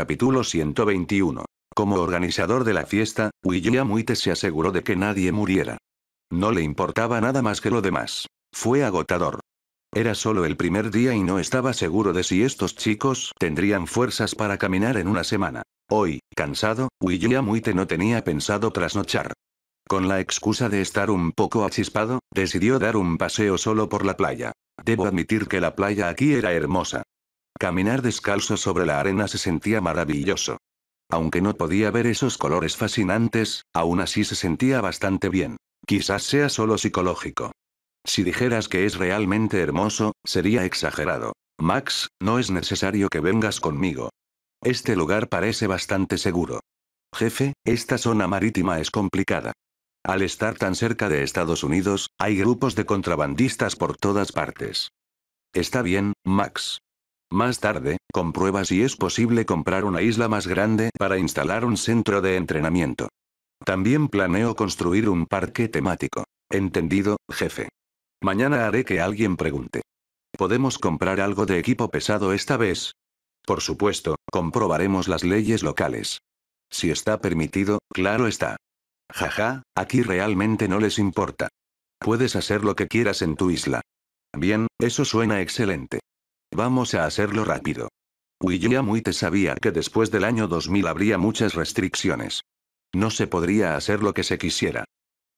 Capítulo 121. Como organizador de la fiesta, William se aseguró de que nadie muriera. No le importaba nada más que lo demás. Fue agotador. Era solo el primer día y no estaba seguro de si estos chicos tendrían fuerzas para caminar en una semana. Hoy, cansado, William no tenía pensado trasnochar. Con la excusa de estar un poco achispado, decidió dar un paseo solo por la playa. Debo admitir que la playa aquí era hermosa. Caminar descalzo sobre la arena se sentía maravilloso. Aunque no podía ver esos colores fascinantes, aún así se sentía bastante bien. Quizás sea solo psicológico. Si dijeras que es realmente hermoso, sería exagerado. Max, no es necesario que vengas conmigo. Este lugar parece bastante seguro. Jefe, esta zona marítima es complicada. Al estar tan cerca de Estados Unidos, hay grupos de contrabandistas por todas partes. Está bien, Max. Más tarde, comprueba si es posible comprar una isla más grande para instalar un centro de entrenamiento. También planeo construir un parque temático. Entendido, jefe. Mañana haré que alguien pregunte. ¿Podemos comprar algo de equipo pesado esta vez? Por supuesto, comprobaremos las leyes locales. Si está permitido, claro está. Jaja, aquí realmente no les importa. Puedes hacer lo que quieras en tu isla. Bien, eso suena excelente. Vamos a hacerlo rápido. William te sabía que después del año 2000 habría muchas restricciones. No se podría hacer lo que se quisiera.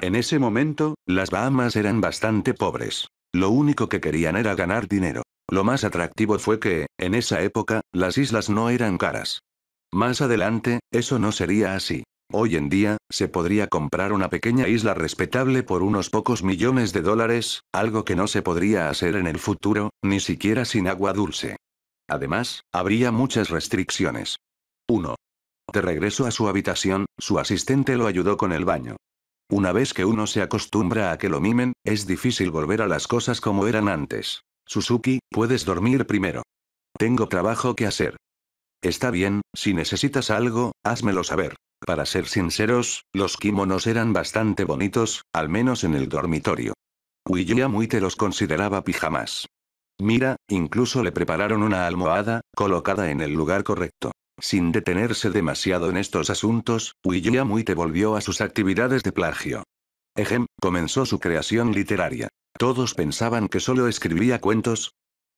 En ese momento, las Bahamas eran bastante pobres. Lo único que querían era ganar dinero. Lo más atractivo fue que, en esa época, las islas no eran caras. Más adelante, eso no sería así. Hoy en día, se podría comprar una pequeña isla respetable por unos pocos millones de dólares, algo que no se podría hacer en el futuro, ni siquiera sin agua dulce. Además, habría muchas restricciones. 1. Te regreso a su habitación, su asistente lo ayudó con el baño. Una vez que uno se acostumbra a que lo mimen, es difícil volver a las cosas como eran antes. Suzuki, puedes dormir primero. Tengo trabajo que hacer. Está bien, si necesitas algo, házmelo saber. Para ser sinceros, los kimonos eran bastante bonitos, al menos en el dormitorio. William Muite los consideraba pijamas. Mira, incluso le prepararon una almohada, colocada en el lugar correcto. Sin detenerse demasiado en estos asuntos, William Muite volvió a sus actividades de plagio. Ejem, comenzó su creación literaria. Todos pensaban que solo escribía cuentos.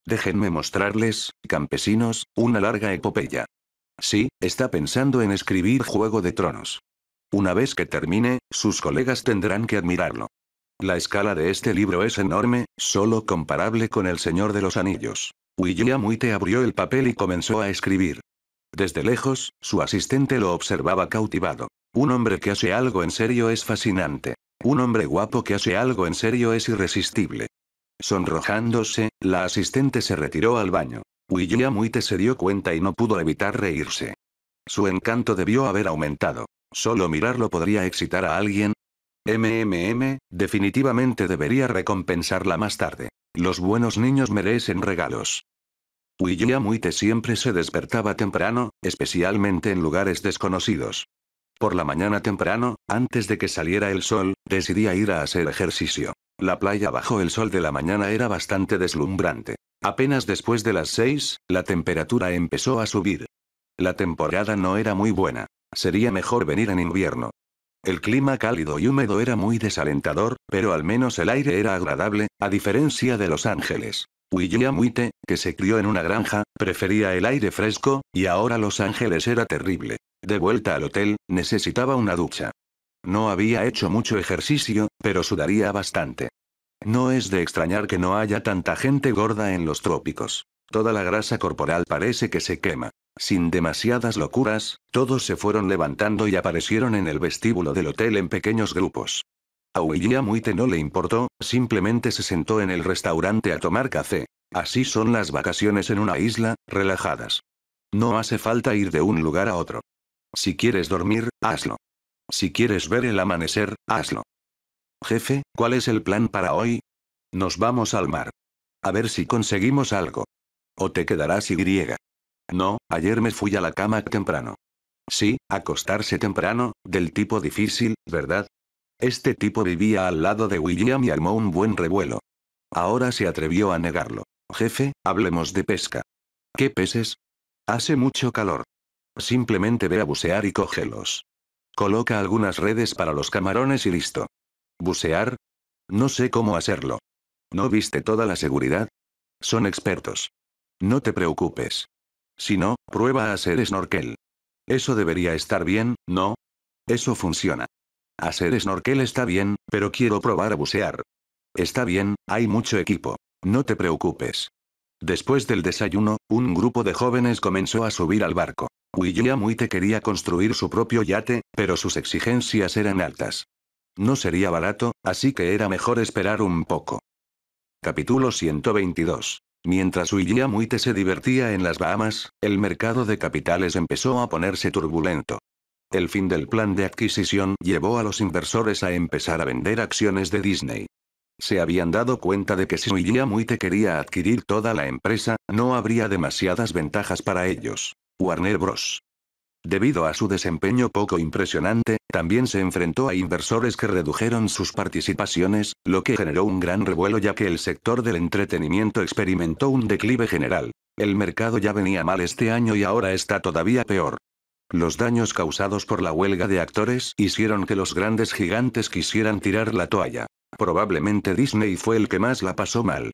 Déjenme mostrarles, campesinos, una larga epopeya. Sí, está pensando en escribir Juego de Tronos. Una vez que termine, sus colegas tendrán que admirarlo. La escala de este libro es enorme, solo comparable con El Señor de los Anillos. Muite abrió el papel y comenzó a escribir. Desde lejos, su asistente lo observaba cautivado. Un hombre que hace algo en serio es fascinante. Un hombre guapo que hace algo en serio es irresistible. Sonrojándose, la asistente se retiró al baño. William se dio cuenta y no pudo evitar reírse. Su encanto debió haber aumentado. Solo mirarlo podría excitar a alguien. MMM, definitivamente debería recompensarla más tarde. Los buenos niños merecen regalos. William siempre se despertaba temprano, especialmente en lugares desconocidos. Por la mañana temprano, antes de que saliera el sol, decidía ir a hacer ejercicio. La playa bajo el sol de la mañana era bastante deslumbrante. Apenas después de las seis, la temperatura empezó a subir. La temporada no era muy buena. Sería mejor venir en invierno. El clima cálido y húmedo era muy desalentador, pero al menos el aire era agradable, a diferencia de Los Ángeles. William Witte, que se crió en una granja, prefería el aire fresco, y ahora Los Ángeles era terrible. De vuelta al hotel, necesitaba una ducha. No había hecho mucho ejercicio, pero sudaría bastante. No es de extrañar que no haya tanta gente gorda en los trópicos. Toda la grasa corporal parece que se quema. Sin demasiadas locuras, todos se fueron levantando y aparecieron en el vestíbulo del hotel en pequeños grupos. A Uyia Muite no le importó, simplemente se sentó en el restaurante a tomar café. Así son las vacaciones en una isla, relajadas. No hace falta ir de un lugar a otro. Si quieres dormir, hazlo. Si quieres ver el amanecer, hazlo. Jefe, ¿cuál es el plan para hoy? Nos vamos al mar. A ver si conseguimos algo. O te quedarás y griega. No, ayer me fui a la cama temprano. Sí, acostarse temprano, del tipo difícil, ¿verdad? Este tipo vivía al lado de William y armó un buen revuelo. Ahora se atrevió a negarlo. Jefe, hablemos de pesca. ¿Qué peces? Hace mucho calor. Simplemente ve a bucear y cógelos. Coloca algunas redes para los camarones y listo. ¿Bucear? No sé cómo hacerlo. ¿No viste toda la seguridad? Son expertos. No te preocupes. Si no, prueba a hacer snorkel. Eso debería estar bien, ¿no? Eso funciona. Hacer snorkel está bien, pero quiero probar a bucear. Está bien, hay mucho equipo. No te preocupes. Después del desayuno, un grupo de jóvenes comenzó a subir al barco. William te quería construir su propio yate, pero sus exigencias eran altas. No sería barato, así que era mejor esperar un poco. Capítulo 122. Mientras William Muite se divertía en las Bahamas, el mercado de capitales empezó a ponerse turbulento. El fin del plan de adquisición llevó a los inversores a empezar a vender acciones de Disney. Se habían dado cuenta de que si William Muite quería adquirir toda la empresa, no habría demasiadas ventajas para ellos. Warner Bros. Debido a su desempeño poco impresionante, también se enfrentó a inversores que redujeron sus participaciones, lo que generó un gran revuelo ya que el sector del entretenimiento experimentó un declive general. El mercado ya venía mal este año y ahora está todavía peor. Los daños causados por la huelga de actores hicieron que los grandes gigantes quisieran tirar la toalla. Probablemente Disney fue el que más la pasó mal.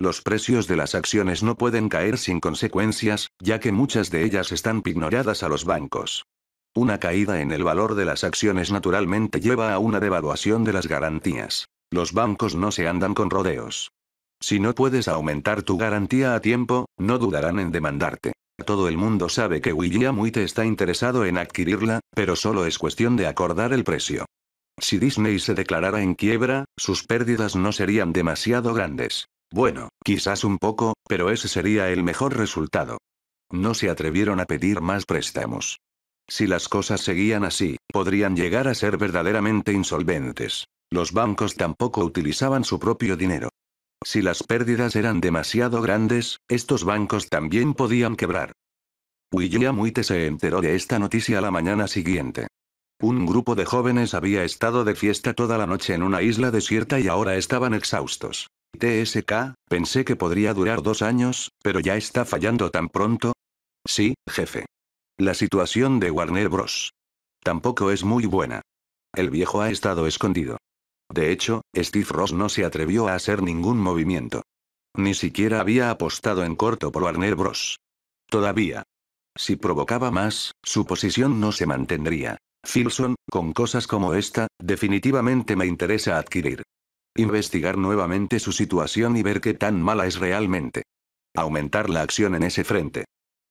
Los precios de las acciones no pueden caer sin consecuencias, ya que muchas de ellas están pignoradas a los bancos. Una caída en el valor de las acciones naturalmente lleva a una devaluación de las garantías. Los bancos no se andan con rodeos. Si no puedes aumentar tu garantía a tiempo, no dudarán en demandarte. Todo el mundo sabe que William Witt está interesado en adquirirla, pero solo es cuestión de acordar el precio. Si Disney se declarara en quiebra, sus pérdidas no serían demasiado grandes. Bueno, quizás un poco, pero ese sería el mejor resultado. No se atrevieron a pedir más préstamos. Si las cosas seguían así, podrían llegar a ser verdaderamente insolventes. Los bancos tampoco utilizaban su propio dinero. Si las pérdidas eran demasiado grandes, estos bancos también podían quebrar. Muite se enteró de esta noticia la mañana siguiente. Un grupo de jóvenes había estado de fiesta toda la noche en una isla desierta y ahora estaban exhaustos. TSK, pensé que podría durar dos años, pero ya está fallando tan pronto. Sí, jefe. La situación de Warner Bros. tampoco es muy buena. El viejo ha estado escondido. De hecho, Steve Ross no se atrevió a hacer ningún movimiento. Ni siquiera había apostado en corto por Warner Bros. Todavía. Si provocaba más, su posición no se mantendría. Filson, con cosas como esta, definitivamente me interesa adquirir investigar nuevamente su situación y ver qué tan mala es realmente. Aumentar la acción en ese frente.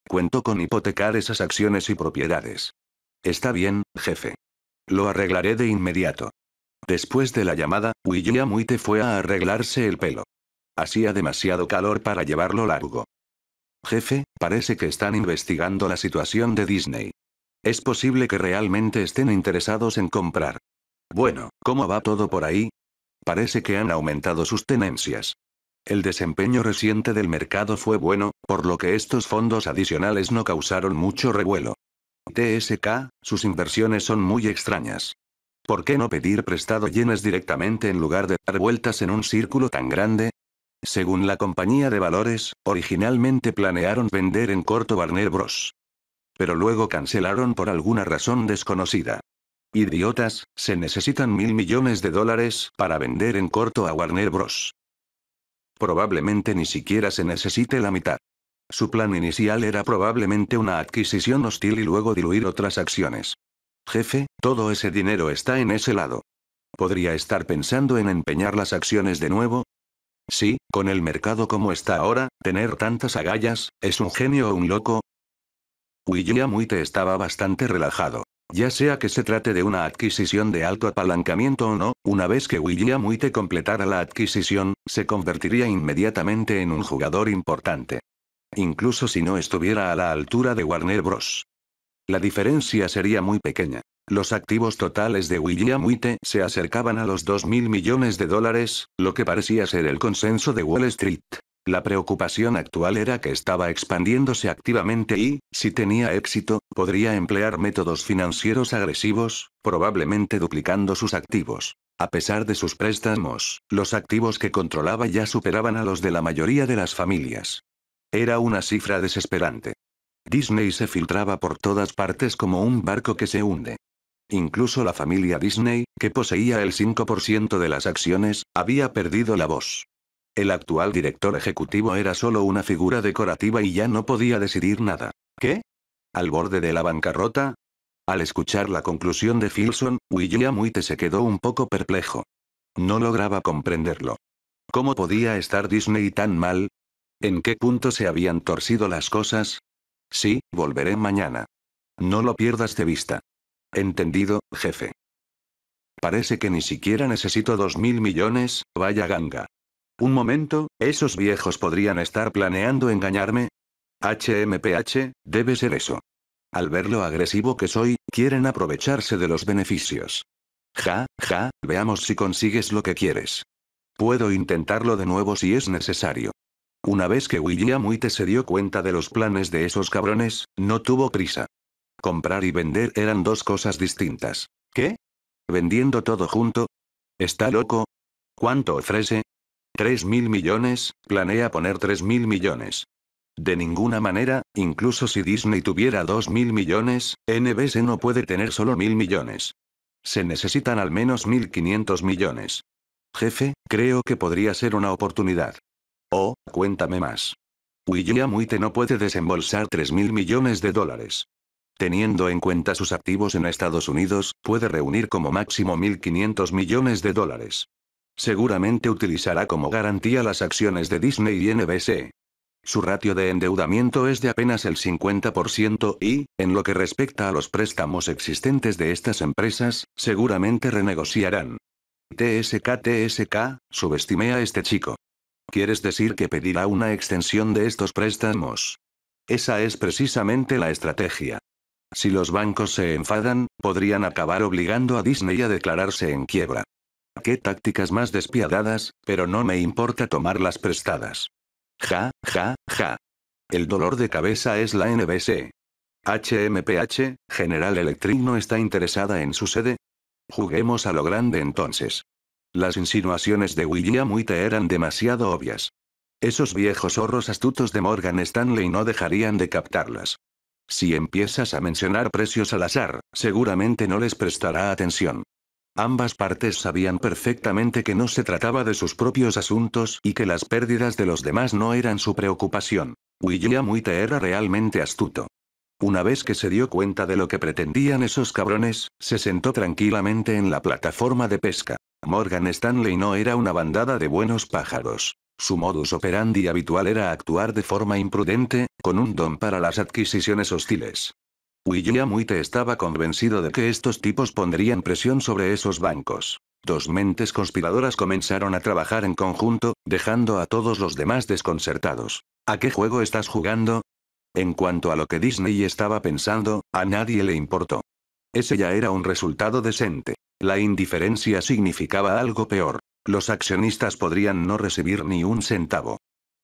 Cuento con hipotecar esas acciones y propiedades. Está bien, jefe. Lo arreglaré de inmediato. Después de la llamada, Muite fue a arreglarse el pelo. Hacía demasiado calor para llevarlo largo. Jefe, parece que están investigando la situación de Disney. Es posible que realmente estén interesados en comprar. Bueno, ¿cómo va todo por ahí? Parece que han aumentado sus tenencias. El desempeño reciente del mercado fue bueno, por lo que estos fondos adicionales no causaron mucho revuelo. TSK, sus inversiones son muy extrañas. ¿Por qué no pedir prestado yenes directamente en lugar de dar vueltas en un círculo tan grande? Según la compañía de valores, originalmente planearon vender en corto Warner Bros. Pero luego cancelaron por alguna razón desconocida. Idiotas, se necesitan mil millones de dólares para vender en corto a Warner Bros. Probablemente ni siquiera se necesite la mitad. Su plan inicial era probablemente una adquisición hostil y luego diluir otras acciones. Jefe, todo ese dinero está en ese lado. ¿Podría estar pensando en empeñar las acciones de nuevo? Sí, con el mercado como está ahora, tener tantas agallas, ¿es un genio o un loco? William te estaba bastante relajado. Ya sea que se trate de una adquisición de alto apalancamiento o no, una vez que William Witte completara la adquisición, se convertiría inmediatamente en un jugador importante. Incluso si no estuviera a la altura de Warner Bros. La diferencia sería muy pequeña. Los activos totales de William Witte se acercaban a los 2.000 millones de dólares, lo que parecía ser el consenso de Wall Street. La preocupación actual era que estaba expandiéndose activamente y, si tenía éxito, podría emplear métodos financieros agresivos, probablemente duplicando sus activos. A pesar de sus préstamos, los activos que controlaba ya superaban a los de la mayoría de las familias. Era una cifra desesperante. Disney se filtraba por todas partes como un barco que se hunde. Incluso la familia Disney, que poseía el 5% de las acciones, había perdido la voz. El actual director ejecutivo era solo una figura decorativa y ya no podía decidir nada. ¿Qué? ¿Al borde de la bancarrota? Al escuchar la conclusión de Filson, William Muite se quedó un poco perplejo. No lograba comprenderlo. ¿Cómo podía estar Disney tan mal? ¿En qué punto se habían torcido las cosas? Sí, volveré mañana. No lo pierdas de vista. Entendido, jefe. Parece que ni siquiera necesito dos mil millones, vaya ganga. Un momento, ¿esos viejos podrían estar planeando engañarme? HMPH, debe ser eso. Al ver lo agresivo que soy, quieren aprovecharse de los beneficios. Ja, ja, veamos si consigues lo que quieres. Puedo intentarlo de nuevo si es necesario. Una vez que William Witte se dio cuenta de los planes de esos cabrones, no tuvo prisa. Comprar y vender eran dos cosas distintas. ¿Qué? ¿Vendiendo todo junto? ¿Está loco? ¿Cuánto ofrece? 3.000 mil millones, planea poner 3.000 mil millones. De ninguna manera, incluso si Disney tuviera dos mil millones, NBC no puede tener solo mil millones. Se necesitan al menos 1.500 millones. Jefe, creo que podría ser una oportunidad. Oh, cuéntame más. Muite no puede desembolsar 3.000 millones de dólares. Teniendo en cuenta sus activos en Estados Unidos, puede reunir como máximo 1.500 millones de dólares. Seguramente utilizará como garantía las acciones de Disney y NBC. Su ratio de endeudamiento es de apenas el 50% y, en lo que respecta a los préstamos existentes de estas empresas, seguramente renegociarán. TSK TSK, subestimé a este chico. ¿Quieres decir que pedirá una extensión de estos préstamos? Esa es precisamente la estrategia. Si los bancos se enfadan, podrían acabar obligando a Disney a declararse en quiebra. Qué tácticas más despiadadas, pero no me importa tomarlas prestadas. Ja, ja, ja. El dolor de cabeza es la NBC. HMPH, General Electric no está interesada en su sede. Juguemos a lo grande entonces. Las insinuaciones de William Witte eran demasiado obvias. Esos viejos zorros astutos de Morgan Stanley no dejarían de captarlas. Si empiezas a mencionar precios al azar, seguramente no les prestará atención. Ambas partes sabían perfectamente que no se trataba de sus propios asuntos y que las pérdidas de los demás no eran su preocupación. William Witte era realmente astuto. Una vez que se dio cuenta de lo que pretendían esos cabrones, se sentó tranquilamente en la plataforma de pesca. Morgan Stanley no era una bandada de buenos pájaros. Su modus operandi habitual era actuar de forma imprudente, con un don para las adquisiciones hostiles. Wiyamuite estaba convencido de que estos tipos pondrían presión sobre esos bancos. Dos mentes conspiradoras comenzaron a trabajar en conjunto, dejando a todos los demás desconcertados. ¿A qué juego estás jugando? En cuanto a lo que Disney estaba pensando, a nadie le importó. Ese ya era un resultado decente. La indiferencia significaba algo peor. Los accionistas podrían no recibir ni un centavo.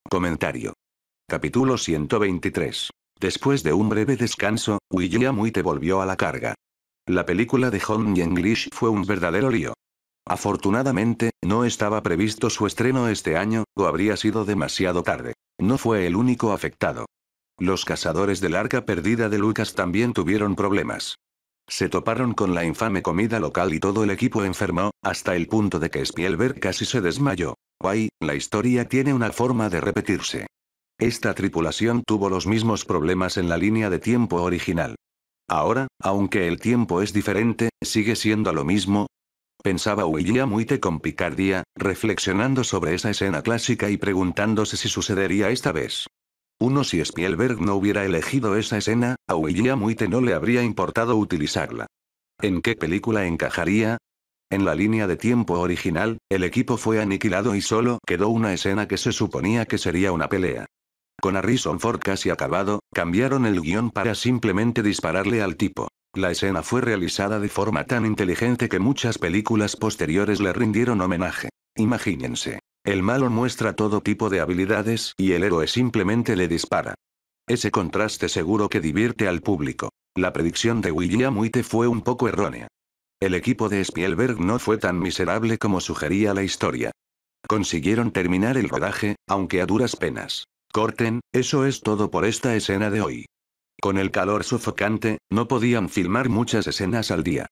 Comentario. Capítulo 123. Después de un breve descanso, William te volvió a la carga. La película de Hong English fue un verdadero lío. Afortunadamente, no estaba previsto su estreno este año, o habría sido demasiado tarde. No fue el único afectado. Los cazadores del arca perdida de Lucas también tuvieron problemas. Se toparon con la infame comida local y todo el equipo enfermó, hasta el punto de que Spielberg casi se desmayó. Guay, la historia tiene una forma de repetirse. Esta tripulación tuvo los mismos problemas en la línea de tiempo original. Ahora, aunque el tiempo es diferente, sigue siendo lo mismo. Pensaba William Muite con picardía, reflexionando sobre esa escena clásica y preguntándose si sucedería esta vez. Uno si Spielberg no hubiera elegido esa escena, a William Muite no le habría importado utilizarla. ¿En qué película encajaría? En la línea de tiempo original, el equipo fue aniquilado y solo quedó una escena que se suponía que sería una pelea. Con Harrison Ford casi acabado, cambiaron el guión para simplemente dispararle al tipo. La escena fue realizada de forma tan inteligente que muchas películas posteriores le rindieron homenaje. Imagínense. El malo muestra todo tipo de habilidades y el héroe simplemente le dispara. Ese contraste seguro que divierte al público. La predicción de William Witte fue un poco errónea. El equipo de Spielberg no fue tan miserable como sugería la historia. Consiguieron terminar el rodaje, aunque a duras penas. Corten, eso es todo por esta escena de hoy. Con el calor sofocante, no podían filmar muchas escenas al día.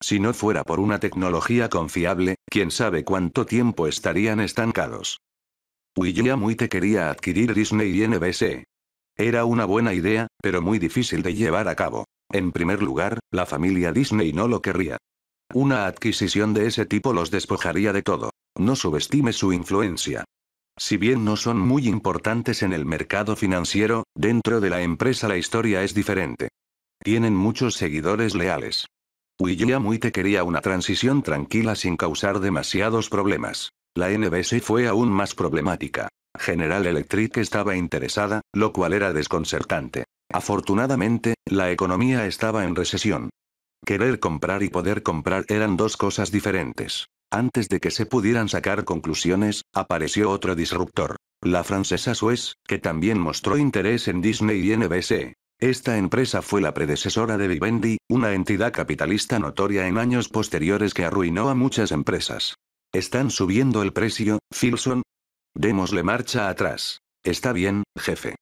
Si no fuera por una tecnología confiable, quién sabe cuánto tiempo estarían estancados. William muy quería adquirir Disney y NBC. Era una buena idea, pero muy difícil de llevar a cabo. En primer lugar, la familia Disney no lo querría. Una adquisición de ese tipo los despojaría de todo. No subestime su influencia. Si bien no son muy importantes en el mercado financiero, dentro de la empresa la historia es diferente. Tienen muchos seguidores leales. William te quería una transición tranquila sin causar demasiados problemas. La NBC fue aún más problemática. General Electric estaba interesada, lo cual era desconcertante. Afortunadamente, la economía estaba en recesión. Querer comprar y poder comprar eran dos cosas diferentes. Antes de que se pudieran sacar conclusiones, apareció otro disruptor. La francesa Suez, que también mostró interés en Disney y NBC. Esta empresa fue la predecesora de Vivendi, una entidad capitalista notoria en años posteriores que arruinó a muchas empresas. ¿Están subiendo el precio, Filson? Démosle marcha atrás. Está bien, jefe.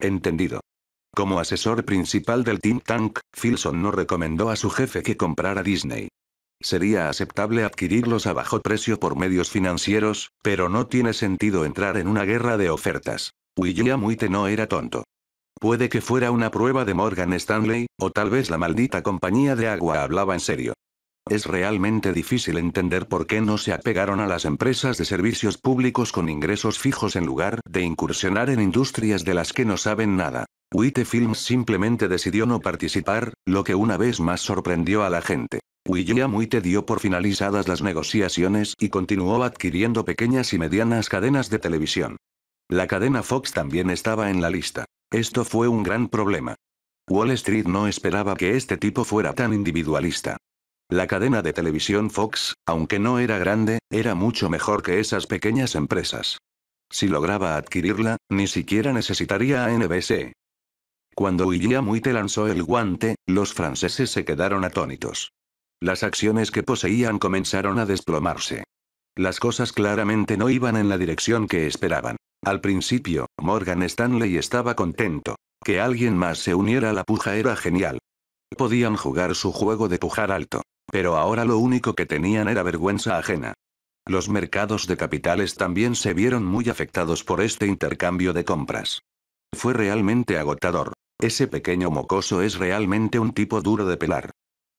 Entendido. Como asesor principal del think tank, Filson no recomendó a su jefe que comprara Disney. Sería aceptable adquirirlos a bajo precio por medios financieros, pero no tiene sentido entrar en una guerra de ofertas. William Witte no era tonto. Puede que fuera una prueba de Morgan Stanley, o tal vez la maldita compañía de agua hablaba en serio. Es realmente difícil entender por qué no se apegaron a las empresas de servicios públicos con ingresos fijos en lugar de incursionar en industrias de las que no saben nada. Witte Films simplemente decidió no participar, lo que una vez más sorprendió a la gente. William te dio por finalizadas las negociaciones y continuó adquiriendo pequeñas y medianas cadenas de televisión. La cadena Fox también estaba en la lista. Esto fue un gran problema. Wall Street no esperaba que este tipo fuera tan individualista. La cadena de televisión Fox, aunque no era grande, era mucho mejor que esas pequeñas empresas. Si lograba adquirirla, ni siquiera necesitaría a NBC. Cuando William te lanzó el guante, los franceses se quedaron atónitos. Las acciones que poseían comenzaron a desplomarse. Las cosas claramente no iban en la dirección que esperaban. Al principio, Morgan Stanley estaba contento. Que alguien más se uniera a la puja era genial. Podían jugar su juego de pujar alto. Pero ahora lo único que tenían era vergüenza ajena. Los mercados de capitales también se vieron muy afectados por este intercambio de compras. Fue realmente agotador. Ese pequeño mocoso es realmente un tipo duro de pelar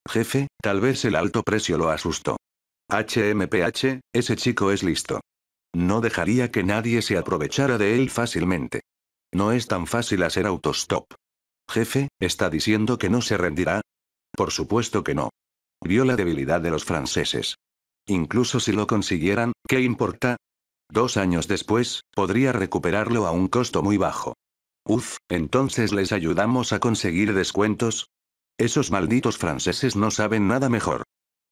jefe, tal vez el alto precio lo asustó. HMPH, ese chico es listo. No dejaría que nadie se aprovechara de él fácilmente. No es tan fácil hacer autostop. Jefe, ¿está diciendo que no se rendirá? Por supuesto que no. Vio la debilidad de los franceses. Incluso si lo consiguieran, ¿qué importa? Dos años después, podría recuperarlo a un costo muy bajo. Uf, entonces les ayudamos a conseguir descuentos, esos malditos franceses no saben nada mejor.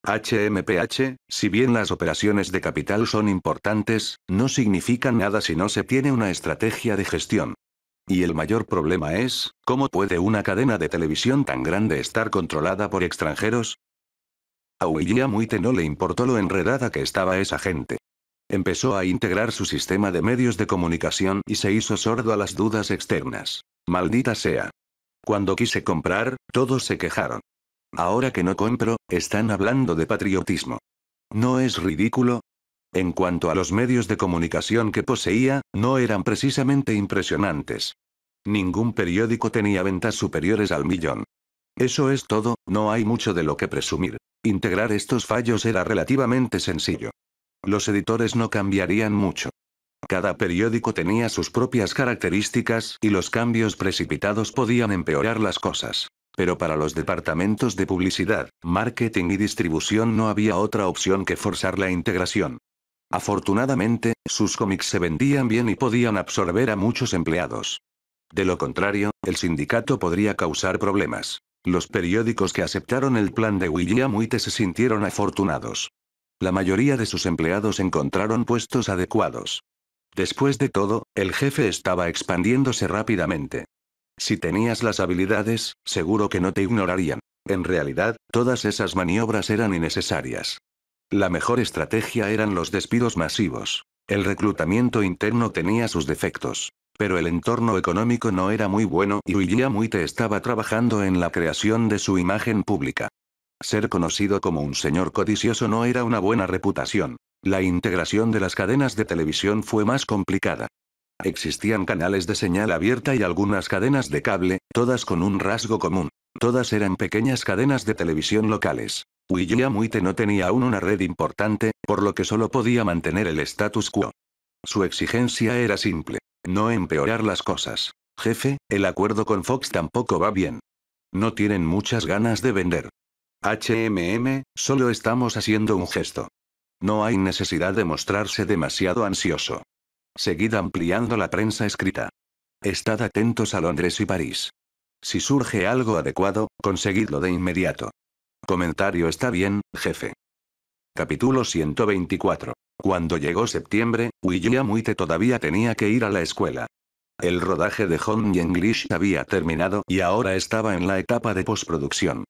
HMPH, si bien las operaciones de capital son importantes, no significan nada si no se tiene una estrategia de gestión. Y el mayor problema es, ¿cómo puede una cadena de televisión tan grande estar controlada por extranjeros? A William Muite no le importó lo enredada que estaba esa gente. Empezó a integrar su sistema de medios de comunicación y se hizo sordo a las dudas externas. Maldita sea, cuando quise comprar, todos se quejaron. Ahora que no compro, están hablando de patriotismo. ¿No es ridículo? En cuanto a los medios de comunicación que poseía, no eran precisamente impresionantes. Ningún periódico tenía ventas superiores al millón. Eso es todo, no hay mucho de lo que presumir. Integrar estos fallos era relativamente sencillo. Los editores no cambiarían mucho. Cada periódico tenía sus propias características, y los cambios precipitados podían empeorar las cosas. Pero para los departamentos de publicidad, marketing y distribución no había otra opción que forzar la integración. Afortunadamente, sus cómics se vendían bien y podían absorber a muchos empleados. De lo contrario, el sindicato podría causar problemas. Los periódicos que aceptaron el plan de William Witte se sintieron afortunados. La mayoría de sus empleados encontraron puestos adecuados. Después de todo, el jefe estaba expandiéndose rápidamente. Si tenías las habilidades, seguro que no te ignorarían. En realidad, todas esas maniobras eran innecesarias. La mejor estrategia eran los despidos masivos. El reclutamiento interno tenía sus defectos. Pero el entorno económico no era muy bueno y te estaba trabajando en la creación de su imagen pública. Ser conocido como un señor codicioso no era una buena reputación. La integración de las cadenas de televisión fue más complicada. Existían canales de señal abierta y algunas cadenas de cable, todas con un rasgo común. Todas eran pequeñas cadenas de televisión locales. Muite no tenía aún una red importante, por lo que solo podía mantener el status quo. Su exigencia era simple. No empeorar las cosas. Jefe, el acuerdo con Fox tampoco va bien. No tienen muchas ganas de vender. HMM, solo estamos haciendo un gesto. No hay necesidad de mostrarse demasiado ansioso. Seguid ampliando la prensa escrita. Estad atentos a Londres y París. Si surge algo adecuado, conseguidlo de inmediato. Comentario está bien, jefe. Capítulo 124. Cuando llegó septiembre, William Muite todavía tenía que ir a la escuela. El rodaje de Hong Yenglish English había terminado y ahora estaba en la etapa de postproducción.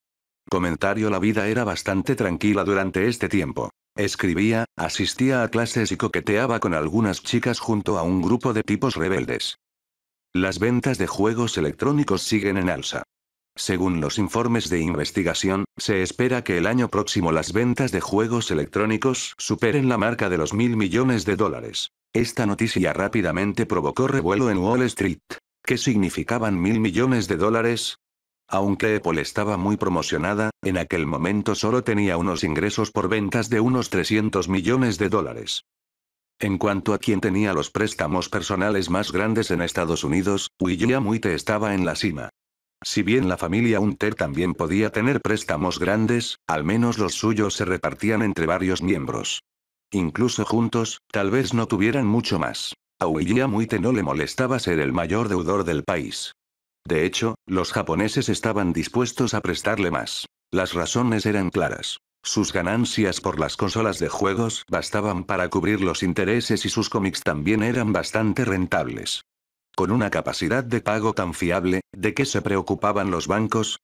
Comentario La vida era bastante tranquila durante este tiempo. Escribía, asistía a clases y coqueteaba con algunas chicas junto a un grupo de tipos rebeldes. Las ventas de juegos electrónicos siguen en alza. Según los informes de investigación, se espera que el año próximo las ventas de juegos electrónicos superen la marca de los mil millones de dólares. Esta noticia rápidamente provocó revuelo en Wall Street. ¿Qué significaban mil millones de dólares? Aunque Apple estaba muy promocionada, en aquel momento solo tenía unos ingresos por ventas de unos 300 millones de dólares. En cuanto a quien tenía los préstamos personales más grandes en Estados Unidos, William Muite estaba en la cima. Si bien la familia Hunter también podía tener préstamos grandes, al menos los suyos se repartían entre varios miembros. Incluso juntos, tal vez no tuvieran mucho más. A William Muite no le molestaba ser el mayor deudor del país. De hecho, los japoneses estaban dispuestos a prestarle más. Las razones eran claras. Sus ganancias por las consolas de juegos bastaban para cubrir los intereses y sus cómics también eran bastante rentables. Con una capacidad de pago tan fiable, ¿de qué se preocupaban los bancos?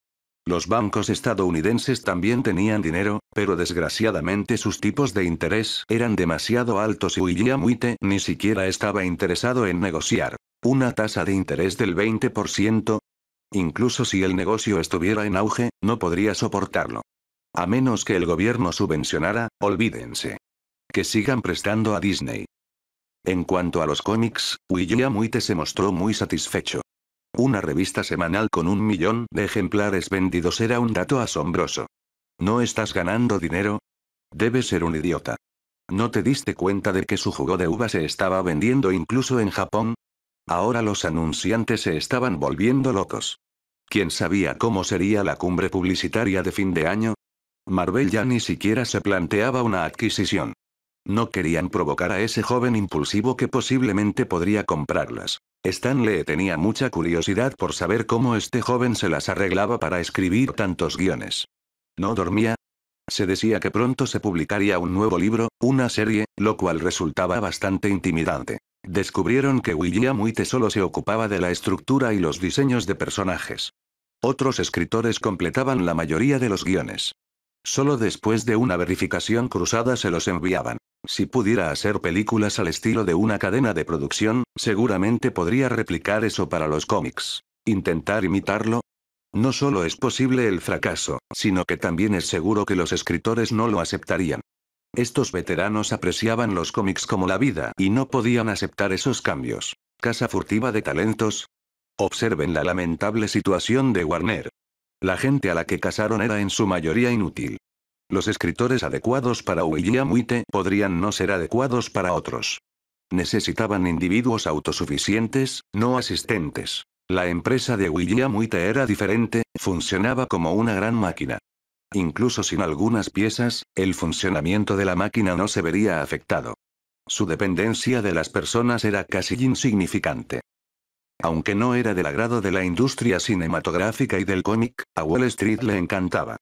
Los bancos estadounidenses también tenían dinero, pero desgraciadamente sus tipos de interés eran demasiado altos y William ni siquiera estaba interesado en negociar. Una tasa de interés del 20%. Incluso si el negocio estuviera en auge, no podría soportarlo. A menos que el gobierno subvencionara, olvídense. Que sigan prestando a Disney. En cuanto a los cómics, William Witte se mostró muy satisfecho. Una revista semanal con un millón de ejemplares vendidos era un dato asombroso. ¿No estás ganando dinero? Debes ser un idiota. ¿No te diste cuenta de que su jugo de uva se estaba vendiendo incluso en Japón? Ahora los anunciantes se estaban volviendo locos. ¿Quién sabía cómo sería la cumbre publicitaria de fin de año? Marvel ya ni siquiera se planteaba una adquisición. No querían provocar a ese joven impulsivo que posiblemente podría comprarlas. Stanley tenía mucha curiosidad por saber cómo este joven se las arreglaba para escribir tantos guiones. No dormía, se decía que pronto se publicaría un nuevo libro, una serie, lo cual resultaba bastante intimidante. Descubrieron que William Muite solo se ocupaba de la estructura y los diseños de personajes. Otros escritores completaban la mayoría de los guiones. Solo después de una verificación cruzada se los enviaban. Si pudiera hacer películas al estilo de una cadena de producción, seguramente podría replicar eso para los cómics. Intentar imitarlo. No solo es posible el fracaso, sino que también es seguro que los escritores no lo aceptarían. Estos veteranos apreciaban los cómics como la vida y no podían aceptar esos cambios. Casa furtiva de talentos. Observen la lamentable situación de Warner. La gente a la que casaron era en su mayoría inútil. Los escritores adecuados para William Witte podrían no ser adecuados para otros. Necesitaban individuos autosuficientes, no asistentes. La empresa de William Witte era diferente, funcionaba como una gran máquina. Incluso sin algunas piezas, el funcionamiento de la máquina no se vería afectado. Su dependencia de las personas era casi insignificante. Aunque no era del agrado de la industria cinematográfica y del cómic, a Wall Street le encantaba.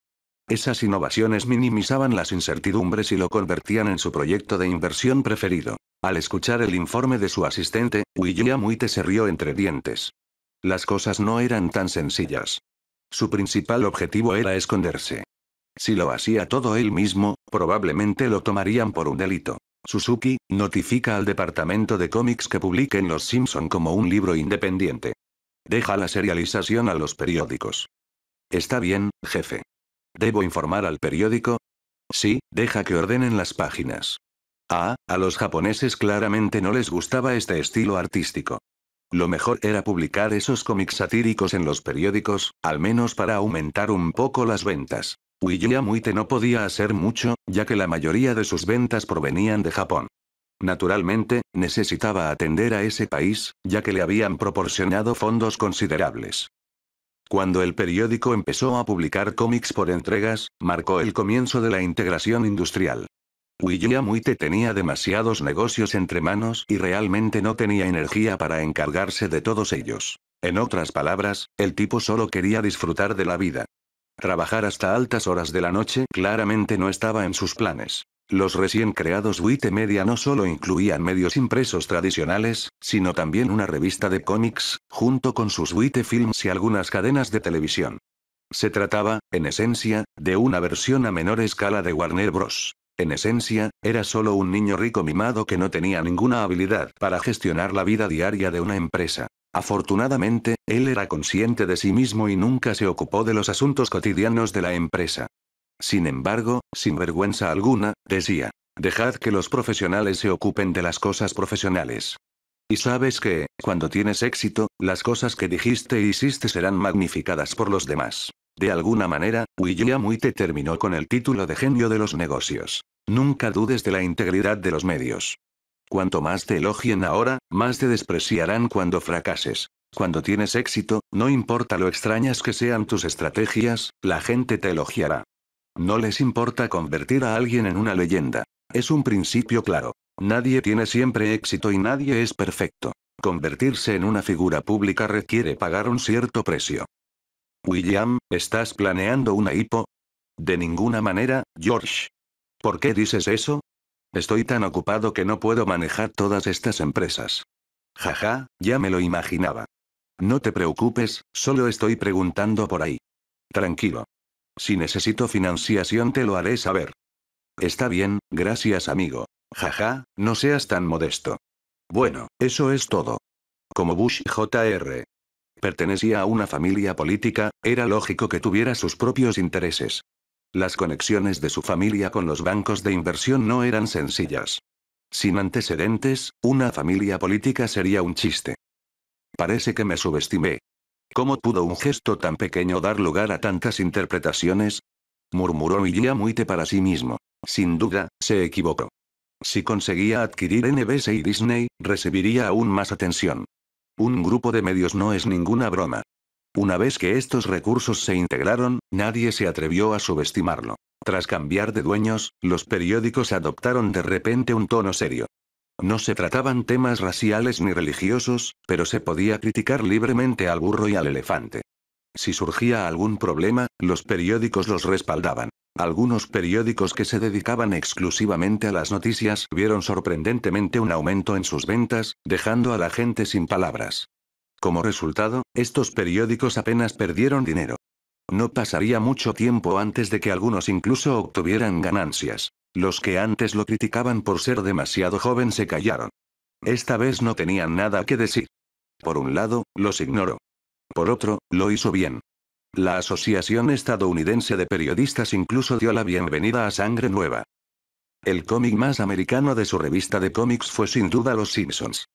Esas innovaciones minimizaban las incertidumbres y lo convertían en su proyecto de inversión preferido. Al escuchar el informe de su asistente, William Witte se rió entre dientes. Las cosas no eran tan sencillas. Su principal objetivo era esconderse. Si lo hacía todo él mismo, probablemente lo tomarían por un delito. Suzuki, notifica al departamento de cómics que publiquen Los Simpson como un libro independiente. Deja la serialización a los periódicos. Está bien, jefe. ¿Debo informar al periódico? Sí, deja que ordenen las páginas. Ah, a los japoneses claramente no les gustaba este estilo artístico. Lo mejor era publicar esos cómics satíricos en los periódicos, al menos para aumentar un poco las ventas. William no podía hacer mucho, ya que la mayoría de sus ventas provenían de Japón. Naturalmente, necesitaba atender a ese país, ya que le habían proporcionado fondos considerables. Cuando el periódico empezó a publicar cómics por entregas, marcó el comienzo de la integración industrial. William Muite tenía demasiados negocios entre manos y realmente no tenía energía para encargarse de todos ellos. En otras palabras, el tipo solo quería disfrutar de la vida. Trabajar hasta altas horas de la noche claramente no estaba en sus planes. Los recién creados Media no solo incluían medios impresos tradicionales, sino también una revista de cómics, junto con sus Films y algunas cadenas de televisión. Se trataba, en esencia, de una versión a menor escala de Warner Bros. En esencia, era solo un niño rico mimado que no tenía ninguna habilidad para gestionar la vida diaria de una empresa. Afortunadamente, él era consciente de sí mismo y nunca se ocupó de los asuntos cotidianos de la empresa. Sin embargo, sin vergüenza alguna, decía, dejad que los profesionales se ocupen de las cosas profesionales. Y sabes que, cuando tienes éxito, las cosas que dijiste e hiciste serán magnificadas por los demás. De alguna manera, Witte terminó con el título de genio de los negocios. Nunca dudes de la integridad de los medios. Cuanto más te elogien ahora, más te despreciarán cuando fracases. Cuando tienes éxito, no importa lo extrañas que sean tus estrategias, la gente te elogiará. No les importa convertir a alguien en una leyenda. Es un principio claro. Nadie tiene siempre éxito y nadie es perfecto. Convertirse en una figura pública requiere pagar un cierto precio. William, ¿estás planeando una hipo? De ninguna manera, George. ¿Por qué dices eso? Estoy tan ocupado que no puedo manejar todas estas empresas. Jaja, ya me lo imaginaba. No te preocupes, solo estoy preguntando por ahí. Tranquilo. Si necesito financiación te lo haré saber. Está bien, gracias amigo. Jaja, no seas tan modesto. Bueno, eso es todo. Como Bush Jr. pertenecía a una familia política, era lógico que tuviera sus propios intereses. Las conexiones de su familia con los bancos de inversión no eran sencillas. Sin antecedentes, una familia política sería un chiste. Parece que me subestimé. ¿Cómo pudo un gesto tan pequeño dar lugar a tantas interpretaciones? murmuró Muite para sí mismo. Sin duda, se equivocó. Si conseguía adquirir NBC y Disney, recibiría aún más atención. Un grupo de medios no es ninguna broma. Una vez que estos recursos se integraron, nadie se atrevió a subestimarlo. Tras cambiar de dueños, los periódicos adoptaron de repente un tono serio. No se trataban temas raciales ni religiosos, pero se podía criticar libremente al burro y al elefante. Si surgía algún problema, los periódicos los respaldaban. Algunos periódicos que se dedicaban exclusivamente a las noticias vieron sorprendentemente un aumento en sus ventas, dejando a la gente sin palabras. Como resultado, estos periódicos apenas perdieron dinero. No pasaría mucho tiempo antes de que algunos incluso obtuvieran ganancias. Los que antes lo criticaban por ser demasiado joven se callaron. Esta vez no tenían nada que decir. Por un lado, los ignoró. Por otro, lo hizo bien. La Asociación Estadounidense de Periodistas incluso dio la bienvenida a Sangre Nueva. El cómic más americano de su revista de cómics fue sin duda Los Simpsons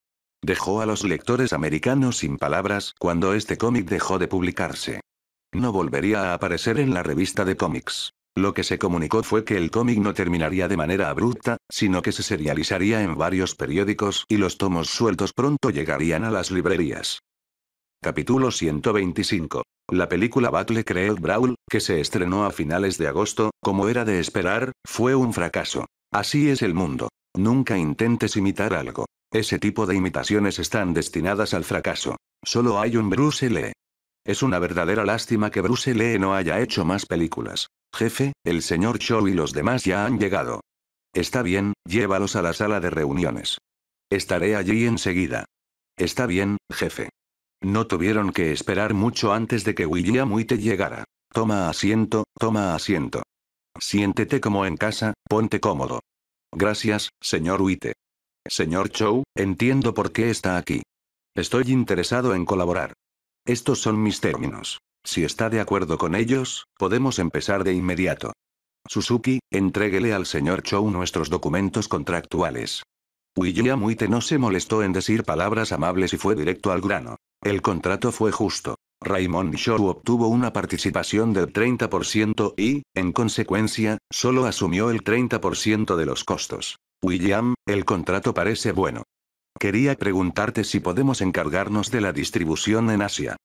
dejó a los lectores americanos sin palabras cuando este cómic dejó de publicarse. No volvería a aparecer en la revista de cómics. Lo que se comunicó fue que el cómic no terminaría de manera abrupta, sino que se serializaría en varios periódicos y los tomos sueltos pronto llegarían a las librerías. Capítulo 125. La película Battle Creek Brawl, que se estrenó a finales de agosto, como era de esperar, fue un fracaso. Así es el mundo. Nunca intentes imitar algo. Ese tipo de imitaciones están destinadas al fracaso. Solo hay un Bruce Lee. Es una verdadera lástima que Bruce Lee no haya hecho más películas. Jefe, el señor Cho y los demás ya han llegado. Está bien, llévalos a la sala de reuniones. Estaré allí enseguida. Está bien, jefe. No tuvieron que esperar mucho antes de que William Witte llegara. Toma asiento, toma asiento. Siéntete como en casa, ponte cómodo. Gracias, señor Witte. Señor Chou, entiendo por qué está aquí. Estoy interesado en colaborar. Estos son mis términos. Si está de acuerdo con ellos, podemos empezar de inmediato. Suzuki, entréguele al señor Chou nuestros documentos contractuales. William Muite no se molestó en decir palabras amables y fue directo al grano. El contrato fue justo. Raymond Shou obtuvo una participación del 30% y, en consecuencia, solo asumió el 30% de los costos. William, el contrato parece bueno. Quería preguntarte si podemos encargarnos de la distribución en Asia.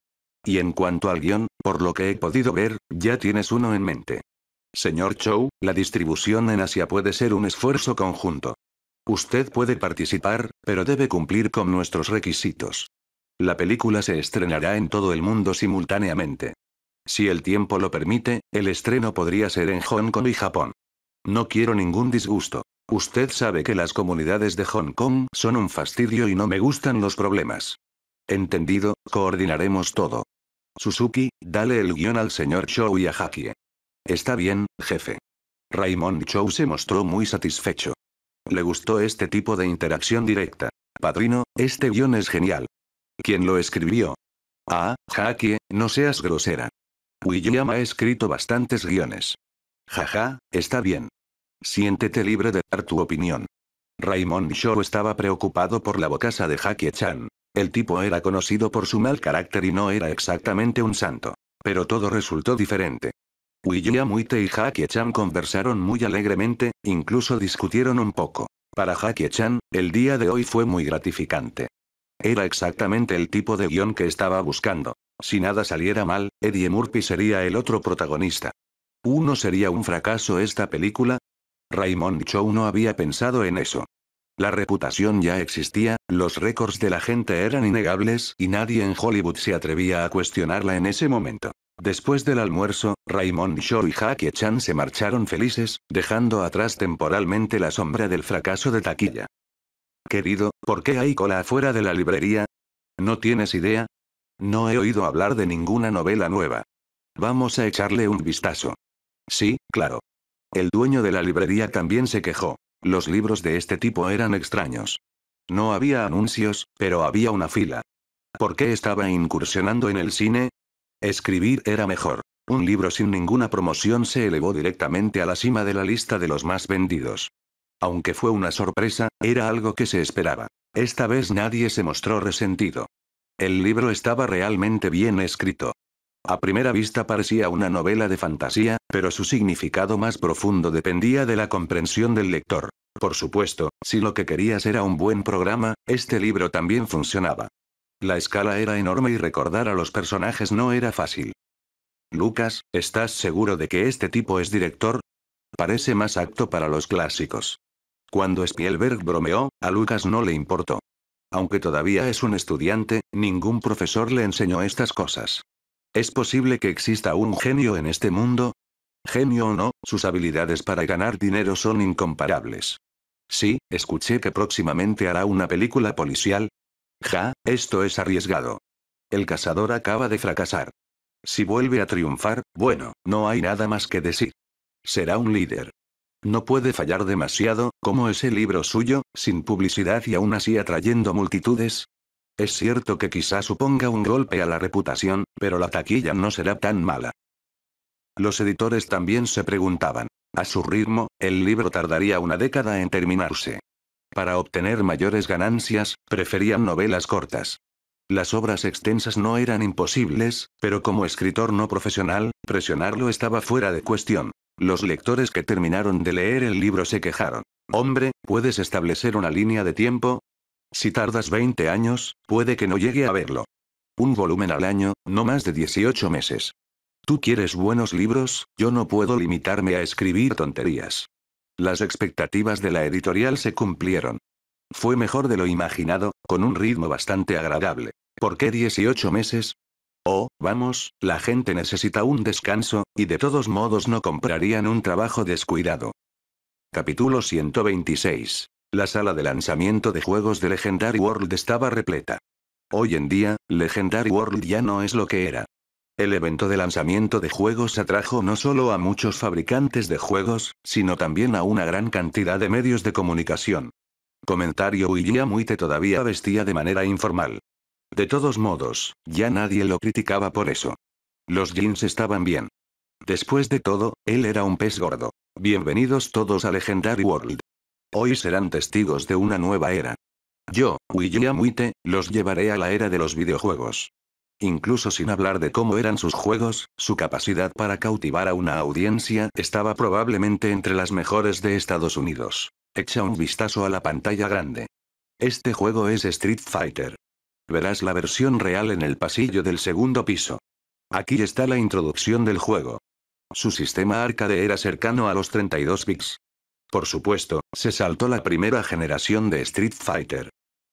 Y en cuanto al guión, por lo que he podido ver, ya tienes uno en mente. Señor Chow, la distribución en Asia puede ser un esfuerzo conjunto. Usted puede participar, pero debe cumplir con nuestros requisitos. La película se estrenará en todo el mundo simultáneamente. Si el tiempo lo permite, el estreno podría ser en Hong Kong y Japón. No quiero ningún disgusto. Usted sabe que las comunidades de Hong Kong son un fastidio y no me gustan los problemas. Entendido, coordinaremos todo. Suzuki, dale el guión al señor Chou y a Hakie. Está bien, jefe. Raymond Chou se mostró muy satisfecho. Le gustó este tipo de interacción directa. Padrino, este guión es genial. ¿Quién lo escribió? Ah, Hakie, no seas grosera. William ha escrito bastantes guiones. Jaja, está bien. Siéntete libre de dar tu opinión. Raymond Shaw estaba preocupado por la bocasa de Jackie Chan. El tipo era conocido por su mal carácter y no era exactamente un santo. Pero todo resultó diferente. William Muite y Jackie Chan conversaron muy alegremente, incluso discutieron un poco. Para Jackie Chan, el día de hoy fue muy gratificante. Era exactamente el tipo de guión que estaba buscando. Si nada saliera mal, Eddie Murphy sería el otro protagonista. Uno sería un fracaso esta película, Raymond Chow no había pensado en eso. La reputación ya existía, los récords de la gente eran innegables y nadie en Hollywood se atrevía a cuestionarla en ese momento. Después del almuerzo, Raymond Shaw y Jackie Chan se marcharon felices, dejando atrás temporalmente la sombra del fracaso de taquilla. Querido, ¿por qué hay cola afuera de la librería? ¿No tienes idea? No he oído hablar de ninguna novela nueva. Vamos a echarle un vistazo. Sí, claro. El dueño de la librería también se quejó. Los libros de este tipo eran extraños. No había anuncios, pero había una fila. ¿Por qué estaba incursionando en el cine? Escribir era mejor. Un libro sin ninguna promoción se elevó directamente a la cima de la lista de los más vendidos. Aunque fue una sorpresa, era algo que se esperaba. Esta vez nadie se mostró resentido. El libro estaba realmente bien escrito. A primera vista parecía una novela de fantasía, pero su significado más profundo dependía de la comprensión del lector. Por supuesto, si lo que querías era un buen programa, este libro también funcionaba. La escala era enorme y recordar a los personajes no era fácil. Lucas, ¿estás seguro de que este tipo es director? Parece más apto para los clásicos. Cuando Spielberg bromeó, a Lucas no le importó. Aunque todavía es un estudiante, ningún profesor le enseñó estas cosas. ¿Es posible que exista un genio en este mundo? Genio o no, sus habilidades para ganar dinero son incomparables. Sí, escuché que próximamente hará una película policial. Ja, esto es arriesgado. El cazador acaba de fracasar. Si vuelve a triunfar, bueno, no hay nada más que decir. Será un líder. No puede fallar demasiado, como ese libro suyo, sin publicidad y aún así atrayendo multitudes, es cierto que quizá suponga un golpe a la reputación, pero la taquilla no será tan mala. Los editores también se preguntaban. A su ritmo, el libro tardaría una década en terminarse. Para obtener mayores ganancias, preferían novelas cortas. Las obras extensas no eran imposibles, pero como escritor no profesional, presionarlo estaba fuera de cuestión. Los lectores que terminaron de leer el libro se quejaron. Hombre, puedes establecer una línea de tiempo, si tardas 20 años, puede que no llegue a verlo. Un volumen al año, no más de 18 meses. Tú quieres buenos libros, yo no puedo limitarme a escribir tonterías. Las expectativas de la editorial se cumplieron. Fue mejor de lo imaginado, con un ritmo bastante agradable. ¿Por qué 18 meses? Oh, vamos, la gente necesita un descanso, y de todos modos no comprarían un trabajo descuidado. Capítulo 126. La sala de lanzamiento de juegos de Legendary World estaba repleta. Hoy en día, Legendary World ya no es lo que era. El evento de lanzamiento de juegos atrajo no solo a muchos fabricantes de juegos, sino también a una gran cantidad de medios de comunicación. Comentario muy te todavía vestía de manera informal. De todos modos, ya nadie lo criticaba por eso. Los jeans estaban bien. Después de todo, él era un pez gordo. Bienvenidos todos a Legendary World. Hoy serán testigos de una nueva era. Yo, William Witte, los llevaré a la era de los videojuegos. Incluso sin hablar de cómo eran sus juegos, su capacidad para cautivar a una audiencia estaba probablemente entre las mejores de Estados Unidos. Echa un vistazo a la pantalla grande. Este juego es Street Fighter. Verás la versión real en el pasillo del segundo piso. Aquí está la introducción del juego. Su sistema arcade era cercano a los 32 bits. Por supuesto, se saltó la primera generación de Street Fighter.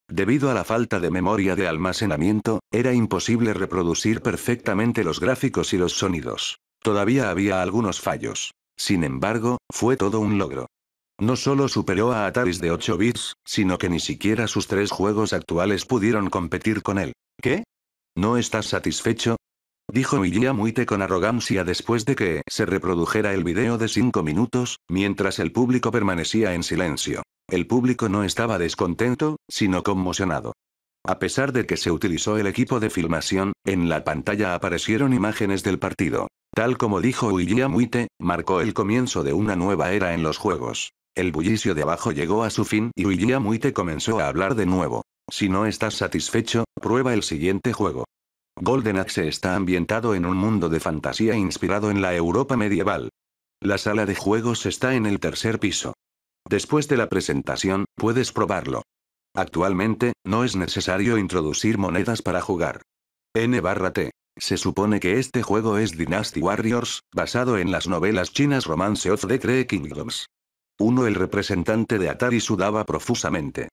Debido a la falta de memoria de almacenamiento, era imposible reproducir perfectamente los gráficos y los sonidos. Todavía había algunos fallos. Sin embargo, fue todo un logro. No solo superó a Ataris de 8 bits, sino que ni siquiera sus tres juegos actuales pudieron competir con él. ¿Qué? ¿No estás satisfecho? Dijo Muite con arrogancia después de que se reprodujera el video de 5 minutos, mientras el público permanecía en silencio. El público no estaba descontento, sino conmocionado. A pesar de que se utilizó el equipo de filmación, en la pantalla aparecieron imágenes del partido. Tal como dijo Muite, marcó el comienzo de una nueva era en los juegos. El bullicio de abajo llegó a su fin y Muite comenzó a hablar de nuevo. Si no estás satisfecho, prueba el siguiente juego. Golden Axe está ambientado en un mundo de fantasía inspirado en la Europa medieval. La sala de juegos está en el tercer piso. Después de la presentación, puedes probarlo. Actualmente, no es necesario introducir monedas para jugar. N barra T. Se supone que este juego es Dynasty Warriors, basado en las novelas chinas Romance of the Three Kingdoms. Uno el representante de Atari sudaba profusamente.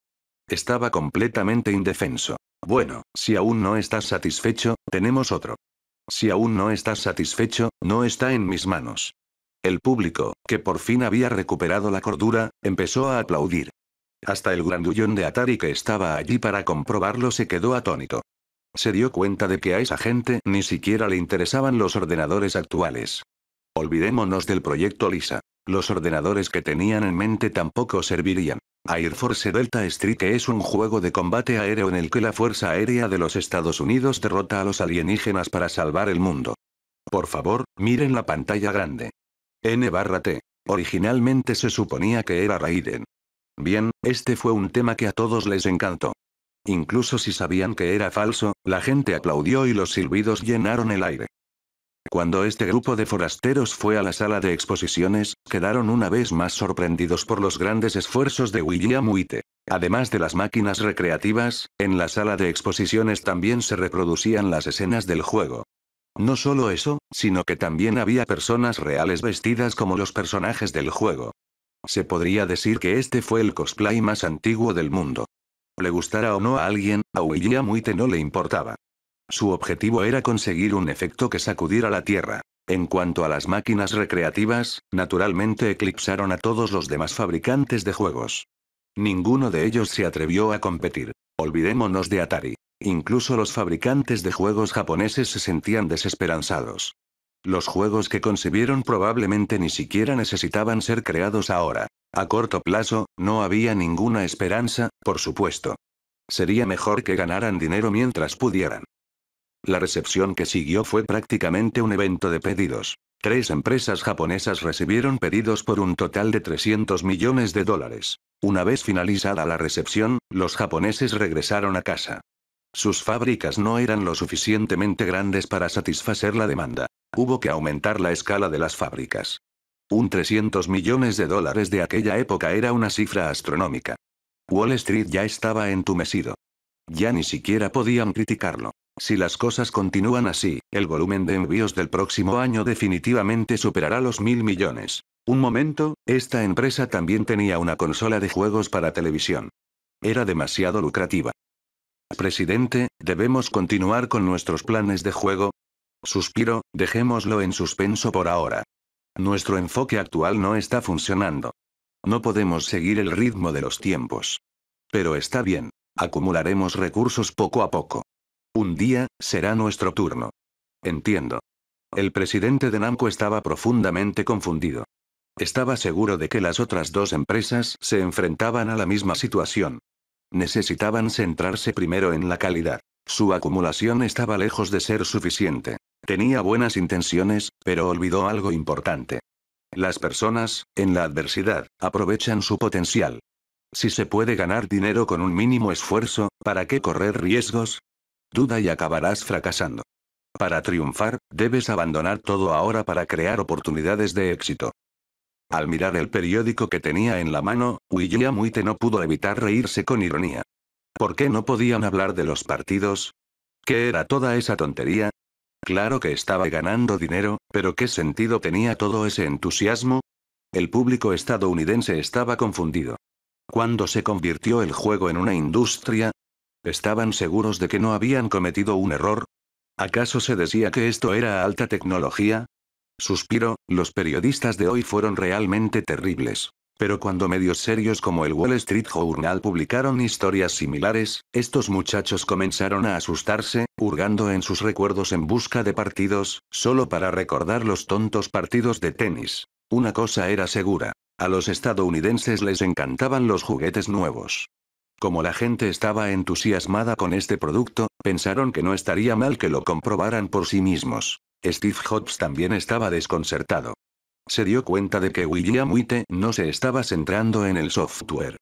Estaba completamente indefenso. Bueno, si aún no estás satisfecho, tenemos otro. Si aún no estás satisfecho, no está en mis manos. El público, que por fin había recuperado la cordura, empezó a aplaudir. Hasta el grandullón de Atari que estaba allí para comprobarlo se quedó atónito. Se dio cuenta de que a esa gente ni siquiera le interesaban los ordenadores actuales. Olvidémonos del proyecto Lisa. Los ordenadores que tenían en mente tampoco servirían. Air Force Delta Street es un juego de combate aéreo en el que la Fuerza Aérea de los Estados Unidos derrota a los alienígenas para salvar el mundo. Por favor, miren la pantalla grande. N barra T. Originalmente se suponía que era Raiden. Bien, este fue un tema que a todos les encantó. Incluso si sabían que era falso, la gente aplaudió y los silbidos llenaron el aire. Cuando este grupo de forasteros fue a la sala de exposiciones, quedaron una vez más sorprendidos por los grandes esfuerzos de William Witte. Además de las máquinas recreativas, en la sala de exposiciones también se reproducían las escenas del juego. No solo eso, sino que también había personas reales vestidas como los personajes del juego. Se podría decir que este fue el cosplay más antiguo del mundo. Le gustara o no a alguien, a William Witte no le importaba. Su objetivo era conseguir un efecto que sacudiera la Tierra. En cuanto a las máquinas recreativas, naturalmente eclipsaron a todos los demás fabricantes de juegos. Ninguno de ellos se atrevió a competir. Olvidémonos de Atari. Incluso los fabricantes de juegos japoneses se sentían desesperanzados. Los juegos que concibieron probablemente ni siquiera necesitaban ser creados ahora. A corto plazo, no había ninguna esperanza, por supuesto. Sería mejor que ganaran dinero mientras pudieran. La recepción que siguió fue prácticamente un evento de pedidos. Tres empresas japonesas recibieron pedidos por un total de 300 millones de dólares. Una vez finalizada la recepción, los japoneses regresaron a casa. Sus fábricas no eran lo suficientemente grandes para satisfacer la demanda. Hubo que aumentar la escala de las fábricas. Un 300 millones de dólares de aquella época era una cifra astronómica. Wall Street ya estaba entumecido. Ya ni siquiera podían criticarlo. Si las cosas continúan así, el volumen de envíos del próximo año definitivamente superará los mil millones. Un momento, esta empresa también tenía una consola de juegos para televisión. Era demasiado lucrativa. Presidente, ¿debemos continuar con nuestros planes de juego? Suspiro, dejémoslo en suspenso por ahora. Nuestro enfoque actual no está funcionando. No podemos seguir el ritmo de los tiempos. Pero está bien. Acumularemos recursos poco a poco. Un día, será nuestro turno. Entiendo. El presidente de Namco estaba profundamente confundido. Estaba seguro de que las otras dos empresas se enfrentaban a la misma situación. Necesitaban centrarse primero en la calidad. Su acumulación estaba lejos de ser suficiente. Tenía buenas intenciones, pero olvidó algo importante. Las personas, en la adversidad, aprovechan su potencial. Si se puede ganar dinero con un mínimo esfuerzo, ¿para qué correr riesgos? duda y acabarás fracasando. Para triunfar, debes abandonar todo ahora para crear oportunidades de éxito. Al mirar el periódico que tenía en la mano, William Muite no pudo evitar reírse con ironía. ¿Por qué no podían hablar de los partidos? ¿Qué era toda esa tontería? Claro que estaba ganando dinero, pero ¿qué sentido tenía todo ese entusiasmo? El público estadounidense estaba confundido. Cuando se convirtió el juego en una industria, ¿Estaban seguros de que no habían cometido un error? ¿Acaso se decía que esto era alta tecnología? Suspiro, los periodistas de hoy fueron realmente terribles. Pero cuando medios serios como el Wall Street Journal publicaron historias similares, estos muchachos comenzaron a asustarse, hurgando en sus recuerdos en busca de partidos, solo para recordar los tontos partidos de tenis. Una cosa era segura. A los estadounidenses les encantaban los juguetes nuevos. Como la gente estaba entusiasmada con este producto, pensaron que no estaría mal que lo comprobaran por sí mismos. Steve Jobs también estaba desconcertado. Se dio cuenta de que William Witte no se estaba centrando en el software.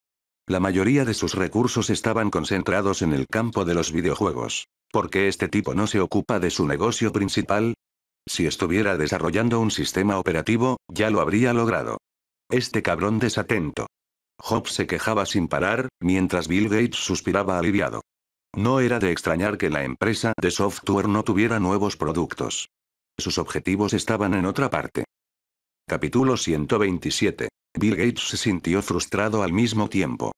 La mayoría de sus recursos estaban concentrados en el campo de los videojuegos. ¿Por qué este tipo no se ocupa de su negocio principal? Si estuviera desarrollando un sistema operativo, ya lo habría logrado. Este cabrón desatento. Job se quejaba sin parar, mientras Bill Gates suspiraba aliviado. No era de extrañar que la empresa de software no tuviera nuevos productos. Sus objetivos estaban en otra parte. Capítulo 127. Bill Gates se sintió frustrado al mismo tiempo.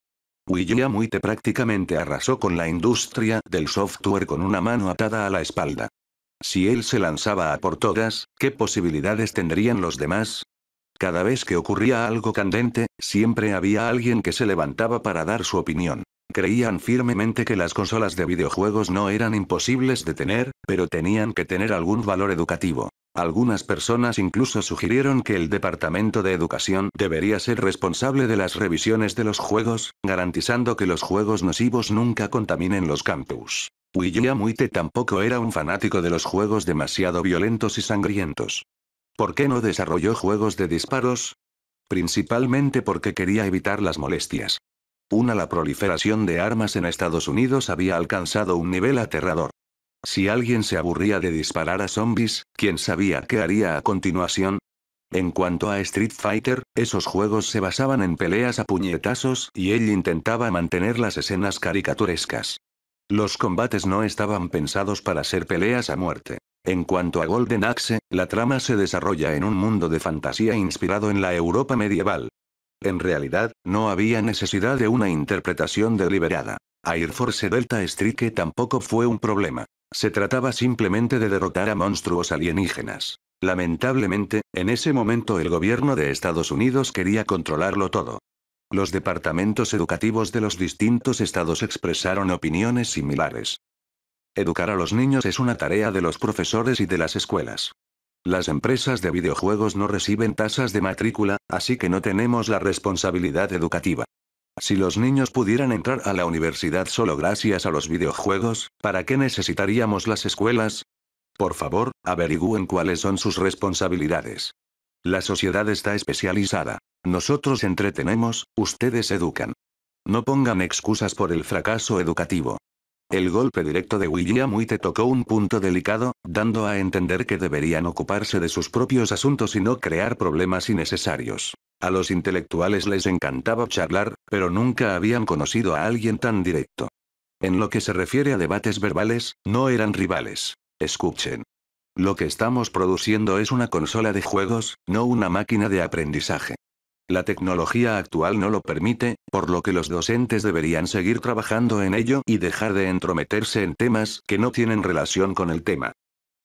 William Witte prácticamente arrasó con la industria del software con una mano atada a la espalda. Si él se lanzaba a por todas, ¿qué posibilidades tendrían los demás? Cada vez que ocurría algo candente, siempre había alguien que se levantaba para dar su opinión. Creían firmemente que las consolas de videojuegos no eran imposibles de tener, pero tenían que tener algún valor educativo. Algunas personas incluso sugirieron que el Departamento de Educación debería ser responsable de las revisiones de los juegos, garantizando que los juegos nocivos nunca contaminen los campus. William Muite tampoco era un fanático de los juegos demasiado violentos y sangrientos. ¿Por qué no desarrolló juegos de disparos? Principalmente porque quería evitar las molestias. Una la proliferación de armas en Estados Unidos había alcanzado un nivel aterrador. Si alguien se aburría de disparar a zombies, ¿quién sabía qué haría a continuación? En cuanto a Street Fighter, esos juegos se basaban en peleas a puñetazos y él intentaba mantener las escenas caricaturescas. Los combates no estaban pensados para ser peleas a muerte. En cuanto a Golden Axe, la trama se desarrolla en un mundo de fantasía inspirado en la Europa medieval. En realidad, no había necesidad de una interpretación deliberada. Air Force Delta Strike tampoco fue un problema. Se trataba simplemente de derrotar a monstruos alienígenas. Lamentablemente, en ese momento el gobierno de Estados Unidos quería controlarlo todo. Los departamentos educativos de los distintos estados expresaron opiniones similares. Educar a los niños es una tarea de los profesores y de las escuelas. Las empresas de videojuegos no reciben tasas de matrícula, así que no tenemos la responsabilidad educativa. Si los niños pudieran entrar a la universidad solo gracias a los videojuegos, ¿para qué necesitaríamos las escuelas? Por favor, averigüen cuáles son sus responsabilidades. La sociedad está especializada. Nosotros entretenemos, ustedes educan. No pongan excusas por el fracaso educativo. El golpe directo de Witte tocó un punto delicado, dando a entender que deberían ocuparse de sus propios asuntos y no crear problemas innecesarios. A los intelectuales les encantaba charlar, pero nunca habían conocido a alguien tan directo. En lo que se refiere a debates verbales, no eran rivales. Escuchen. Lo que estamos produciendo es una consola de juegos, no una máquina de aprendizaje. La tecnología actual no lo permite, por lo que los docentes deberían seguir trabajando en ello y dejar de entrometerse en temas que no tienen relación con el tema.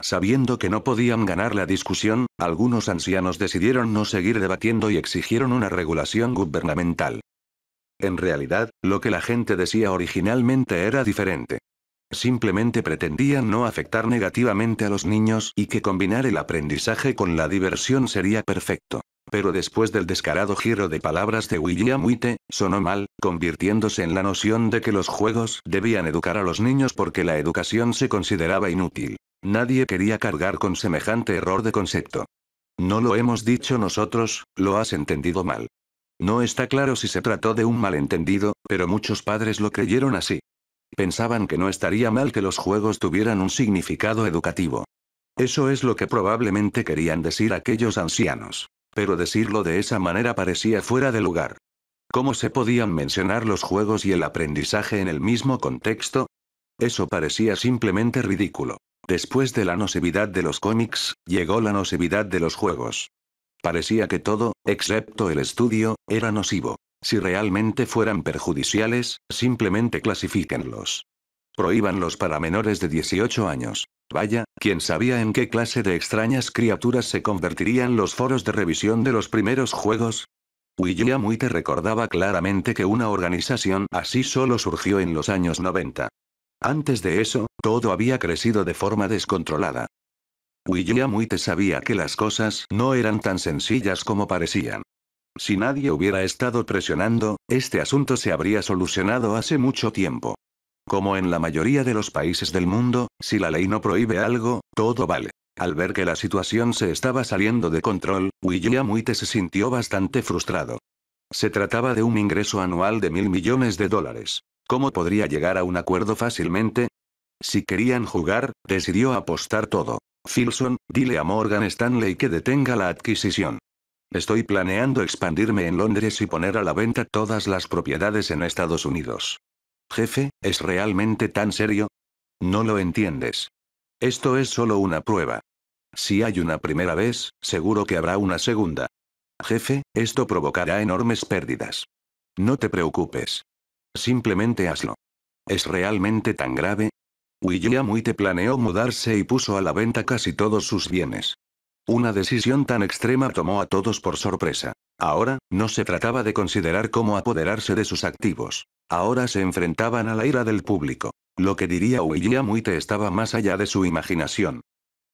Sabiendo que no podían ganar la discusión, algunos ancianos decidieron no seguir debatiendo y exigieron una regulación gubernamental. En realidad, lo que la gente decía originalmente era diferente. Simplemente pretendían no afectar negativamente a los niños y que combinar el aprendizaje con la diversión sería perfecto pero después del descarado giro de palabras de William Witte, sonó mal, convirtiéndose en la noción de que los juegos debían educar a los niños porque la educación se consideraba inútil. Nadie quería cargar con semejante error de concepto. No lo hemos dicho nosotros, lo has entendido mal. No está claro si se trató de un malentendido, pero muchos padres lo creyeron así. Pensaban que no estaría mal que los juegos tuvieran un significado educativo. Eso es lo que probablemente querían decir aquellos ancianos pero decirlo de esa manera parecía fuera de lugar. ¿Cómo se podían mencionar los juegos y el aprendizaje en el mismo contexto? Eso parecía simplemente ridículo. Después de la nocividad de los cómics, llegó la nocividad de los juegos. Parecía que todo, excepto el estudio, era nocivo. Si realmente fueran perjudiciales, simplemente clasifíquenlos. Prohíbanlos para menores de 18 años. Vaya, quién sabía en qué clase de extrañas criaturas se convertirían los foros de revisión de los primeros juegos. William Muite recordaba claramente que una organización así solo surgió en los años 90. Antes de eso, todo había crecido de forma descontrolada. William Muite sabía que las cosas no eran tan sencillas como parecían. Si nadie hubiera estado presionando, este asunto se habría solucionado hace mucho tiempo. Como en la mayoría de los países del mundo, si la ley no prohíbe algo, todo vale. Al ver que la situación se estaba saliendo de control, William Witte se sintió bastante frustrado. Se trataba de un ingreso anual de mil millones de dólares. ¿Cómo podría llegar a un acuerdo fácilmente? Si querían jugar, decidió apostar todo. Filson, dile a Morgan Stanley que detenga la adquisición. Estoy planeando expandirme en Londres y poner a la venta todas las propiedades en Estados Unidos. Jefe, ¿es realmente tan serio? No lo entiendes. Esto es solo una prueba. Si hay una primera vez, seguro que habrá una segunda. Jefe, esto provocará enormes pérdidas. No te preocupes. Simplemente hazlo. ¿Es realmente tan grave? te planeó mudarse y puso a la venta casi todos sus bienes. Una decisión tan extrema tomó a todos por sorpresa. Ahora, no se trataba de considerar cómo apoderarse de sus activos. Ahora se enfrentaban a la ira del público. Lo que diría Muite estaba más allá de su imaginación.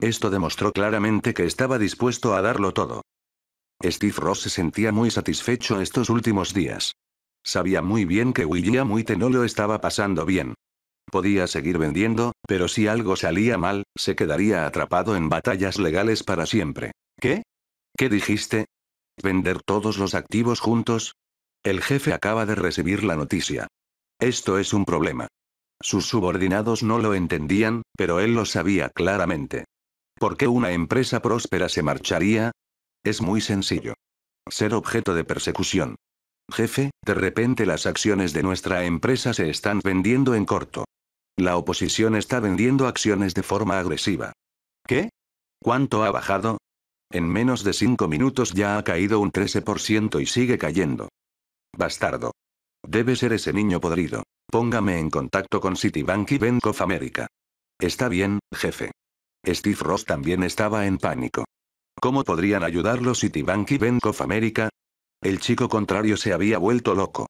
Esto demostró claramente que estaba dispuesto a darlo todo. Steve Ross se sentía muy satisfecho estos últimos días. Sabía muy bien que Muite no lo estaba pasando bien. Podía seguir vendiendo, pero si algo salía mal, se quedaría atrapado en batallas legales para siempre. ¿Qué? ¿Qué dijiste? ¿Vender todos los activos juntos? El jefe acaba de recibir la noticia. Esto es un problema. Sus subordinados no lo entendían, pero él lo sabía claramente. ¿Por qué una empresa próspera se marcharía? Es muy sencillo. Ser objeto de persecución. Jefe, de repente las acciones de nuestra empresa se están vendiendo en corto. La oposición está vendiendo acciones de forma agresiva. ¿Qué? ¿Cuánto ha bajado? En menos de cinco minutos ya ha caído un 13% y sigue cayendo. Bastardo. Debe ser ese niño podrido. Póngame en contacto con Citibank y Bank of America. Está bien, jefe. Steve Ross también estaba en pánico. ¿Cómo podrían ayudarlo Citibank y Bank of America? El chico contrario se había vuelto loco.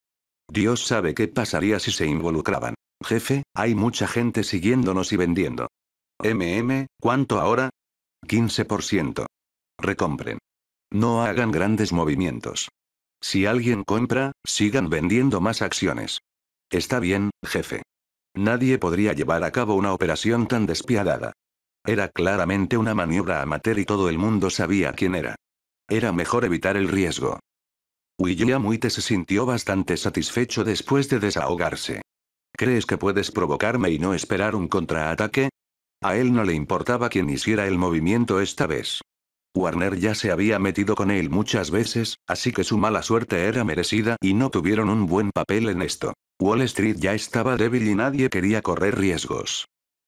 Dios sabe qué pasaría si se involucraban. Jefe, hay mucha gente siguiéndonos y vendiendo. MM, ¿cuánto ahora? 15%. Recompren. No hagan grandes movimientos. Si alguien compra, sigan vendiendo más acciones. Está bien, jefe. Nadie podría llevar a cabo una operación tan despiadada. Era claramente una maniobra amateur y todo el mundo sabía quién era. Era mejor evitar el riesgo. William Witte se sintió bastante satisfecho después de desahogarse. ¿Crees que puedes provocarme y no esperar un contraataque? A él no le importaba quién hiciera el movimiento esta vez. Warner ya se había metido con él muchas veces, así que su mala suerte era merecida y no tuvieron un buen papel en esto. Wall Street ya estaba débil y nadie quería correr riesgos.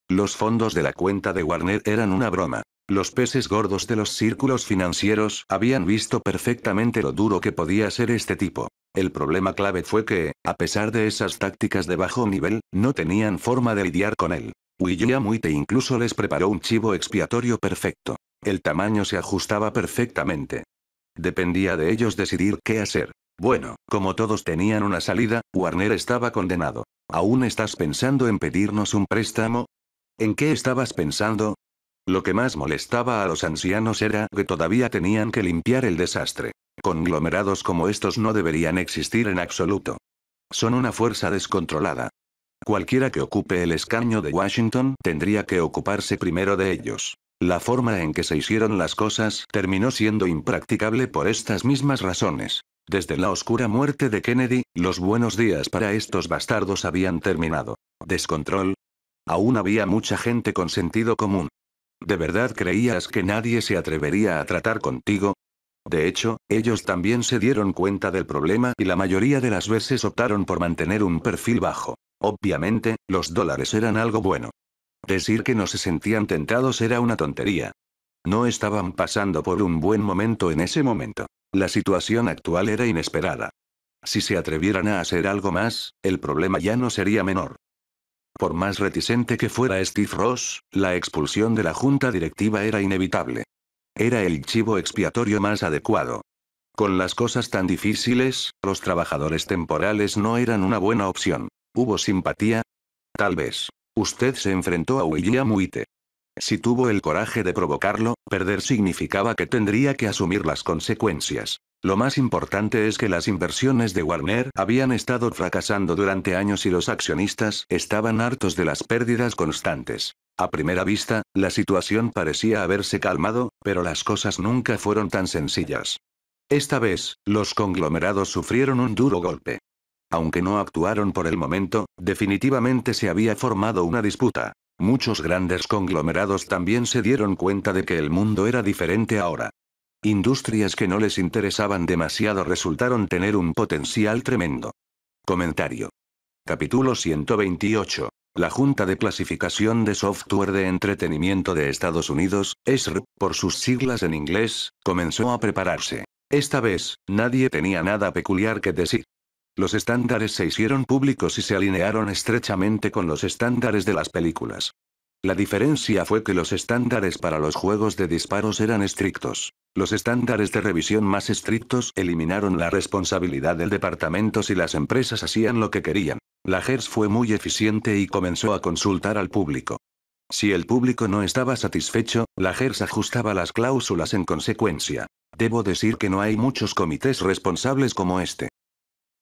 Los fondos de la cuenta de Warner eran una broma. Los peces gordos de los círculos financieros habían visto perfectamente lo duro que podía ser este tipo. El problema clave fue que, a pesar de esas tácticas de bajo nivel, no tenían forma de lidiar con él. William Witte incluso les preparó un chivo expiatorio perfecto. El tamaño se ajustaba perfectamente. Dependía de ellos decidir qué hacer. Bueno, como todos tenían una salida, Warner estaba condenado. ¿Aún estás pensando en pedirnos un préstamo? ¿En qué estabas pensando? Lo que más molestaba a los ancianos era que todavía tenían que limpiar el desastre. Conglomerados como estos no deberían existir en absoluto. Son una fuerza descontrolada. Cualquiera que ocupe el escaño de Washington tendría que ocuparse primero de ellos. La forma en que se hicieron las cosas terminó siendo impracticable por estas mismas razones. Desde la oscura muerte de Kennedy, los buenos días para estos bastardos habían terminado. Descontrol. Aún había mucha gente con sentido común. ¿De verdad creías que nadie se atrevería a tratar contigo? De hecho, ellos también se dieron cuenta del problema y la mayoría de las veces optaron por mantener un perfil bajo. Obviamente, los dólares eran algo bueno. Decir que no se sentían tentados era una tontería. No estaban pasando por un buen momento en ese momento. La situación actual era inesperada. Si se atrevieran a hacer algo más, el problema ya no sería menor. Por más reticente que fuera Steve Ross, la expulsión de la junta directiva era inevitable. Era el chivo expiatorio más adecuado. Con las cosas tan difíciles, los trabajadores temporales no eran una buena opción. ¿Hubo simpatía? Tal vez. Usted se enfrentó a William Witte. Si tuvo el coraje de provocarlo, perder significaba que tendría que asumir las consecuencias. Lo más importante es que las inversiones de Warner habían estado fracasando durante años y los accionistas estaban hartos de las pérdidas constantes. A primera vista, la situación parecía haberse calmado, pero las cosas nunca fueron tan sencillas. Esta vez, los conglomerados sufrieron un duro golpe. Aunque no actuaron por el momento, definitivamente se había formado una disputa. Muchos grandes conglomerados también se dieron cuenta de que el mundo era diferente ahora. Industrias que no les interesaban demasiado resultaron tener un potencial tremendo. Comentario. Capítulo 128. La Junta de Clasificación de Software de Entretenimiento de Estados Unidos, ESR, por sus siglas en inglés, comenzó a prepararse. Esta vez, nadie tenía nada peculiar que decir. Los estándares se hicieron públicos y se alinearon estrechamente con los estándares de las películas. La diferencia fue que los estándares para los juegos de disparos eran estrictos. Los estándares de revisión más estrictos eliminaron la responsabilidad del departamento si las empresas hacían lo que querían. La GERS fue muy eficiente y comenzó a consultar al público. Si el público no estaba satisfecho, la GERS ajustaba las cláusulas en consecuencia. Debo decir que no hay muchos comités responsables como este.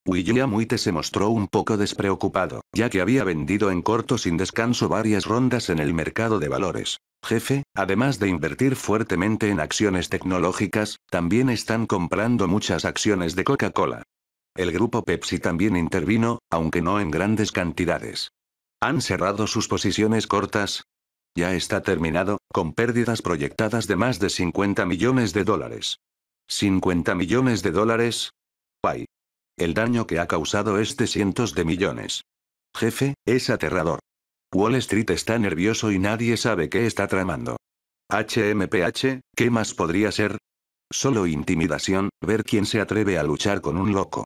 William Muite se mostró un poco despreocupado, ya que había vendido en corto sin descanso varias rondas en el mercado de valores. Jefe, además de invertir fuertemente en acciones tecnológicas, también están comprando muchas acciones de Coca-Cola. El grupo Pepsi también intervino, aunque no en grandes cantidades. Han cerrado sus posiciones cortas. Ya está terminado, con pérdidas proyectadas de más de 50 millones de dólares. 50 millones de dólares, el daño que ha causado es de cientos de millones. Jefe, es aterrador. Wall Street está nervioso y nadie sabe qué está tramando. HMPH, ¿qué más podría ser? Solo intimidación, ver quién se atreve a luchar con un loco.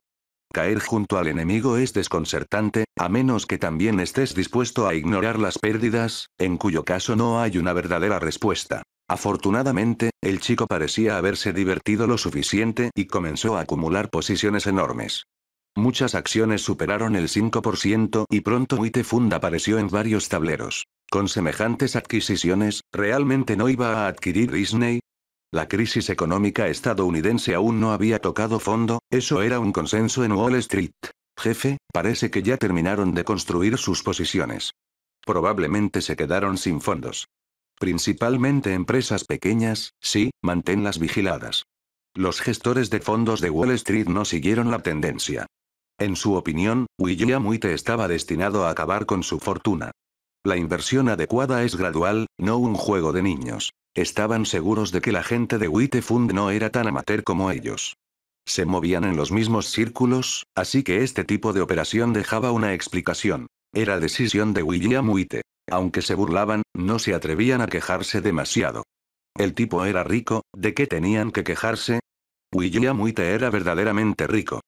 Caer junto al enemigo es desconcertante, a menos que también estés dispuesto a ignorar las pérdidas, en cuyo caso no hay una verdadera respuesta. Afortunadamente, el chico parecía haberse divertido lo suficiente y comenzó a acumular posiciones enormes. Muchas acciones superaron el 5% y pronto Fund apareció en varios tableros. Con semejantes adquisiciones, ¿realmente no iba a adquirir Disney? La crisis económica estadounidense aún no había tocado fondo, eso era un consenso en Wall Street. Jefe, parece que ya terminaron de construir sus posiciones. Probablemente se quedaron sin fondos principalmente empresas pequeñas, sí, manténlas vigiladas. Los gestores de fondos de Wall Street no siguieron la tendencia. En su opinión, William Witte estaba destinado a acabar con su fortuna. La inversión adecuada es gradual, no un juego de niños. Estaban seguros de que la gente de Witte Fund no era tan amateur como ellos. Se movían en los mismos círculos, así que este tipo de operación dejaba una explicación. Era decisión de William Witte aunque se burlaban, no se atrevían a quejarse demasiado. El tipo era rico, ¿de qué tenían que quejarse? William Muite era verdaderamente rico.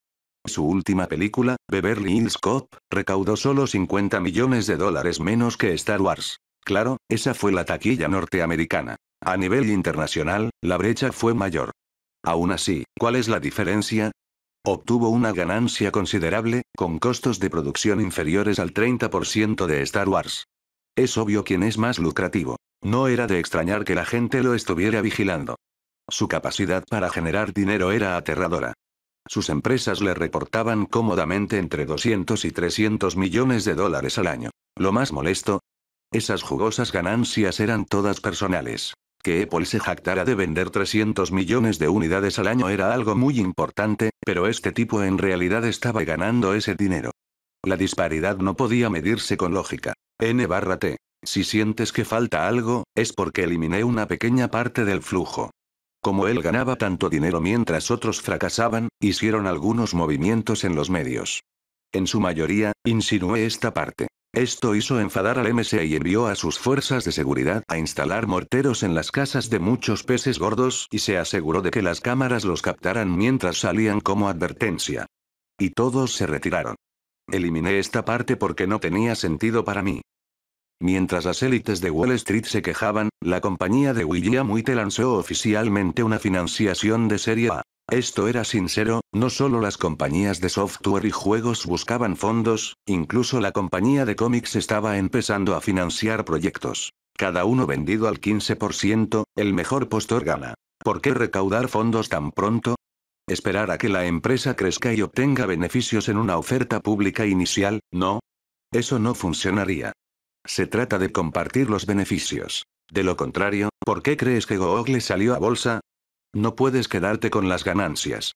Su última película, Beverly Hills Cop, recaudó solo 50 millones de dólares menos que Star Wars. Claro, esa fue la taquilla norteamericana. A nivel internacional, la brecha fue mayor. Aún así, ¿cuál es la diferencia? Obtuvo una ganancia considerable, con costos de producción inferiores al 30% de Star Wars. Es obvio quién es más lucrativo. No era de extrañar que la gente lo estuviera vigilando. Su capacidad para generar dinero era aterradora. Sus empresas le reportaban cómodamente entre 200 y 300 millones de dólares al año. Lo más molesto, esas jugosas ganancias eran todas personales. Que Apple se jactara de vender 300 millones de unidades al año era algo muy importante, pero este tipo en realidad estaba ganando ese dinero. La disparidad no podía medirse con lógica. N barra T. Si sientes que falta algo, es porque eliminé una pequeña parte del flujo. Como él ganaba tanto dinero mientras otros fracasaban, hicieron algunos movimientos en los medios. En su mayoría, insinué esta parte. Esto hizo enfadar al MC y envió a sus fuerzas de seguridad a instalar morteros en las casas de muchos peces gordos y se aseguró de que las cámaras los captaran mientras salían como advertencia. Y todos se retiraron. Eliminé esta parte porque no tenía sentido para mí. Mientras las élites de Wall Street se quejaban, la compañía de William Muite lanzó oficialmente una financiación de serie A. Esto era sincero, no solo las compañías de software y juegos buscaban fondos, incluso la compañía de cómics estaba empezando a financiar proyectos. Cada uno vendido al 15%, el mejor postor gana. ¿Por qué recaudar fondos tan pronto? Esperar a que la empresa crezca y obtenga beneficios en una oferta pública inicial, no. Eso no funcionaría. Se trata de compartir los beneficios. De lo contrario, ¿por qué crees que Google salió a bolsa? No puedes quedarte con las ganancias.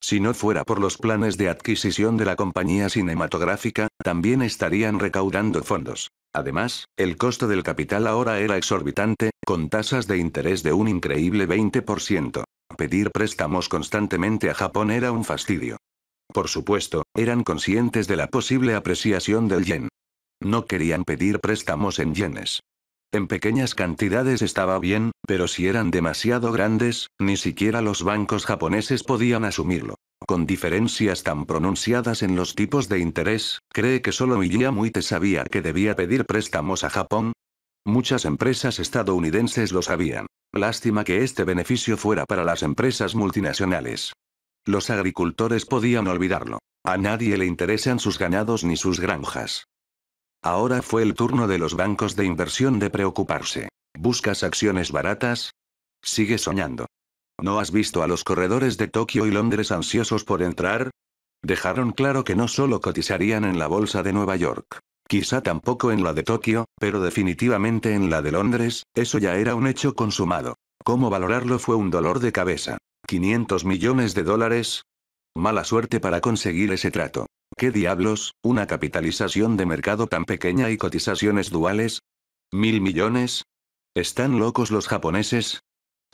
Si no fuera por los planes de adquisición de la compañía cinematográfica, también estarían recaudando fondos. Además, el costo del capital ahora era exorbitante, con tasas de interés de un increíble 20%. Pedir préstamos constantemente a Japón era un fastidio. Por supuesto, eran conscientes de la posible apreciación del yen. No querían pedir préstamos en yenes. En pequeñas cantidades estaba bien, pero si eran demasiado grandes, ni siquiera los bancos japoneses podían asumirlo. Con diferencias tan pronunciadas en los tipos de interés, ¿cree que solo Te sabía que debía pedir préstamos a Japón? Muchas empresas estadounidenses lo sabían. Lástima que este beneficio fuera para las empresas multinacionales. Los agricultores podían olvidarlo. A nadie le interesan sus ganados ni sus granjas. Ahora fue el turno de los bancos de inversión de preocuparse. ¿Buscas acciones baratas? Sigue soñando. ¿No has visto a los corredores de Tokio y Londres ansiosos por entrar? Dejaron claro que no solo cotizarían en la bolsa de Nueva York, quizá tampoco en la de Tokio, pero definitivamente en la de Londres, eso ya era un hecho consumado. Cómo valorarlo fue un dolor de cabeza. 500 millones de dólares. Mala suerte para conseguir ese trato. ¿Qué diablos? ¿Una capitalización de mercado tan pequeña y cotizaciones duales? ¿Mil millones? ¿Están locos los japoneses?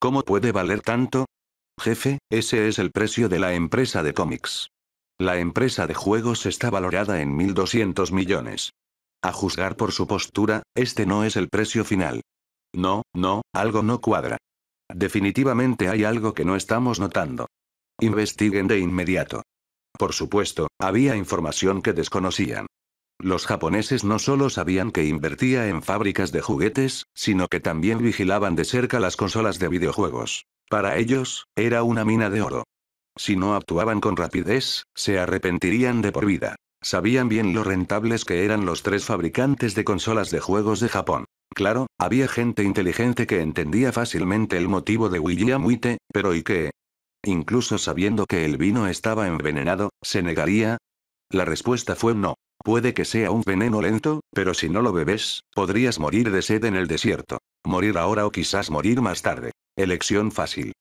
¿Cómo puede valer tanto? Jefe, ese es el precio de la empresa de cómics. La empresa de juegos está valorada en 1.200 millones. A juzgar por su postura, este no es el precio final. No, no, algo no cuadra. Definitivamente hay algo que no estamos notando. Investiguen de inmediato. Por supuesto, había información que desconocían. Los japoneses no solo sabían que invertía en fábricas de juguetes, sino que también vigilaban de cerca las consolas de videojuegos. Para ellos, era una mina de oro. Si no actuaban con rapidez, se arrepentirían de por vida. Sabían bien lo rentables que eran los tres fabricantes de consolas de juegos de Japón. Claro, había gente inteligente que entendía fácilmente el motivo de William Witte, pero ¿y qué? incluso sabiendo que el vino estaba envenenado, se negaría? La respuesta fue no. Puede que sea un veneno lento, pero si no lo bebes, podrías morir de sed en el desierto. Morir ahora o quizás morir más tarde. Elección fácil.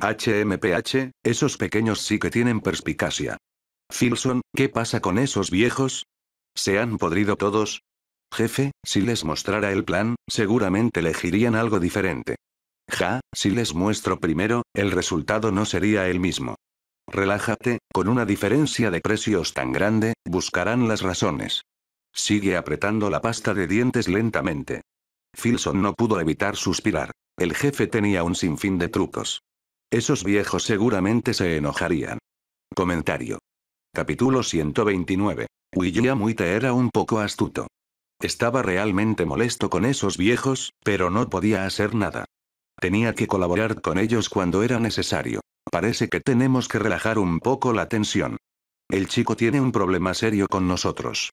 HMPH, esos pequeños sí que tienen perspicacia. Filson, ¿qué pasa con esos viejos? ¿Se han podrido todos? Jefe, si les mostrara el plan, seguramente elegirían algo diferente. Ja, si les muestro primero, el resultado no sería el mismo. Relájate, con una diferencia de precios tan grande, buscarán las razones. Sigue apretando la pasta de dientes lentamente. Filson no pudo evitar suspirar. El jefe tenía un sinfín de trucos. Esos viejos seguramente se enojarían. Comentario. Capítulo 129. William Witte era un poco astuto. Estaba realmente molesto con esos viejos, pero no podía hacer nada. Tenía que colaborar con ellos cuando era necesario. Parece que tenemos que relajar un poco la tensión. El chico tiene un problema serio con nosotros.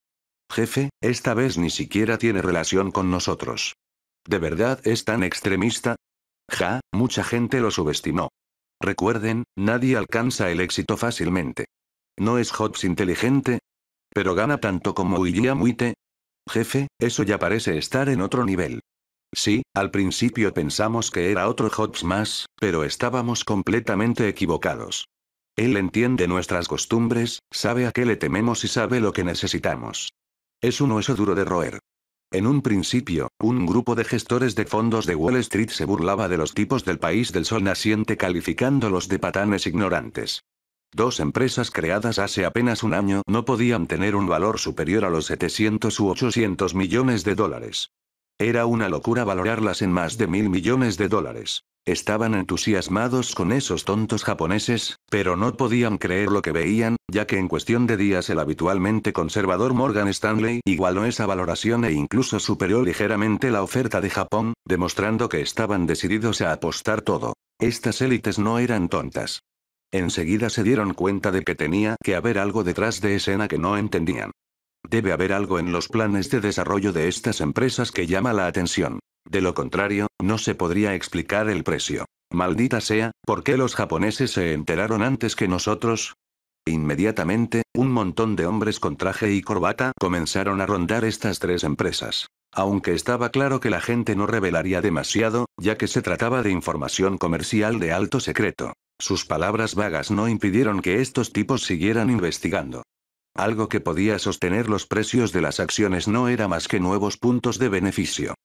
Jefe, esta vez ni siquiera tiene relación con nosotros. ¿De verdad es tan extremista? Ja, mucha gente lo subestimó. Recuerden, nadie alcanza el éxito fácilmente. ¿No es Hobbs inteligente? ¿Pero gana tanto como William Witte? Jefe, eso ya parece estar en otro nivel. Sí, al principio pensamos que era otro Hobbs más, pero estábamos completamente equivocados. Él entiende nuestras costumbres, sabe a qué le tememos y sabe lo que necesitamos. Es un hueso duro de roer. En un principio, un grupo de gestores de fondos de Wall Street se burlaba de los tipos del país del sol naciente calificándolos de patanes ignorantes. Dos empresas creadas hace apenas un año no podían tener un valor superior a los 700 u 800 millones de dólares. Era una locura valorarlas en más de mil millones de dólares. Estaban entusiasmados con esos tontos japoneses, pero no podían creer lo que veían, ya que en cuestión de días el habitualmente conservador Morgan Stanley igualó esa valoración e incluso superó ligeramente la oferta de Japón, demostrando que estaban decididos a apostar todo. Estas élites no eran tontas. Enseguida se dieron cuenta de que tenía que haber algo detrás de escena que no entendían. Debe haber algo en los planes de desarrollo de estas empresas que llama la atención. De lo contrario, no se podría explicar el precio. Maldita sea, ¿por qué los japoneses se enteraron antes que nosotros? Inmediatamente, un montón de hombres con traje y corbata comenzaron a rondar estas tres empresas. Aunque estaba claro que la gente no revelaría demasiado, ya que se trataba de información comercial de alto secreto. Sus palabras vagas no impidieron que estos tipos siguieran investigando. Algo que podía sostener los precios de las acciones no era más que nuevos puntos de beneficio.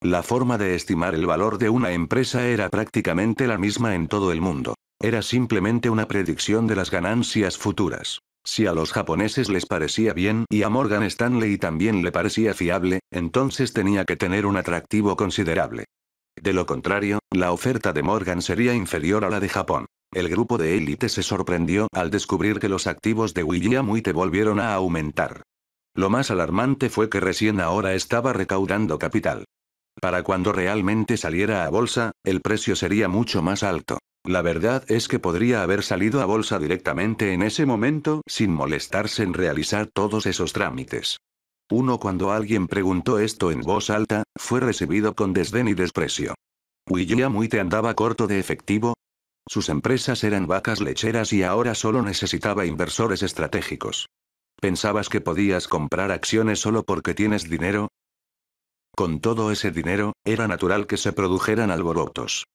La forma de estimar el valor de una empresa era prácticamente la misma en todo el mundo. Era simplemente una predicción de las ganancias futuras. Si a los japoneses les parecía bien y a Morgan Stanley también le parecía fiable, entonces tenía que tener un atractivo considerable. De lo contrario, la oferta de Morgan sería inferior a la de Japón el grupo de élite se sorprendió al descubrir que los activos de Witte volvieron a aumentar. Lo más alarmante fue que recién ahora estaba recaudando capital. Para cuando realmente saliera a bolsa, el precio sería mucho más alto. La verdad es que podría haber salido a bolsa directamente en ese momento sin molestarse en realizar todos esos trámites. Uno cuando alguien preguntó esto en voz alta, fue recibido con desdén y desprecio. William Witte andaba corto de efectivo, sus empresas eran vacas lecheras y ahora solo necesitaba inversores estratégicos. ¿Pensabas que podías comprar acciones solo porque tienes dinero? Con todo ese dinero, era natural que se produjeran alborotos.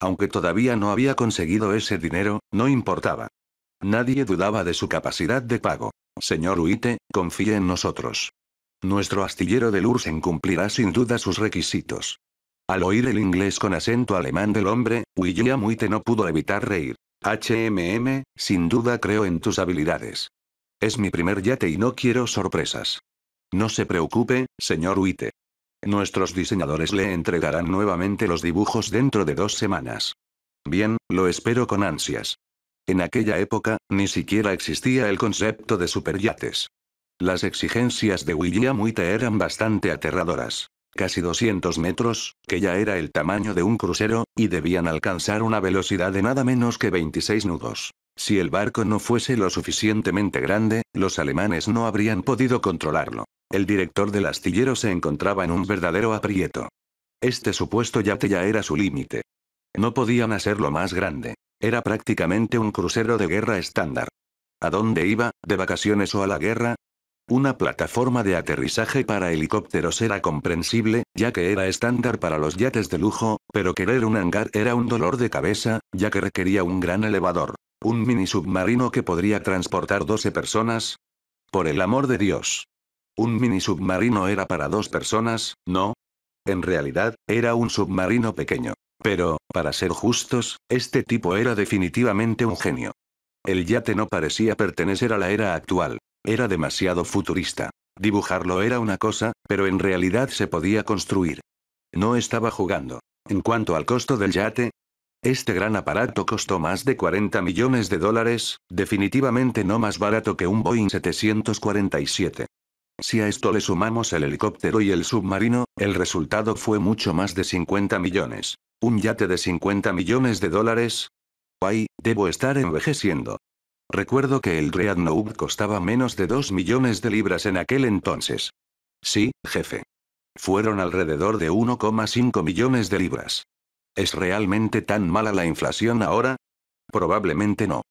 Aunque todavía no había conseguido ese dinero, no importaba. Nadie dudaba de su capacidad de pago. Señor Uite, confíe en nosotros. Nuestro astillero de Lursen cumplirá sin duda sus requisitos. Al oír el inglés con acento alemán del hombre, William Witte no pudo evitar reír. HMM, sin duda creo en tus habilidades. Es mi primer yate y no quiero sorpresas. No se preocupe, señor Witte. Nuestros diseñadores le entregarán nuevamente los dibujos dentro de dos semanas. Bien, lo espero con ansias. En aquella época, ni siquiera existía el concepto de superyates. Las exigencias de William Witte eran bastante aterradoras casi 200 metros, que ya era el tamaño de un crucero, y debían alcanzar una velocidad de nada menos que 26 nudos. Si el barco no fuese lo suficientemente grande, los alemanes no habrían podido controlarlo. El director del astillero se encontraba en un verdadero aprieto. Este supuesto yate ya era su límite. No podían hacerlo más grande. Era prácticamente un crucero de guerra estándar. ¿A dónde iba, de vacaciones o a la guerra? Una plataforma de aterrizaje para helicópteros era comprensible, ya que era estándar para los yates de lujo, pero querer un hangar era un dolor de cabeza, ya que requería un gran elevador. Un mini submarino que podría transportar 12 personas. Por el amor de Dios. Un mini submarino era para dos personas, ¿no? En realidad, era un submarino pequeño. Pero, para ser justos, este tipo era definitivamente un genio. El yate no parecía pertenecer a la era actual, era demasiado futurista. Dibujarlo era una cosa, pero en realidad se podía construir. No estaba jugando. En cuanto al costo del yate, este gran aparato costó más de 40 millones de dólares, definitivamente no más barato que un Boeing 747. Si a esto le sumamos el helicóptero y el submarino, el resultado fue mucho más de 50 millones. ¿Un yate de 50 millones de dólares? Ay, debo estar envejeciendo. Recuerdo que el Dreadnought costaba menos de 2 millones de libras en aquel entonces. Sí, jefe. Fueron alrededor de 1,5 millones de libras. ¿Es realmente tan mala la inflación ahora? Probablemente no.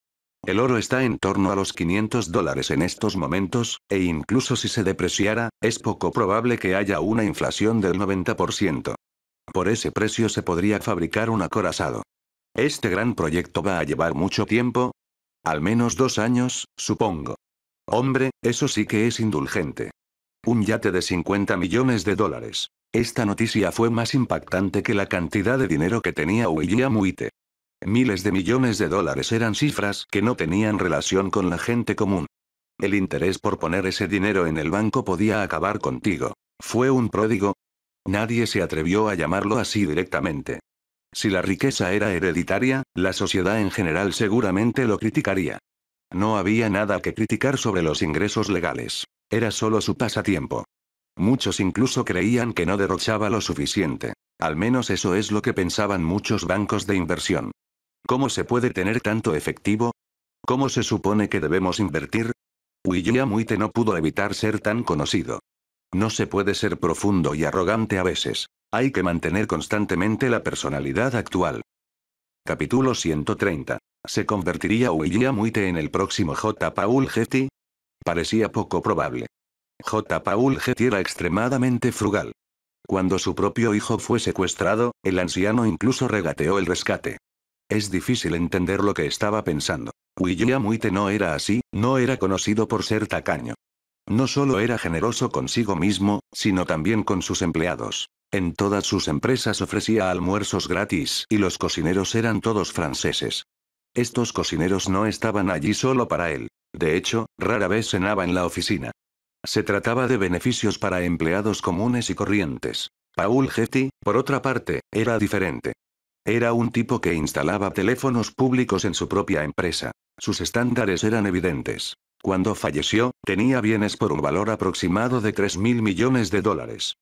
El oro está en torno a los 500 dólares en estos momentos, e incluso si se depreciara, es poco probable que haya una inflación del 90%. Por ese precio se podría fabricar un acorazado. Este gran proyecto va a llevar mucho tiempo, al menos dos años, supongo. Hombre, eso sí que es indulgente. Un yate de 50 millones de dólares. Esta noticia fue más impactante que la cantidad de dinero que tenía William Muite. Miles de millones de dólares eran cifras que no tenían relación con la gente común. El interés por poner ese dinero en el banco podía acabar contigo. ¿Fue un pródigo? Nadie se atrevió a llamarlo así directamente. Si la riqueza era hereditaria, la sociedad en general seguramente lo criticaría. No había nada que criticar sobre los ingresos legales. Era solo su pasatiempo. Muchos incluso creían que no derrochaba lo suficiente. Al menos eso es lo que pensaban muchos bancos de inversión. ¿Cómo se puede tener tanto efectivo? ¿Cómo se supone que debemos invertir? Muite no pudo evitar ser tan conocido. No se puede ser profundo y arrogante a veces. Hay que mantener constantemente la personalidad actual. Capítulo 130. ¿Se convertiría William Muite en el próximo J. Paul Getty? Parecía poco probable. J. Paul Getty era extremadamente frugal. Cuando su propio hijo fue secuestrado, el anciano incluso regateó el rescate. Es difícil entender lo que estaba pensando. William Muite no era así, no era conocido por ser tacaño. No solo era generoso consigo mismo, sino también con sus empleados. En todas sus empresas ofrecía almuerzos gratis y los cocineros eran todos franceses. Estos cocineros no estaban allí solo para él. De hecho, rara vez cenaba en la oficina. Se trataba de beneficios para empleados comunes y corrientes. Paul Getty, por otra parte, era diferente. Era un tipo que instalaba teléfonos públicos en su propia empresa. Sus estándares eran evidentes. Cuando falleció, tenía bienes por un valor aproximado de mil millones de dólares.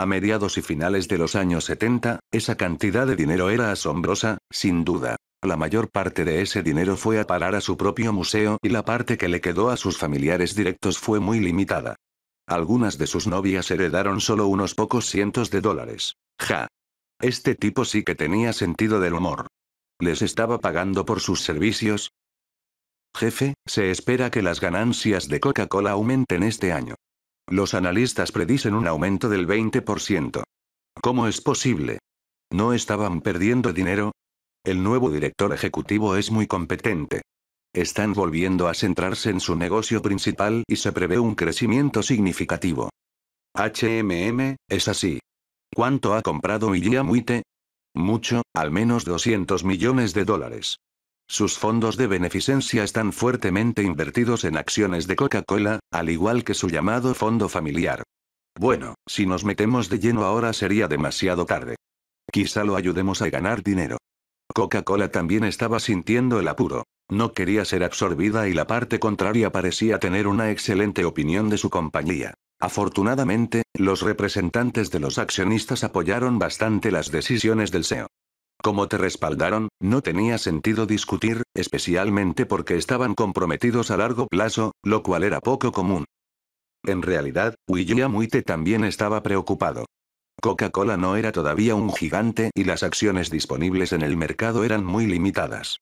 A mediados y finales de los años 70, esa cantidad de dinero era asombrosa, sin duda. La mayor parte de ese dinero fue a parar a su propio museo y la parte que le quedó a sus familiares directos fue muy limitada. Algunas de sus novias heredaron solo unos pocos cientos de dólares. Ja. Este tipo sí que tenía sentido del humor. ¿Les estaba pagando por sus servicios? Jefe, se espera que las ganancias de Coca-Cola aumenten este año. Los analistas predicen un aumento del 20%. ¿Cómo es posible? ¿No estaban perdiendo dinero? El nuevo director ejecutivo es muy competente. Están volviendo a centrarse en su negocio principal y se prevé un crecimiento significativo. HMM, es así. ¿Cuánto ha comprado William Mucho, al menos 200 millones de dólares. Sus fondos de beneficencia están fuertemente invertidos en acciones de Coca-Cola, al igual que su llamado fondo familiar. Bueno, si nos metemos de lleno ahora sería demasiado tarde. Quizá lo ayudemos a ganar dinero. Coca-Cola también estaba sintiendo el apuro. No quería ser absorbida y la parte contraria parecía tener una excelente opinión de su compañía. Afortunadamente, los representantes de los accionistas apoyaron bastante las decisiones del SEO. Como te respaldaron, no tenía sentido discutir, especialmente porque estaban comprometidos a largo plazo, lo cual era poco común. En realidad, William Muite también estaba preocupado. Coca-Cola no era todavía un gigante y las acciones disponibles en el mercado eran muy limitadas.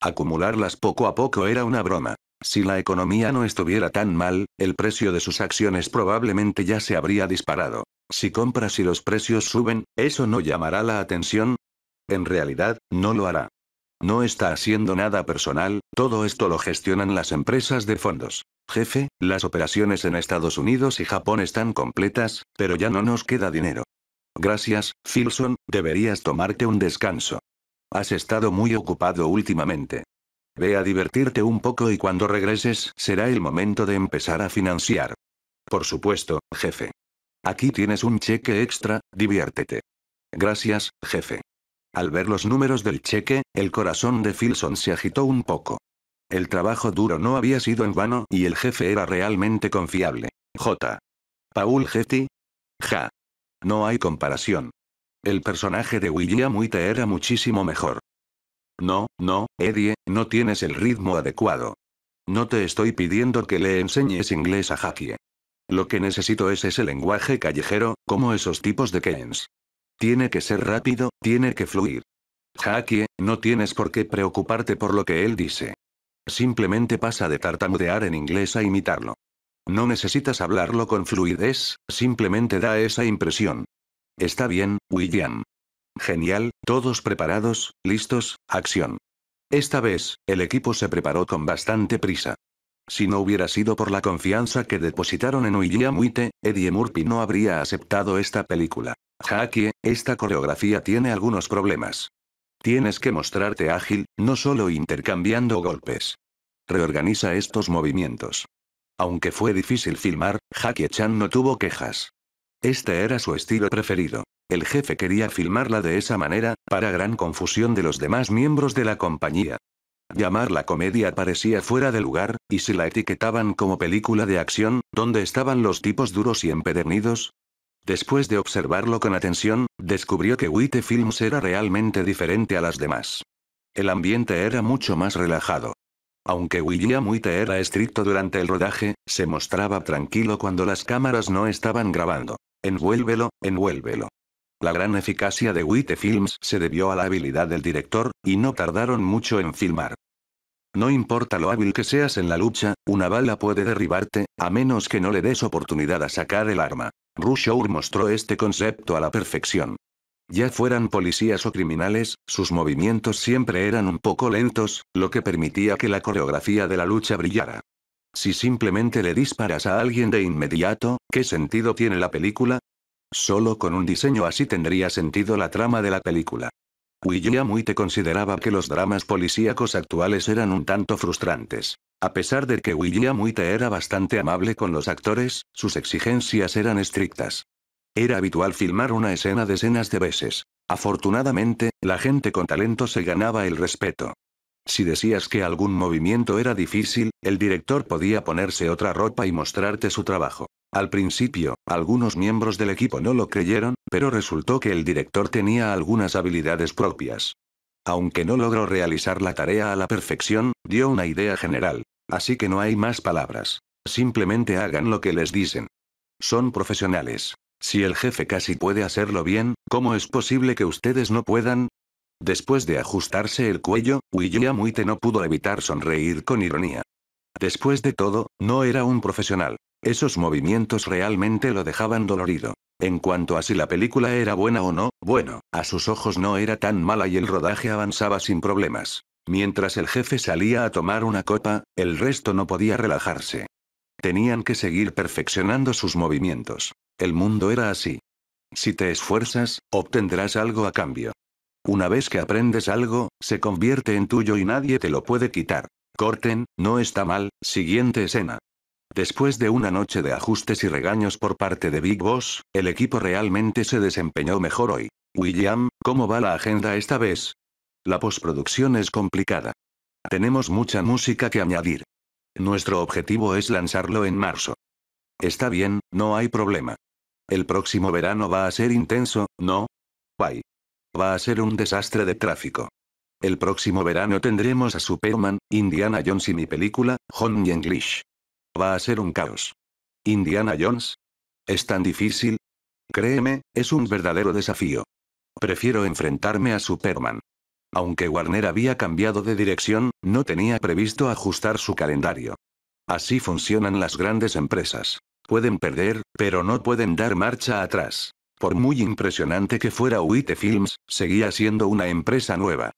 Acumularlas poco a poco era una broma. Si la economía no estuviera tan mal, el precio de sus acciones probablemente ya se habría disparado. Si compras y los precios suben, ¿eso no llamará la atención? en realidad, no lo hará. No está haciendo nada personal, todo esto lo gestionan las empresas de fondos. Jefe, las operaciones en Estados Unidos y Japón están completas, pero ya no nos queda dinero. Gracias, Filson, deberías tomarte un descanso. Has estado muy ocupado últimamente. Ve a divertirte un poco y cuando regreses será el momento de empezar a financiar. Por supuesto, jefe. Aquí tienes un cheque extra, diviértete. Gracias, jefe. Al ver los números del cheque, el corazón de Filson se agitó un poco. El trabajo duro no había sido en vano y el jefe era realmente confiable. J. Paul Getty. Ja. No hay comparación. El personaje de William Witte era muchísimo mejor. No, no, Eddie, no tienes el ritmo adecuado. No te estoy pidiendo que le enseñes inglés a Jackie. Lo que necesito es ese lenguaje callejero, como esos tipos de Keynes. Tiene que ser rápido, tiene que fluir. Jaque, no tienes por qué preocuparte por lo que él dice. Simplemente pasa de tartamudear en inglés a imitarlo. No necesitas hablarlo con fluidez, simplemente da esa impresión. Está bien, William. Genial, todos preparados, listos, acción. Esta vez, el equipo se preparó con bastante prisa. Si no hubiera sido por la confianza que depositaron en William Witte, Eddie Murphy no habría aceptado esta película. Jackie, esta coreografía tiene algunos problemas. Tienes que mostrarte ágil, no solo intercambiando golpes. Reorganiza estos movimientos. Aunque fue difícil filmar, Jackie Chan no tuvo quejas. Este era su estilo preferido. El jefe quería filmarla de esa manera, para gran confusión de los demás miembros de la compañía. Llamar la comedia parecía fuera de lugar, y si la etiquetaban como película de acción, donde estaban los tipos duros y empedernidos? Después de observarlo con atención, descubrió que Witte Films era realmente diferente a las demás. El ambiente era mucho más relajado. Aunque William Witte era estricto durante el rodaje, se mostraba tranquilo cuando las cámaras no estaban grabando. Envuélvelo, envuélvelo. La gran eficacia de Witte Films se debió a la habilidad del director, y no tardaron mucho en filmar. No importa lo hábil que seas en la lucha, una bala puede derribarte, a menos que no le des oportunidad a sacar el arma. Rushour mostró este concepto a la perfección. Ya fueran policías o criminales, sus movimientos siempre eran un poco lentos, lo que permitía que la coreografía de la lucha brillara. Si simplemente le disparas a alguien de inmediato, ¿qué sentido tiene la película? Solo con un diseño así tendría sentido la trama de la película. William te consideraba que los dramas policíacos actuales eran un tanto frustrantes. A pesar de que William Witte era bastante amable con los actores, sus exigencias eran estrictas. Era habitual filmar una escena decenas de veces. Afortunadamente, la gente con talento se ganaba el respeto. Si decías que algún movimiento era difícil, el director podía ponerse otra ropa y mostrarte su trabajo. Al principio, algunos miembros del equipo no lo creyeron, pero resultó que el director tenía algunas habilidades propias. Aunque no logró realizar la tarea a la perfección, dio una idea general. Así que no hay más palabras. Simplemente hagan lo que les dicen. Son profesionales. Si el jefe casi puede hacerlo bien, ¿cómo es posible que ustedes no puedan? Después de ajustarse el cuello, William Muite no pudo evitar sonreír con ironía. Después de todo, no era un profesional. Esos movimientos realmente lo dejaban dolorido. En cuanto a si la película era buena o no, bueno, a sus ojos no era tan mala y el rodaje avanzaba sin problemas. Mientras el jefe salía a tomar una copa, el resto no podía relajarse. Tenían que seguir perfeccionando sus movimientos. El mundo era así. Si te esfuerzas, obtendrás algo a cambio. Una vez que aprendes algo, se convierte en tuyo y nadie te lo puede quitar. Corten, no está mal, siguiente escena. Después de una noche de ajustes y regaños por parte de Big Boss, el equipo realmente se desempeñó mejor hoy. William, ¿cómo va la agenda esta vez? La postproducción es complicada. Tenemos mucha música que añadir. Nuestro objetivo es lanzarlo en marzo. Está bien, no hay problema. El próximo verano va a ser intenso, ¿no? Bye. Va a ser un desastre de tráfico. El próximo verano tendremos a Superman, Indiana Jones y mi película, Honey English. Va a ser un caos. Indiana Jones. ¿Es tan difícil? Créeme, es un verdadero desafío. Prefiero enfrentarme a Superman. Aunque Warner había cambiado de dirección, no tenía previsto ajustar su calendario. Así funcionan las grandes empresas. Pueden perder, pero no pueden dar marcha atrás. Por muy impresionante que fuera Uite Films, seguía siendo una empresa nueva.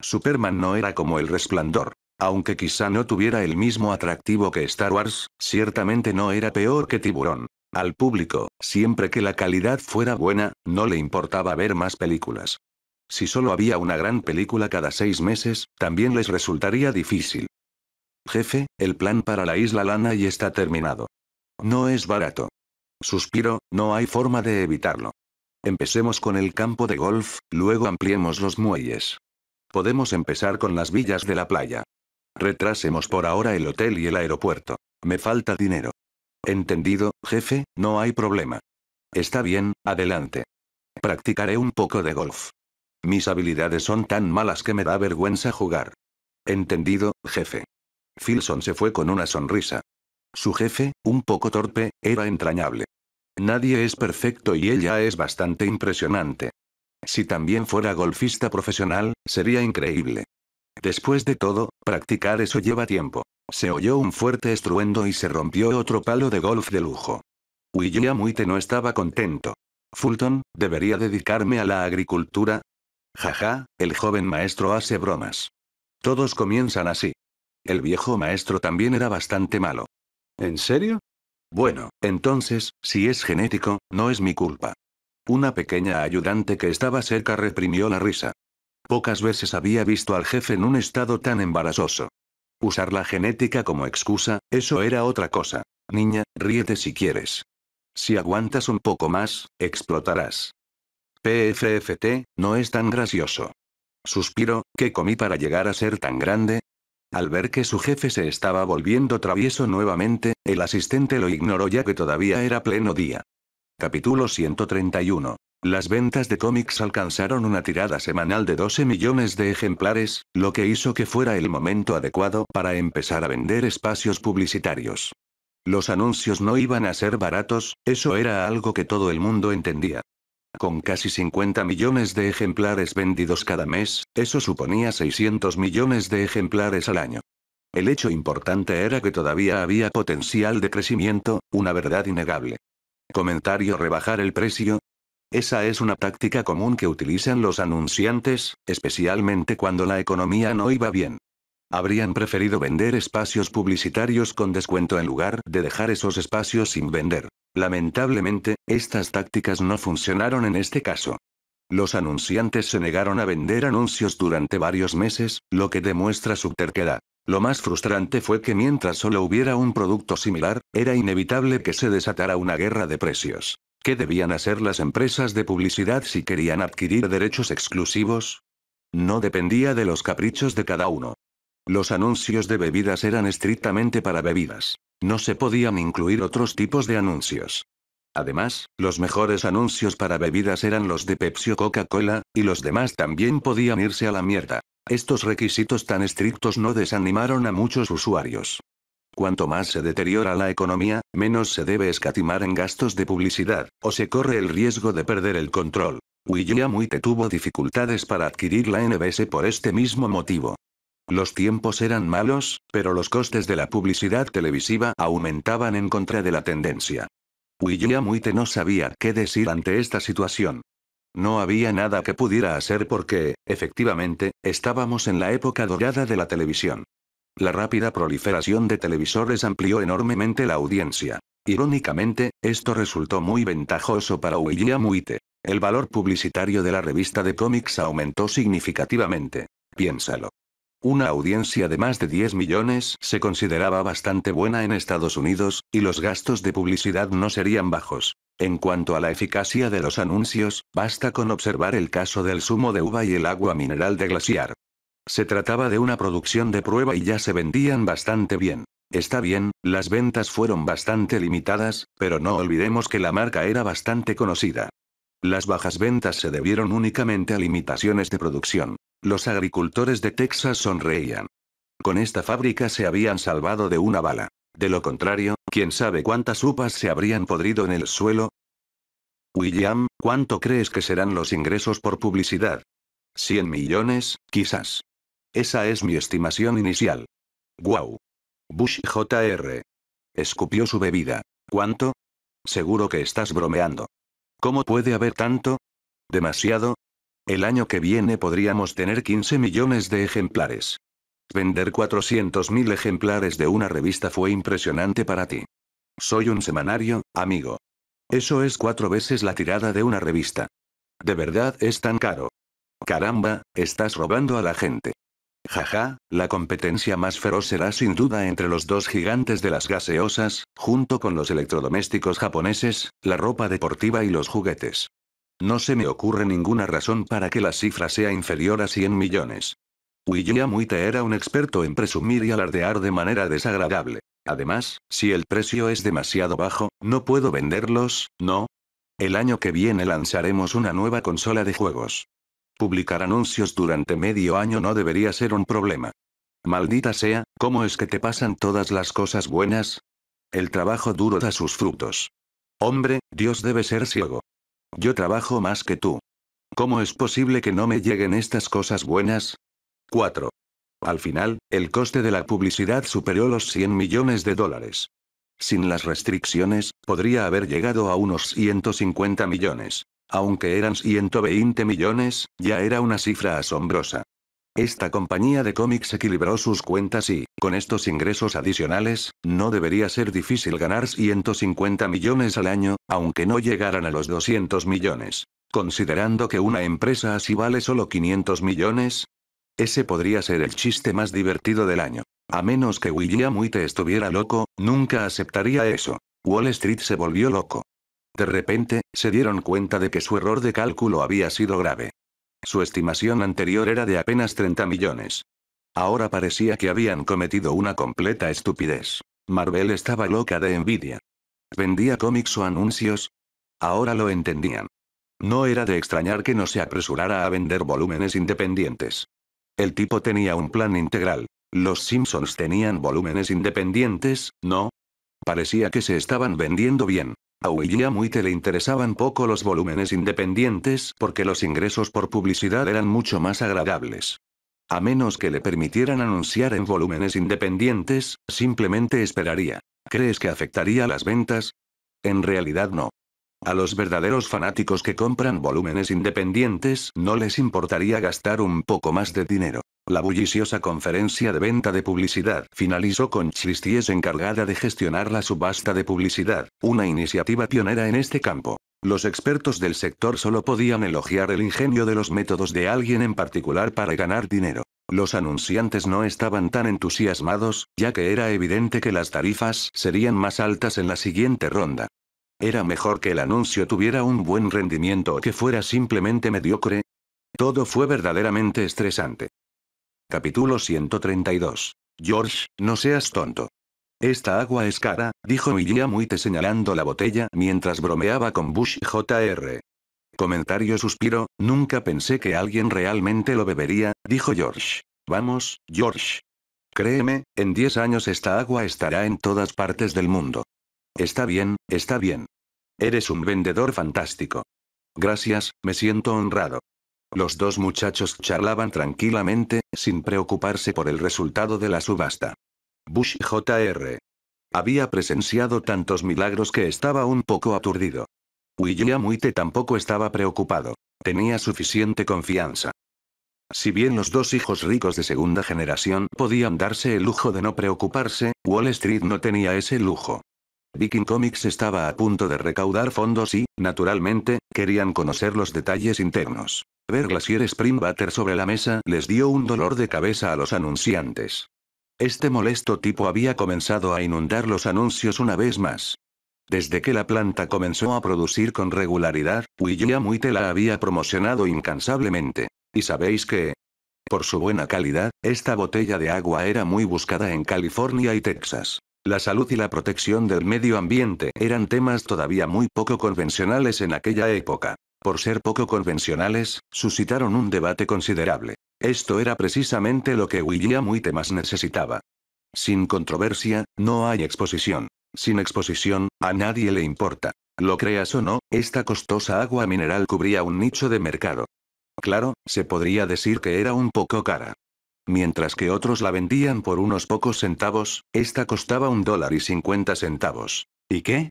Superman no era como El Resplandor. Aunque quizá no tuviera el mismo atractivo que Star Wars, ciertamente no era peor que Tiburón. Al público, siempre que la calidad fuera buena, no le importaba ver más películas. Si solo había una gran película cada seis meses, también les resultaría difícil. Jefe, el plan para la isla Lana y está terminado. No es barato. Suspiro, no hay forma de evitarlo. Empecemos con el campo de golf, luego ampliemos los muelles. Podemos empezar con las villas de la playa. Retrasemos por ahora el hotel y el aeropuerto. Me falta dinero. Entendido, jefe, no hay problema. Está bien, adelante. Practicaré un poco de golf. Mis habilidades son tan malas que me da vergüenza jugar. Entendido, jefe. Filson se fue con una sonrisa. Su jefe, un poco torpe, era entrañable. Nadie es perfecto y ella es bastante impresionante. Si también fuera golfista profesional, sería increíble. Después de todo, practicar eso lleva tiempo. Se oyó un fuerte estruendo y se rompió otro palo de golf de lujo. William Witte no estaba contento. Fulton, debería dedicarme a la agricultura, Jaja, el joven maestro hace bromas. Todos comienzan así. El viejo maestro también era bastante malo. ¿En serio? Bueno, entonces, si es genético, no es mi culpa. Una pequeña ayudante que estaba cerca reprimió la risa. Pocas veces había visto al jefe en un estado tan embarazoso. Usar la genética como excusa, eso era otra cosa. Niña, ríete si quieres. Si aguantas un poco más, explotarás. PFFT, no es tan gracioso. Suspiro, ¿qué comí para llegar a ser tan grande? Al ver que su jefe se estaba volviendo travieso nuevamente, el asistente lo ignoró ya que todavía era pleno día. Capítulo 131. Las ventas de cómics alcanzaron una tirada semanal de 12 millones de ejemplares, lo que hizo que fuera el momento adecuado para empezar a vender espacios publicitarios. Los anuncios no iban a ser baratos, eso era algo que todo el mundo entendía. Con casi 50 millones de ejemplares vendidos cada mes, eso suponía 600 millones de ejemplares al año. El hecho importante era que todavía había potencial de crecimiento, una verdad innegable. Comentario rebajar el precio. Esa es una táctica común que utilizan los anunciantes, especialmente cuando la economía no iba bien. Habrían preferido vender espacios publicitarios con descuento en lugar de dejar esos espacios sin vender. Lamentablemente, estas tácticas no funcionaron en este caso. Los anunciantes se negaron a vender anuncios durante varios meses, lo que demuestra su terquedad. Lo más frustrante fue que mientras solo hubiera un producto similar, era inevitable que se desatara una guerra de precios. ¿Qué debían hacer las empresas de publicidad si querían adquirir derechos exclusivos? No dependía de los caprichos de cada uno. Los anuncios de bebidas eran estrictamente para bebidas. No se podían incluir otros tipos de anuncios. Además, los mejores anuncios para bebidas eran los de Pepsi o Coca-Cola, y los demás también podían irse a la mierda. Estos requisitos tan estrictos no desanimaron a muchos usuarios. Cuanto más se deteriora la economía, menos se debe escatimar en gastos de publicidad, o se corre el riesgo de perder el control. William Witte tuvo dificultades para adquirir la NBS por este mismo motivo. Los tiempos eran malos, pero los costes de la publicidad televisiva aumentaban en contra de la tendencia. William no sabía qué decir ante esta situación. No había nada que pudiera hacer porque, efectivamente, estábamos en la época dorada de la televisión. La rápida proliferación de televisores amplió enormemente la audiencia. Irónicamente, esto resultó muy ventajoso para William El valor publicitario de la revista de cómics aumentó significativamente. Piénsalo. Una audiencia de más de 10 millones se consideraba bastante buena en Estados Unidos, y los gastos de publicidad no serían bajos. En cuanto a la eficacia de los anuncios, basta con observar el caso del zumo de uva y el agua mineral de glaciar. Se trataba de una producción de prueba y ya se vendían bastante bien. Está bien, las ventas fueron bastante limitadas, pero no olvidemos que la marca era bastante conocida. Las bajas ventas se debieron únicamente a limitaciones de producción. Los agricultores de Texas sonreían. Con esta fábrica se habían salvado de una bala. De lo contrario, quién sabe cuántas uvas se habrían podrido en el suelo. William, ¿cuánto crees que serán los ingresos por publicidad? 100 millones, quizás. Esa es mi estimación inicial. ¡Guau! Wow. Bush Jr. Escupió su bebida. ¿Cuánto? Seguro que estás bromeando. ¿Cómo puede haber tanto? Demasiado, el año que viene podríamos tener 15 millones de ejemplares. Vender 400.000 ejemplares de una revista fue impresionante para ti. Soy un semanario, amigo. Eso es cuatro veces la tirada de una revista. De verdad es tan caro. Caramba, estás robando a la gente. Jaja, la competencia más feroz será sin duda entre los dos gigantes de las gaseosas, junto con los electrodomésticos japoneses, la ropa deportiva y los juguetes. No se me ocurre ninguna razón para que la cifra sea inferior a 100 millones. Muite era un experto en presumir y alardear de manera desagradable. Además, si el precio es demasiado bajo, no puedo venderlos, ¿no? El año que viene lanzaremos una nueva consola de juegos. Publicar anuncios durante medio año no debería ser un problema. Maldita sea, ¿cómo es que te pasan todas las cosas buenas? El trabajo duro da sus frutos. Hombre, Dios debe ser ciego. Yo trabajo más que tú. ¿Cómo es posible que no me lleguen estas cosas buenas? 4. Al final, el coste de la publicidad superó los 100 millones de dólares. Sin las restricciones, podría haber llegado a unos 150 millones. Aunque eran 120 millones, ya era una cifra asombrosa. Esta compañía de cómics equilibró sus cuentas y, con estos ingresos adicionales, no debería ser difícil ganar 150 millones al año, aunque no llegaran a los 200 millones. Considerando que una empresa así vale solo 500 millones, ese podría ser el chiste más divertido del año. A menos que William Witte estuviera loco, nunca aceptaría eso. Wall Street se volvió loco. De repente, se dieron cuenta de que su error de cálculo había sido grave. Su estimación anterior era de apenas 30 millones. Ahora parecía que habían cometido una completa estupidez. Marvel estaba loca de envidia. ¿Vendía cómics o anuncios? Ahora lo entendían. No era de extrañar que no se apresurara a vender volúmenes independientes. El tipo tenía un plan integral. Los Simpsons tenían volúmenes independientes, ¿no? Parecía que se estaban vendiendo bien. A te le interesaban poco los volúmenes independientes porque los ingresos por publicidad eran mucho más agradables. A menos que le permitieran anunciar en volúmenes independientes, simplemente esperaría. ¿Crees que afectaría las ventas? En realidad no. A los verdaderos fanáticos que compran volúmenes independientes no les importaría gastar un poco más de dinero. La bulliciosa conferencia de venta de publicidad finalizó con Christie's encargada de gestionar la subasta de publicidad, una iniciativa pionera en este campo. Los expertos del sector solo podían elogiar el ingenio de los métodos de alguien en particular para ganar dinero. Los anunciantes no estaban tan entusiasmados, ya que era evidente que las tarifas serían más altas en la siguiente ronda. Era mejor que el anuncio tuviera un buen rendimiento o que fuera simplemente mediocre. Todo fue verdaderamente estresante. Capítulo 132. George, no seas tonto. Esta agua es cara, dijo Muite, señalando la botella mientras bromeaba con Bush Jr. Comentario suspiro, nunca pensé que alguien realmente lo bebería, dijo George. Vamos, George. Créeme, en 10 años esta agua estará en todas partes del mundo. Está bien, está bien. Eres un vendedor fantástico. Gracias, me siento honrado. Los dos muchachos charlaban tranquilamente, sin preocuparse por el resultado de la subasta. Bush Jr. Había presenciado tantos milagros que estaba un poco aturdido. William Muite tampoco estaba preocupado. Tenía suficiente confianza. Si bien los dos hijos ricos de segunda generación podían darse el lujo de no preocuparse, Wall Street no tenía ese lujo. Viking Comics estaba a punto de recaudar fondos y, naturalmente, querían conocer los detalles internos. Ver Glacier Spring Butter sobre la mesa les dio un dolor de cabeza a los anunciantes. Este molesto tipo había comenzado a inundar los anuncios una vez más. Desde que la planta comenzó a producir con regularidad, William Muite la había promocionado incansablemente. ¿Y sabéis que? Por su buena calidad, esta botella de agua era muy buscada en California y Texas. La salud y la protección del medio ambiente eran temas todavía muy poco convencionales en aquella época por ser poco convencionales, suscitaron un debate considerable. Esto era precisamente lo que William Muite más necesitaba. Sin controversia, no hay exposición. Sin exposición, a nadie le importa. Lo creas o no, esta costosa agua mineral cubría un nicho de mercado. Claro, se podría decir que era un poco cara. Mientras que otros la vendían por unos pocos centavos, esta costaba un dólar y cincuenta centavos. ¿Y qué?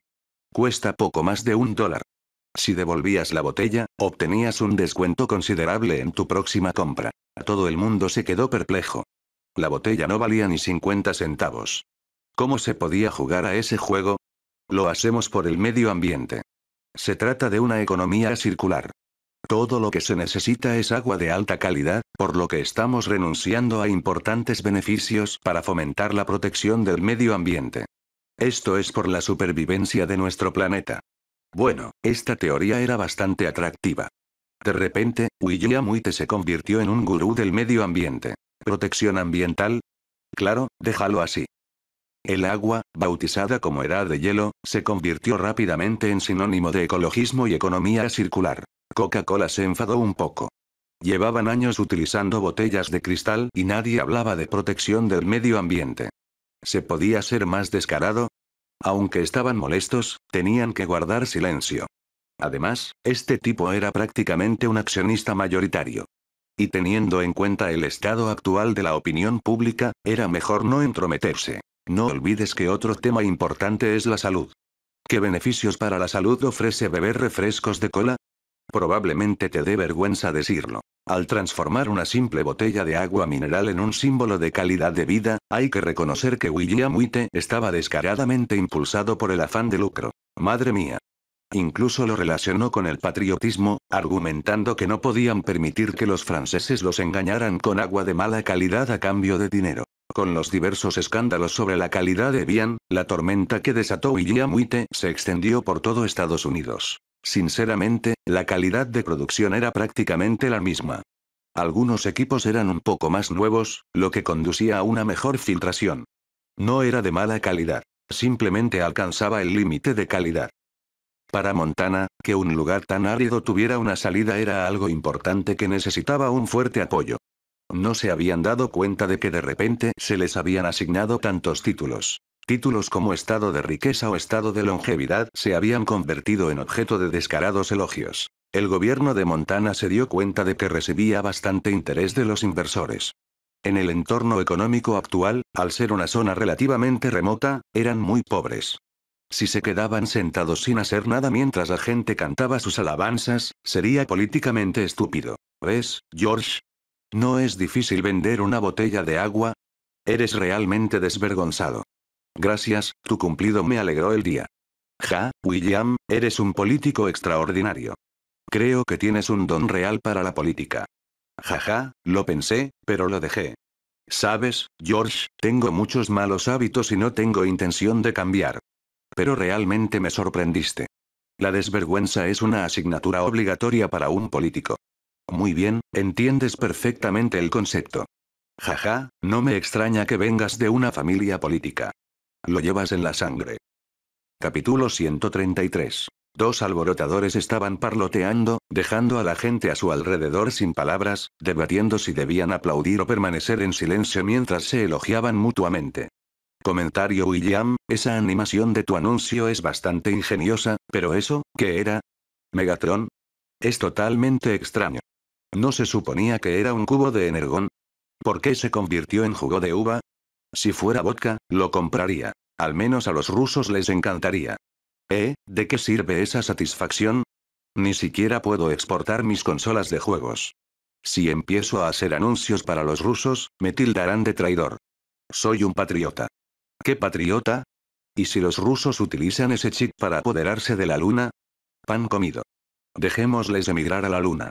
Cuesta poco más de un dólar. Si devolvías la botella, obtenías un descuento considerable en tu próxima compra. A Todo el mundo se quedó perplejo. La botella no valía ni 50 centavos. ¿Cómo se podía jugar a ese juego? Lo hacemos por el medio ambiente. Se trata de una economía circular. Todo lo que se necesita es agua de alta calidad, por lo que estamos renunciando a importantes beneficios para fomentar la protección del medio ambiente. Esto es por la supervivencia de nuestro planeta. Bueno, esta teoría era bastante atractiva. De repente, Muite se convirtió en un gurú del medio ambiente. ¿Protección ambiental? Claro, déjalo así. El agua, bautizada como era de hielo, se convirtió rápidamente en sinónimo de ecologismo y economía circular. Coca-Cola se enfadó un poco. Llevaban años utilizando botellas de cristal y nadie hablaba de protección del medio ambiente. ¿Se podía ser más descarado? Aunque estaban molestos, tenían que guardar silencio. Además, este tipo era prácticamente un accionista mayoritario. Y teniendo en cuenta el estado actual de la opinión pública, era mejor no entrometerse. No olvides que otro tema importante es la salud. ¿Qué beneficios para la salud ofrece beber refrescos de cola? Probablemente te dé vergüenza decirlo. Al transformar una simple botella de agua mineral en un símbolo de calidad de vida, hay que reconocer que William Witte estaba descaradamente impulsado por el afán de lucro. Madre mía. Incluso lo relacionó con el patriotismo, argumentando que no podían permitir que los franceses los engañaran con agua de mala calidad a cambio de dinero. Con los diversos escándalos sobre la calidad de bien, la tormenta que desató William Witte se extendió por todo Estados Unidos. Sinceramente, la calidad de producción era prácticamente la misma. Algunos equipos eran un poco más nuevos, lo que conducía a una mejor filtración. No era de mala calidad, simplemente alcanzaba el límite de calidad. Para Montana, que un lugar tan árido tuviera una salida era algo importante que necesitaba un fuerte apoyo. No se habían dado cuenta de que de repente se les habían asignado tantos títulos. Títulos como estado de riqueza o estado de longevidad se habían convertido en objeto de descarados elogios. El gobierno de Montana se dio cuenta de que recibía bastante interés de los inversores. En el entorno económico actual, al ser una zona relativamente remota, eran muy pobres. Si se quedaban sentados sin hacer nada mientras la gente cantaba sus alabanzas, sería políticamente estúpido. ¿Ves, George? ¿No es difícil vender una botella de agua? Eres realmente desvergonzado. Gracias, tu cumplido me alegró el día. Ja, William, eres un político extraordinario. Creo que tienes un don real para la política. Ja ja, lo pensé, pero lo dejé. Sabes, George, tengo muchos malos hábitos y no tengo intención de cambiar. Pero realmente me sorprendiste. La desvergüenza es una asignatura obligatoria para un político. Muy bien, entiendes perfectamente el concepto. Jaja, ja, no me extraña que vengas de una familia política. Lo llevas en la sangre. Capítulo 133. Dos alborotadores estaban parloteando, dejando a la gente a su alrededor sin palabras, debatiendo si debían aplaudir o permanecer en silencio mientras se elogiaban mutuamente. Comentario William, esa animación de tu anuncio es bastante ingeniosa, pero eso, ¿qué era? Megatron. Es totalmente extraño. ¿No se suponía que era un cubo de energón? ¿Por qué se convirtió en jugo de uva? Si fuera vodka, lo compraría. Al menos a los rusos les encantaría. ¿Eh? ¿De qué sirve esa satisfacción? Ni siquiera puedo exportar mis consolas de juegos. Si empiezo a hacer anuncios para los rusos, me tildarán de traidor. Soy un patriota. ¿Qué patriota? ¿Y si los rusos utilizan ese chip para apoderarse de la luna? Pan comido. Dejémosles emigrar a la luna.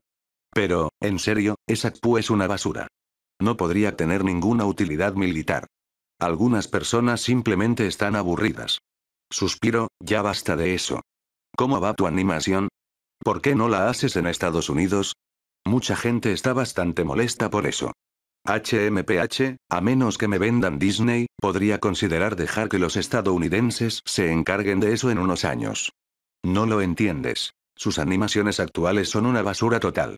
Pero, en serio, esa Q es pues una basura. No podría tener ninguna utilidad militar. Algunas personas simplemente están aburridas. Suspiro, ya basta de eso. ¿Cómo va tu animación? ¿Por qué no la haces en Estados Unidos? Mucha gente está bastante molesta por eso. HMPH, a menos que me vendan Disney, podría considerar dejar que los estadounidenses se encarguen de eso en unos años. No lo entiendes. Sus animaciones actuales son una basura total.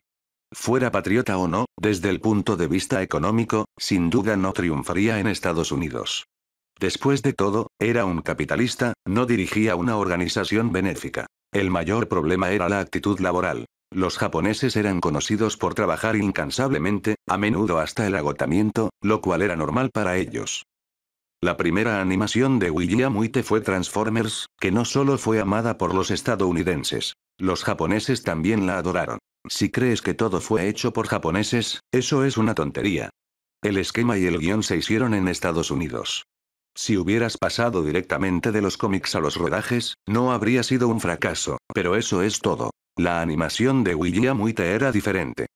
Fuera patriota o no, desde el punto de vista económico, sin duda no triunfaría en Estados Unidos. Después de todo, era un capitalista, no dirigía una organización benéfica. El mayor problema era la actitud laboral. Los japoneses eran conocidos por trabajar incansablemente, a menudo hasta el agotamiento, lo cual era normal para ellos. La primera animación de William Muite fue Transformers, que no solo fue amada por los estadounidenses, los japoneses también la adoraron. Si crees que todo fue hecho por japoneses, eso es una tontería. El esquema y el guión se hicieron en Estados Unidos. Si hubieras pasado directamente de los cómics a los rodajes, no habría sido un fracaso, pero eso es todo. La animación de William Muite era diferente.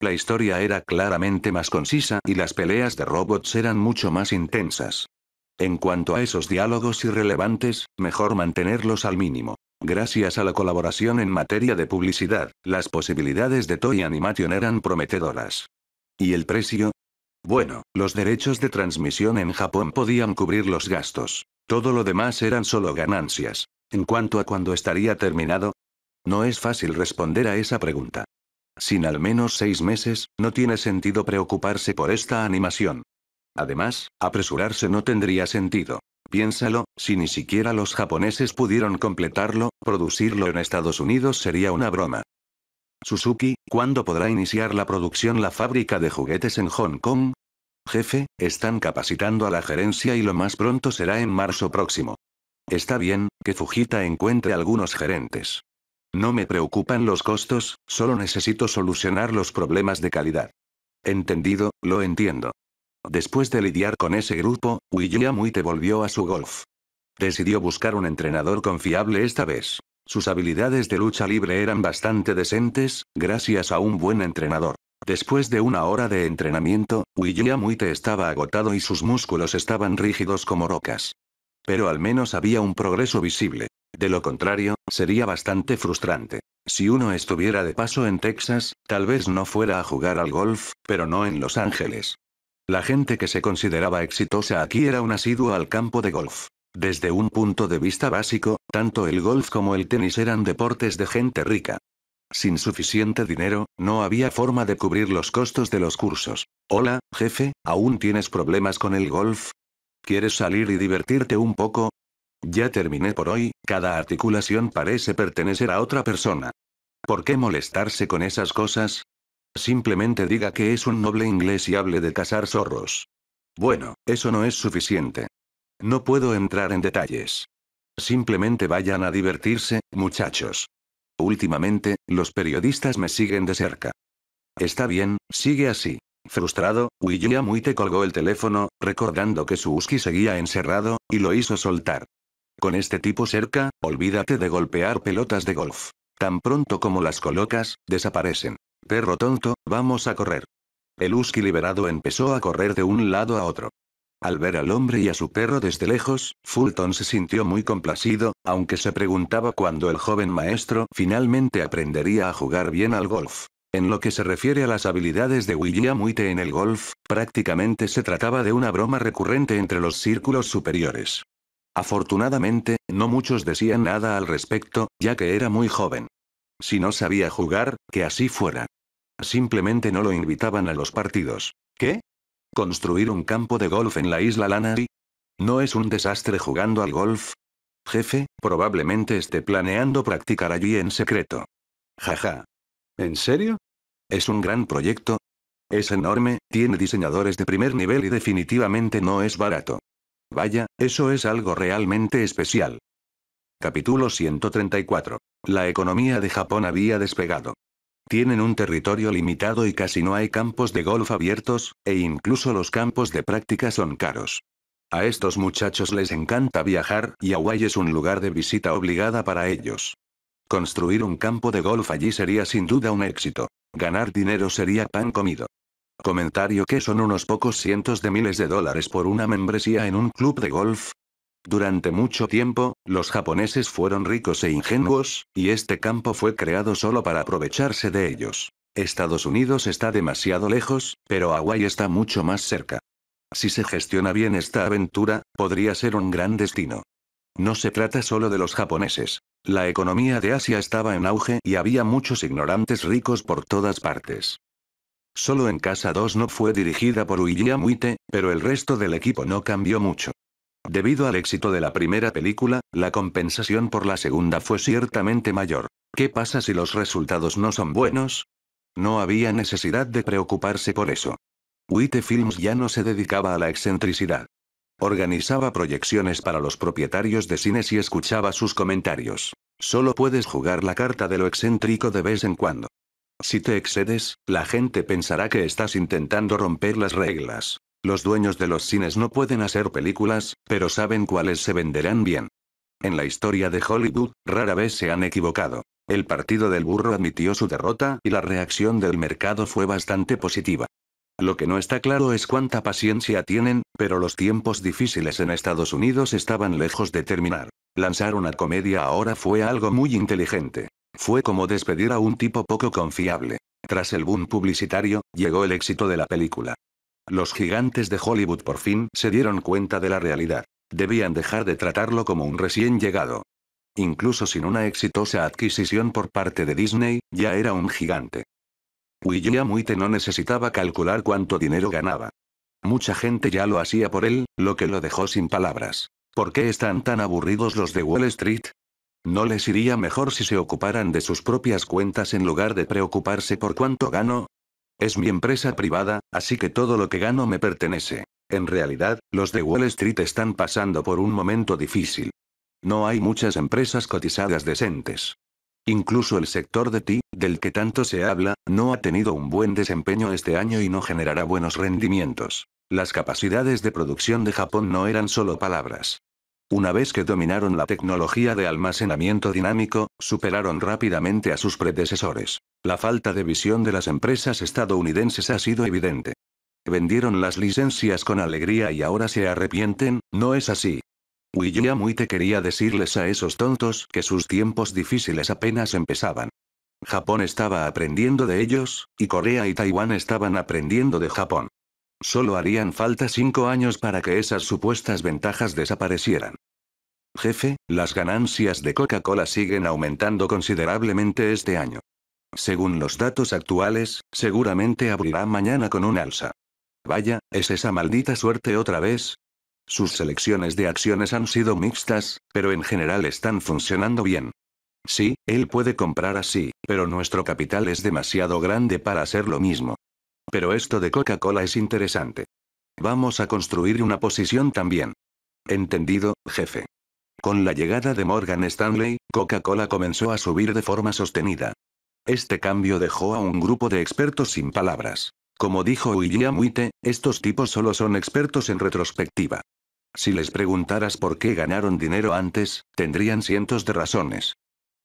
La historia era claramente más concisa y las peleas de robots eran mucho más intensas. En cuanto a esos diálogos irrelevantes, mejor mantenerlos al mínimo. Gracias a la colaboración en materia de publicidad, las posibilidades de Toy Animation eran prometedoras. ¿Y el precio? Bueno, los derechos de transmisión en Japón podían cubrir los gastos. Todo lo demás eran solo ganancias. En cuanto a cuándo estaría terminado, no es fácil responder a esa pregunta. Sin al menos seis meses, no tiene sentido preocuparse por esta animación. Además, apresurarse no tendría sentido. Piénsalo, si ni siquiera los japoneses pudieron completarlo, producirlo en Estados Unidos sería una broma. Suzuki, ¿cuándo podrá iniciar la producción la fábrica de juguetes en Hong Kong? Jefe, están capacitando a la gerencia y lo más pronto será en marzo próximo. Está bien, que Fujita encuentre algunos gerentes. No me preocupan los costos, solo necesito solucionar los problemas de calidad. Entendido, lo entiendo. Después de lidiar con ese grupo, Muite volvió a su golf. Decidió buscar un entrenador confiable esta vez. Sus habilidades de lucha libre eran bastante decentes, gracias a un buen entrenador. Después de una hora de entrenamiento, Muite estaba agotado y sus músculos estaban rígidos como rocas. Pero al menos había un progreso visible. De lo contrario, sería bastante frustrante. Si uno estuviera de paso en Texas, tal vez no fuera a jugar al golf, pero no en Los Ángeles. La gente que se consideraba exitosa aquí era un asiduo al campo de golf. Desde un punto de vista básico, tanto el golf como el tenis eran deportes de gente rica. Sin suficiente dinero, no había forma de cubrir los costos de los cursos. Hola, jefe, ¿aún tienes problemas con el golf? ¿Quieres salir y divertirte un poco? Ya terminé por hoy, cada articulación parece pertenecer a otra persona. ¿Por qué molestarse con esas cosas? Simplemente diga que es un noble inglés y hable de cazar zorros. Bueno, eso no es suficiente. No puedo entrar en detalles. Simplemente vayan a divertirse, muchachos. Últimamente, los periodistas me siguen de cerca. Está bien, sigue así. Frustrado, te colgó el teléfono, recordando que su husky seguía encerrado, y lo hizo soltar. Con este tipo cerca, olvídate de golpear pelotas de golf. Tan pronto como las colocas, desaparecen. Perro tonto, vamos a correr. El husky liberado empezó a correr de un lado a otro. Al ver al hombre y a su perro desde lejos, Fulton se sintió muy complacido, aunque se preguntaba cuándo el joven maestro finalmente aprendería a jugar bien al golf. En lo que se refiere a las habilidades de William Witte en el golf, prácticamente se trataba de una broma recurrente entre los círculos superiores. Afortunadamente, no muchos decían nada al respecto, ya que era muy joven. Si no sabía jugar, que así fuera. Simplemente no lo invitaban a los partidos. ¿Qué? ¿Construir un campo de golf en la isla Lanari? ¿No es un desastre jugando al golf? Jefe, probablemente esté planeando practicar allí en secreto. Jaja. ¿En serio? Es un gran proyecto. Es enorme, tiene diseñadores de primer nivel y definitivamente no es barato. Vaya, eso es algo realmente especial. Capítulo 134. La economía de Japón había despegado. Tienen un territorio limitado y casi no hay campos de golf abiertos, e incluso los campos de práctica son caros. A estos muchachos les encanta viajar y Hawaii es un lugar de visita obligada para ellos. Construir un campo de golf allí sería sin duda un éxito. Ganar dinero sería pan comido. Comentario que son unos pocos cientos de miles de dólares por una membresía en un club de golf, durante mucho tiempo, los japoneses fueron ricos e ingenuos, y este campo fue creado solo para aprovecharse de ellos. Estados Unidos está demasiado lejos, pero Hawaii está mucho más cerca. Si se gestiona bien esta aventura, podría ser un gran destino. No se trata solo de los japoneses. La economía de Asia estaba en auge y había muchos ignorantes ricos por todas partes. Solo en Casa 2 no fue dirigida por William pero el resto del equipo no cambió mucho. Debido al éxito de la primera película, la compensación por la segunda fue ciertamente mayor. ¿Qué pasa si los resultados no son buenos? No había necesidad de preocuparse por eso. Witte Films ya no se dedicaba a la excentricidad. Organizaba proyecciones para los propietarios de cines y escuchaba sus comentarios. Solo puedes jugar la carta de lo excéntrico de vez en cuando. Si te excedes, la gente pensará que estás intentando romper las reglas. Los dueños de los cines no pueden hacer películas, pero saben cuáles se venderán bien. En la historia de Hollywood, rara vez se han equivocado. El partido del burro admitió su derrota y la reacción del mercado fue bastante positiva. Lo que no está claro es cuánta paciencia tienen, pero los tiempos difíciles en Estados Unidos estaban lejos de terminar. Lanzar una comedia ahora fue algo muy inteligente. Fue como despedir a un tipo poco confiable. Tras el boom publicitario, llegó el éxito de la película. Los gigantes de Hollywood por fin se dieron cuenta de la realidad. Debían dejar de tratarlo como un recién llegado. Incluso sin una exitosa adquisición por parte de Disney, ya era un gigante. William Witte no necesitaba calcular cuánto dinero ganaba. Mucha gente ya lo hacía por él, lo que lo dejó sin palabras. ¿Por qué están tan aburridos los de Wall Street? ¿No les iría mejor si se ocuparan de sus propias cuentas en lugar de preocuparse por cuánto gano? Es mi empresa privada, así que todo lo que gano me pertenece. En realidad, los de Wall Street están pasando por un momento difícil. No hay muchas empresas cotizadas decentes. Incluso el sector de TI, del que tanto se habla, no ha tenido un buen desempeño este año y no generará buenos rendimientos. Las capacidades de producción de Japón no eran solo palabras. Una vez que dominaron la tecnología de almacenamiento dinámico, superaron rápidamente a sus predecesores. La falta de visión de las empresas estadounidenses ha sido evidente. Vendieron las licencias con alegría y ahora se arrepienten, ¿no es así? William te quería decirles a esos tontos que sus tiempos difíciles apenas empezaban. Japón estaba aprendiendo de ellos, y Corea y Taiwán estaban aprendiendo de Japón. Solo harían falta cinco años para que esas supuestas ventajas desaparecieran. Jefe, las ganancias de Coca-Cola siguen aumentando considerablemente este año. Según los datos actuales, seguramente abrirá mañana con un alza. Vaya, es esa maldita suerte otra vez. Sus selecciones de acciones han sido mixtas, pero en general están funcionando bien. Sí, él puede comprar así, pero nuestro capital es demasiado grande para hacer lo mismo. Pero esto de Coca-Cola es interesante. Vamos a construir una posición también. Entendido, jefe. Con la llegada de Morgan Stanley, Coca-Cola comenzó a subir de forma sostenida. Este cambio dejó a un grupo de expertos sin palabras. Como dijo William Witte, estos tipos solo son expertos en retrospectiva. Si les preguntaras por qué ganaron dinero antes, tendrían cientos de razones.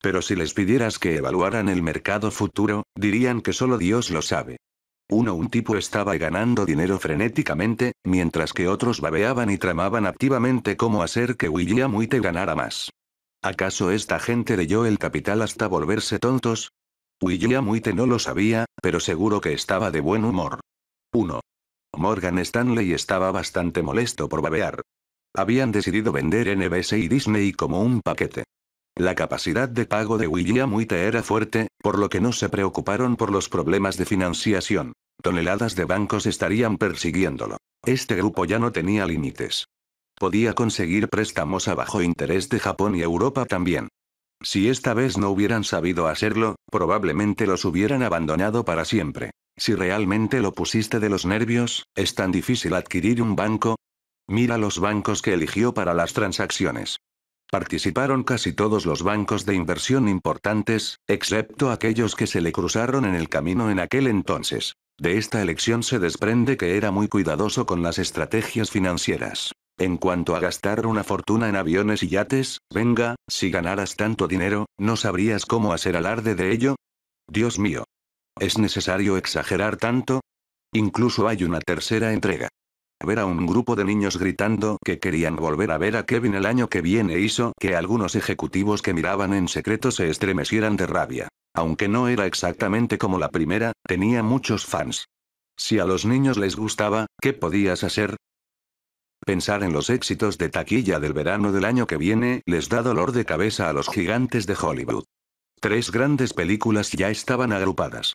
Pero si les pidieras que evaluaran el mercado futuro, dirían que solo Dios lo sabe. Uno un tipo estaba ganando dinero frenéticamente, mientras que otros babeaban y tramaban activamente cómo hacer que William Witte ganara más. ¿Acaso esta gente leyó el capital hasta volverse tontos? William Witte no lo sabía, pero seguro que estaba de buen humor. 1. Morgan Stanley estaba bastante molesto por babear. Habían decidido vender NBC y Disney como un paquete. La capacidad de pago de William Witte era fuerte, por lo que no se preocuparon por los problemas de financiación. Toneladas de bancos estarían persiguiéndolo. Este grupo ya no tenía límites. Podía conseguir préstamos a bajo interés de Japón y Europa también. Si esta vez no hubieran sabido hacerlo, probablemente los hubieran abandonado para siempre. Si realmente lo pusiste de los nervios, ¿es tan difícil adquirir un banco? Mira los bancos que eligió para las transacciones. Participaron casi todos los bancos de inversión importantes, excepto aquellos que se le cruzaron en el camino en aquel entonces. De esta elección se desprende que era muy cuidadoso con las estrategias financieras. En cuanto a gastar una fortuna en aviones y yates, venga, si ganaras tanto dinero, ¿no sabrías cómo hacer alarde de ello? Dios mío. ¿Es necesario exagerar tanto? Incluso hay una tercera entrega. Ver a un grupo de niños gritando que querían volver a ver a Kevin el año que viene hizo que algunos ejecutivos que miraban en secreto se estremecieran de rabia. Aunque no era exactamente como la primera, tenía muchos fans. Si a los niños les gustaba, ¿qué podías hacer? Pensar en los éxitos de taquilla del verano del año que viene les da dolor de cabeza a los gigantes de Hollywood. Tres grandes películas ya estaban agrupadas.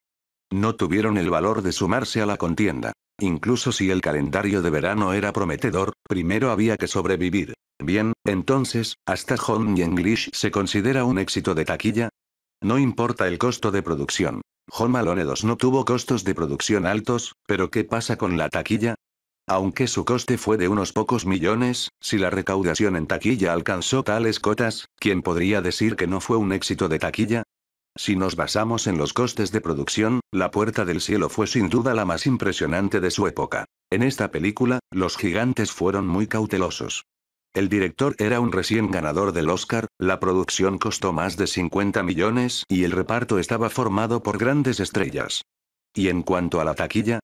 No tuvieron el valor de sumarse a la contienda. Incluso si el calendario de verano era prometedor, primero había que sobrevivir. Bien, entonces, ¿hasta Home y English se considera un éxito de taquilla? No importa el costo de producción. Home Malone 2 no tuvo costos de producción altos, pero ¿qué pasa con la taquilla? Aunque su coste fue de unos pocos millones, si la recaudación en taquilla alcanzó tales cotas, ¿quién podría decir que no fue un éxito de taquilla? Si nos basamos en los costes de producción, La Puerta del Cielo fue sin duda la más impresionante de su época. En esta película, los gigantes fueron muy cautelosos. El director era un recién ganador del Oscar, la producción costó más de 50 millones y el reparto estaba formado por grandes estrellas. Y en cuanto a la taquilla,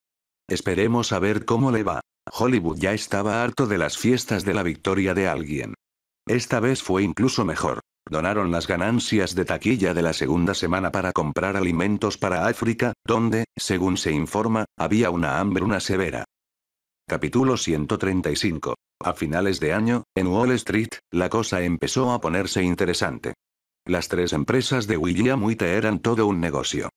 esperemos a ver cómo le va. Hollywood ya estaba harto de las fiestas de la victoria de alguien. Esta vez fue incluso mejor. Donaron las ganancias de taquilla de la segunda semana para comprar alimentos para África, donde, según se informa, había una hambruna severa. Capítulo 135. A finales de año, en Wall Street, la cosa empezó a ponerse interesante. Las tres empresas de William Witte eran todo un negocio.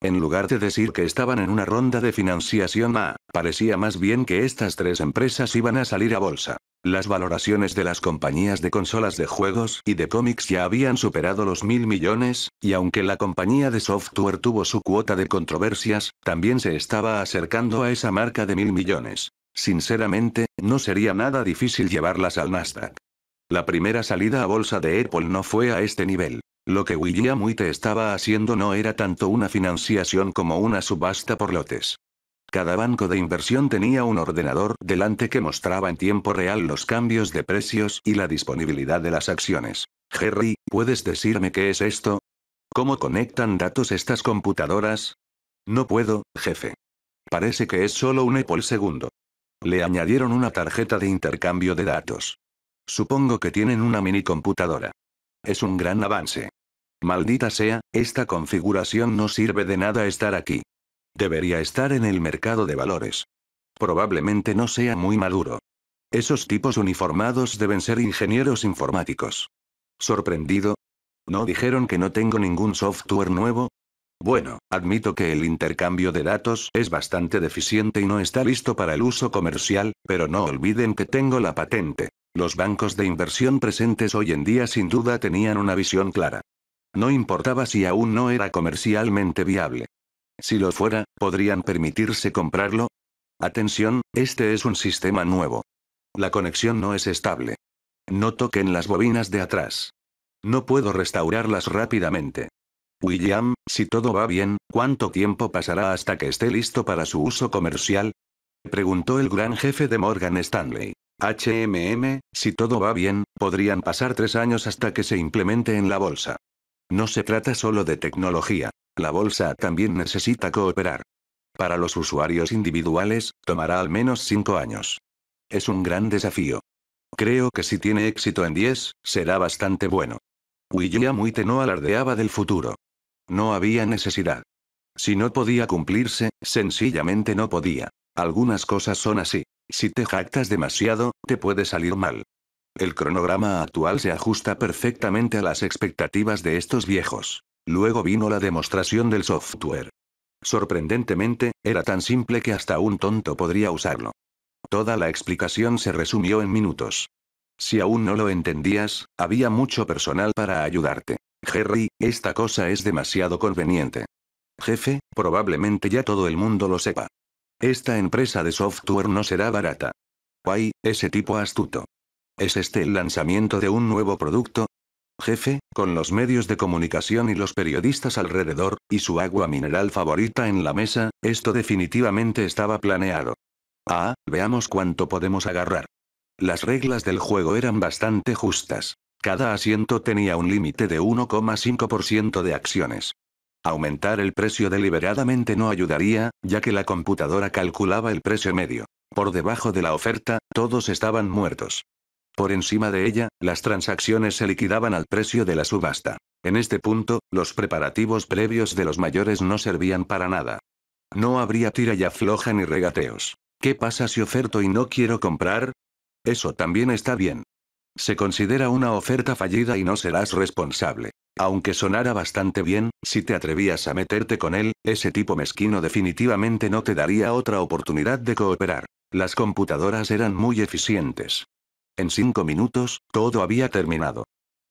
En lugar de decir que estaban en una ronda de financiación A, parecía más bien que estas tres empresas iban a salir a bolsa. Las valoraciones de las compañías de consolas de juegos y de cómics ya habían superado los mil millones, y aunque la compañía de software tuvo su cuota de controversias, también se estaba acercando a esa marca de mil millones. Sinceramente, no sería nada difícil llevarlas al Nasdaq. La primera salida a bolsa de Apple no fue a este nivel. Lo que Muite estaba haciendo no era tanto una financiación como una subasta por lotes. Cada banco de inversión tenía un ordenador delante que mostraba en tiempo real los cambios de precios y la disponibilidad de las acciones. Jerry, ¿puedes decirme qué es esto? ¿Cómo conectan datos estas computadoras? No puedo, jefe. Parece que es solo un Apple segundo. Le añadieron una tarjeta de intercambio de datos. Supongo que tienen una minicomputadora. Es un gran avance. Maldita sea, esta configuración no sirve de nada estar aquí. Debería estar en el mercado de valores. Probablemente no sea muy maduro. Esos tipos uniformados deben ser ingenieros informáticos. ¿Sorprendido? ¿No dijeron que no tengo ningún software nuevo? Bueno, admito que el intercambio de datos es bastante deficiente y no está listo para el uso comercial, pero no olviden que tengo la patente. Los bancos de inversión presentes hoy en día sin duda tenían una visión clara. No importaba si aún no era comercialmente viable. Si lo fuera, ¿podrían permitirse comprarlo? Atención, este es un sistema nuevo. La conexión no es estable. No toquen las bobinas de atrás. No puedo restaurarlas rápidamente. William, si todo va bien, ¿cuánto tiempo pasará hasta que esté listo para su uso comercial? Preguntó el gran jefe de Morgan Stanley. HMM, si todo va bien, podrían pasar tres años hasta que se implemente en la bolsa. No se trata solo de tecnología. La bolsa también necesita cooperar. Para los usuarios individuales, tomará al menos 5 años. Es un gran desafío. Creo que si tiene éxito en 10, será bastante bueno. William Muite no alardeaba del futuro. No había necesidad. Si no podía cumplirse, sencillamente no podía. Algunas cosas son así. Si te jactas demasiado, te puede salir mal. El cronograma actual se ajusta perfectamente a las expectativas de estos viejos. Luego vino la demostración del software. Sorprendentemente, era tan simple que hasta un tonto podría usarlo. Toda la explicación se resumió en minutos. Si aún no lo entendías, había mucho personal para ayudarte. Jerry, esta cosa es demasiado conveniente. Jefe, probablemente ya todo el mundo lo sepa. Esta empresa de software no será barata. Guay, ese tipo astuto. ¿Es este el lanzamiento de un nuevo producto? Jefe, con los medios de comunicación y los periodistas alrededor, y su agua mineral favorita en la mesa, esto definitivamente estaba planeado. Ah, veamos cuánto podemos agarrar. Las reglas del juego eran bastante justas. Cada asiento tenía un límite de 1,5% de acciones. Aumentar el precio deliberadamente no ayudaría, ya que la computadora calculaba el precio medio. Por debajo de la oferta, todos estaban muertos. Por encima de ella, las transacciones se liquidaban al precio de la subasta. En este punto, los preparativos previos de los mayores no servían para nada. No habría tira y afloja ni regateos. ¿Qué pasa si oferto y no quiero comprar? Eso también está bien. Se considera una oferta fallida y no serás responsable. Aunque sonara bastante bien, si te atrevías a meterte con él, ese tipo mezquino definitivamente no te daría otra oportunidad de cooperar. Las computadoras eran muy eficientes. En cinco minutos, todo había terminado.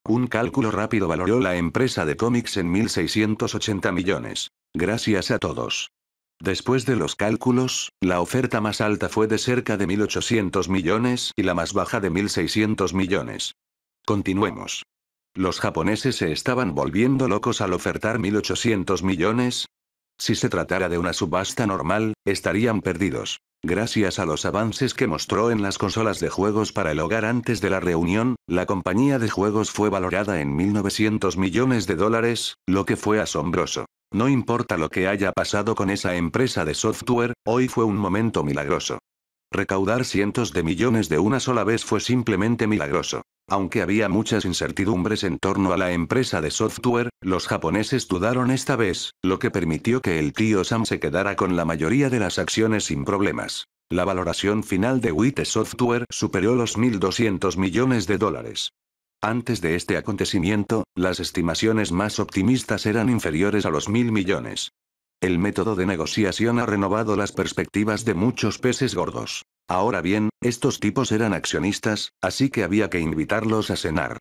Un cálculo rápido valoró la empresa de cómics en 1.680 millones. Gracias a todos. Después de los cálculos, la oferta más alta fue de cerca de 1.800 millones y la más baja de 1.600 millones. Continuemos. Los japoneses se estaban volviendo locos al ofertar 1.800 millones. Si se tratara de una subasta normal, estarían perdidos. Gracias a los avances que mostró en las consolas de juegos para el hogar antes de la reunión, la compañía de juegos fue valorada en 1.900 millones de dólares, lo que fue asombroso. No importa lo que haya pasado con esa empresa de software, hoy fue un momento milagroso. Recaudar cientos de millones de una sola vez fue simplemente milagroso. Aunque había muchas incertidumbres en torno a la empresa de software, los japoneses dudaron esta vez, lo que permitió que el tío Sam se quedara con la mayoría de las acciones sin problemas. La valoración final de WIT Software superó los 1.200 millones de dólares. Antes de este acontecimiento, las estimaciones más optimistas eran inferiores a los 1.000 millones. El método de negociación ha renovado las perspectivas de muchos peces gordos. Ahora bien, estos tipos eran accionistas, así que había que invitarlos a cenar.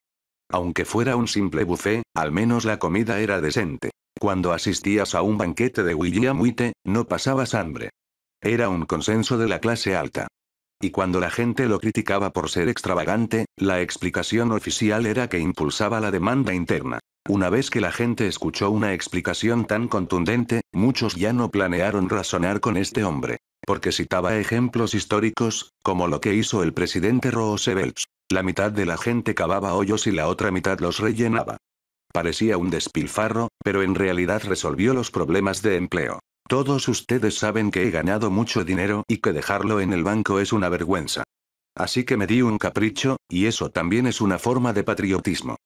Aunque fuera un simple buffet, al menos la comida era decente. Cuando asistías a un banquete de William Witte, no pasabas hambre. Era un consenso de la clase alta. Y cuando la gente lo criticaba por ser extravagante, la explicación oficial era que impulsaba la demanda interna. Una vez que la gente escuchó una explicación tan contundente, muchos ya no planearon razonar con este hombre porque citaba ejemplos históricos, como lo que hizo el presidente Roosevelt. La mitad de la gente cavaba hoyos y la otra mitad los rellenaba. Parecía un despilfarro, pero en realidad resolvió los problemas de empleo. Todos ustedes saben que he ganado mucho dinero y que dejarlo en el banco es una vergüenza. Así que me di un capricho, y eso también es una forma de patriotismo.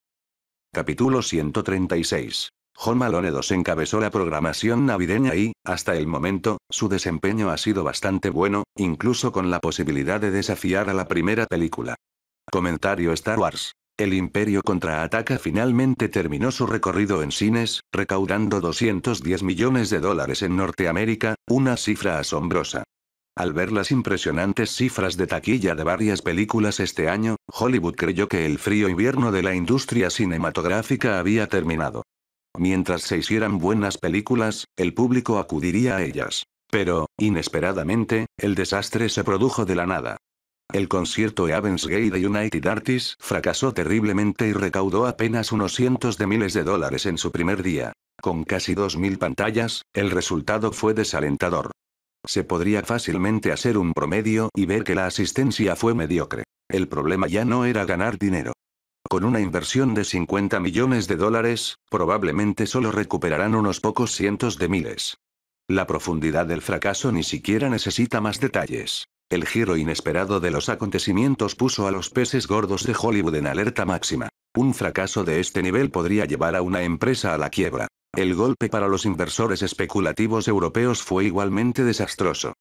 Capítulo 136. John Malone encabezó la programación navideña y, hasta el momento, su desempeño ha sido bastante bueno, incluso con la posibilidad de desafiar a la primera película. Comentario Star Wars. El Imperio contraataca finalmente terminó su recorrido en cines, recaudando 210 millones de dólares en Norteamérica, una cifra asombrosa. Al ver las impresionantes cifras de taquilla de varias películas este año, Hollywood creyó que el frío invierno de la industria cinematográfica había terminado. Mientras se hicieran buenas películas, el público acudiría a ellas. Pero, inesperadamente, el desastre se produjo de la nada. El concierto Gay de United Artists fracasó terriblemente y recaudó apenas unos cientos de miles de dólares en su primer día. Con casi 2.000 pantallas, el resultado fue desalentador. Se podría fácilmente hacer un promedio y ver que la asistencia fue mediocre. El problema ya no era ganar dinero. Con una inversión de 50 millones de dólares, probablemente solo recuperarán unos pocos cientos de miles. La profundidad del fracaso ni siquiera necesita más detalles. El giro inesperado de los acontecimientos puso a los peces gordos de Hollywood en alerta máxima. Un fracaso de este nivel podría llevar a una empresa a la quiebra. El golpe para los inversores especulativos europeos fue igualmente desastroso.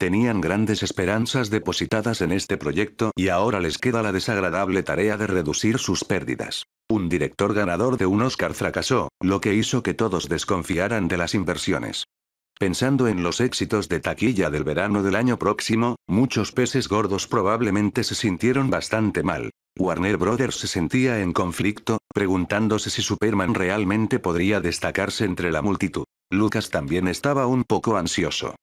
Tenían grandes esperanzas depositadas en este proyecto y ahora les queda la desagradable tarea de reducir sus pérdidas. Un director ganador de un Oscar fracasó, lo que hizo que todos desconfiaran de las inversiones. Pensando en los éxitos de taquilla del verano del año próximo, muchos peces gordos probablemente se sintieron bastante mal. Warner Brothers se sentía en conflicto, preguntándose si Superman realmente podría destacarse entre la multitud. Lucas también estaba un poco ansioso.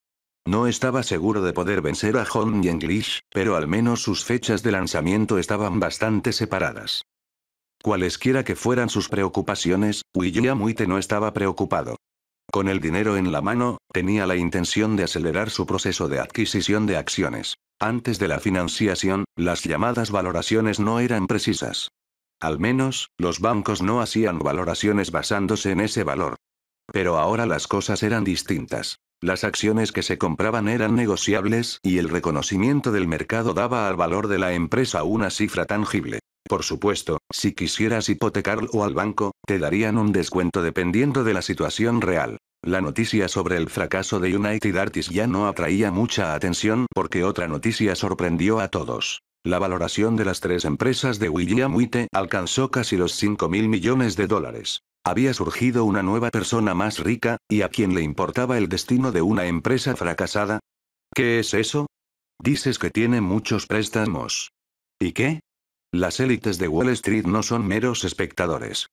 No estaba seguro de poder vencer a Hong y English, pero al menos sus fechas de lanzamiento estaban bastante separadas. Cualesquiera que fueran sus preocupaciones, William Muite no estaba preocupado. Con el dinero en la mano, tenía la intención de acelerar su proceso de adquisición de acciones. Antes de la financiación, las llamadas valoraciones no eran precisas. Al menos, los bancos no hacían valoraciones basándose en ese valor. Pero ahora las cosas eran distintas. Las acciones que se compraban eran negociables y el reconocimiento del mercado daba al valor de la empresa una cifra tangible. Por supuesto, si quisieras hipotecarlo al banco, te darían un descuento dependiendo de la situación real. La noticia sobre el fracaso de United Artists ya no atraía mucha atención porque otra noticia sorprendió a todos. La valoración de las tres empresas de William Witte alcanzó casi los 5 mil millones de dólares. Había surgido una nueva persona más rica, y a quien le importaba el destino de una empresa fracasada. ¿Qué es eso? Dices que tiene muchos préstamos. ¿Y qué? Las élites de Wall Street no son meros espectadores.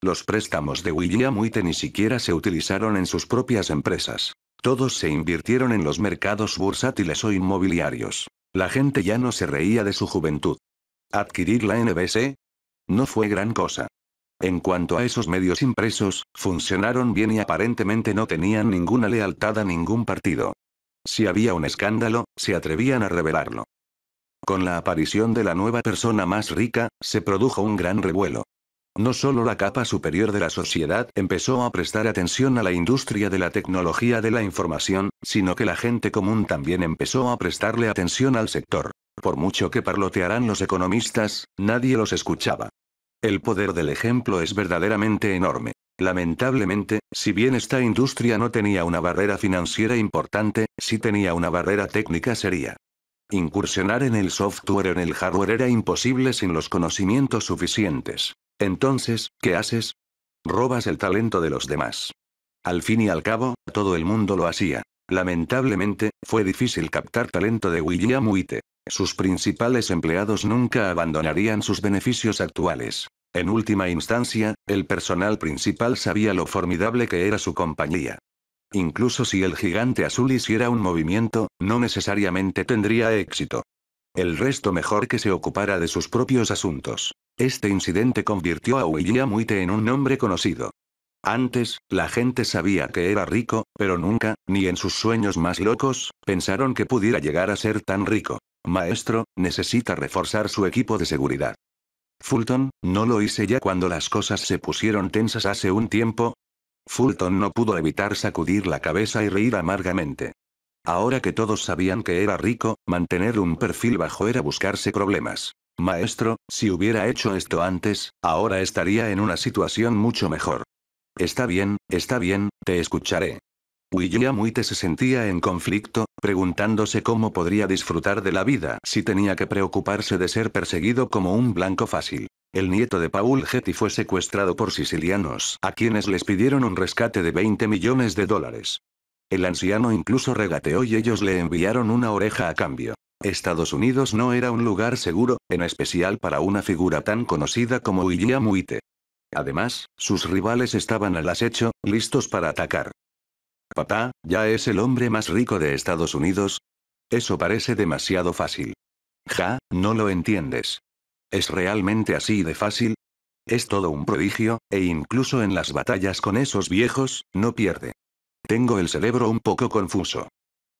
Los préstamos de William Witte ni siquiera se utilizaron en sus propias empresas. Todos se invirtieron en los mercados bursátiles o inmobiliarios. La gente ya no se reía de su juventud. Adquirir la NBC no fue gran cosa. En cuanto a esos medios impresos, funcionaron bien y aparentemente no tenían ninguna lealtad a ningún partido. Si había un escándalo, se atrevían a revelarlo. Con la aparición de la nueva persona más rica, se produjo un gran revuelo. No solo la capa superior de la sociedad empezó a prestar atención a la industria de la tecnología de la información, sino que la gente común también empezó a prestarle atención al sector. Por mucho que parlotearan los economistas, nadie los escuchaba. El poder del ejemplo es verdaderamente enorme. Lamentablemente, si bien esta industria no tenía una barrera financiera importante, si tenía una barrera técnica sería. Incursionar en el software o en el hardware era imposible sin los conocimientos suficientes. Entonces, ¿qué haces? Robas el talento de los demás. Al fin y al cabo, todo el mundo lo hacía. Lamentablemente, fue difícil captar talento de William Witte. Sus principales empleados nunca abandonarían sus beneficios actuales. En última instancia, el personal principal sabía lo formidable que era su compañía. Incluso si el gigante azul hiciera un movimiento, no necesariamente tendría éxito. El resto mejor que se ocupara de sus propios asuntos. Este incidente convirtió a William Witte en un nombre conocido. Antes, la gente sabía que era rico, pero nunca, ni en sus sueños más locos, pensaron que pudiera llegar a ser tan rico. Maestro, necesita reforzar su equipo de seguridad. Fulton, ¿no lo hice ya cuando las cosas se pusieron tensas hace un tiempo? Fulton no pudo evitar sacudir la cabeza y reír amargamente. Ahora que todos sabían que era rico, mantener un perfil bajo era buscarse problemas. Maestro, si hubiera hecho esto antes, ahora estaría en una situación mucho mejor. Está bien, está bien, te escucharé. William Muite se sentía en conflicto, preguntándose cómo podría disfrutar de la vida si tenía que preocuparse de ser perseguido como un blanco fácil. El nieto de Paul Getty fue secuestrado por sicilianos, a quienes les pidieron un rescate de 20 millones de dólares. El anciano incluso regateó y ellos le enviaron una oreja a cambio. Estados Unidos no era un lugar seguro, en especial para una figura tan conocida como William Muite. Además, sus rivales estaban al acecho, listos para atacar. Papá, ya es el hombre más rico de Estados Unidos. Eso parece demasiado fácil. Ja, no lo entiendes. ¿Es realmente así de fácil? Es todo un prodigio, e incluso en las batallas con esos viejos, no pierde. Tengo el cerebro un poco confuso.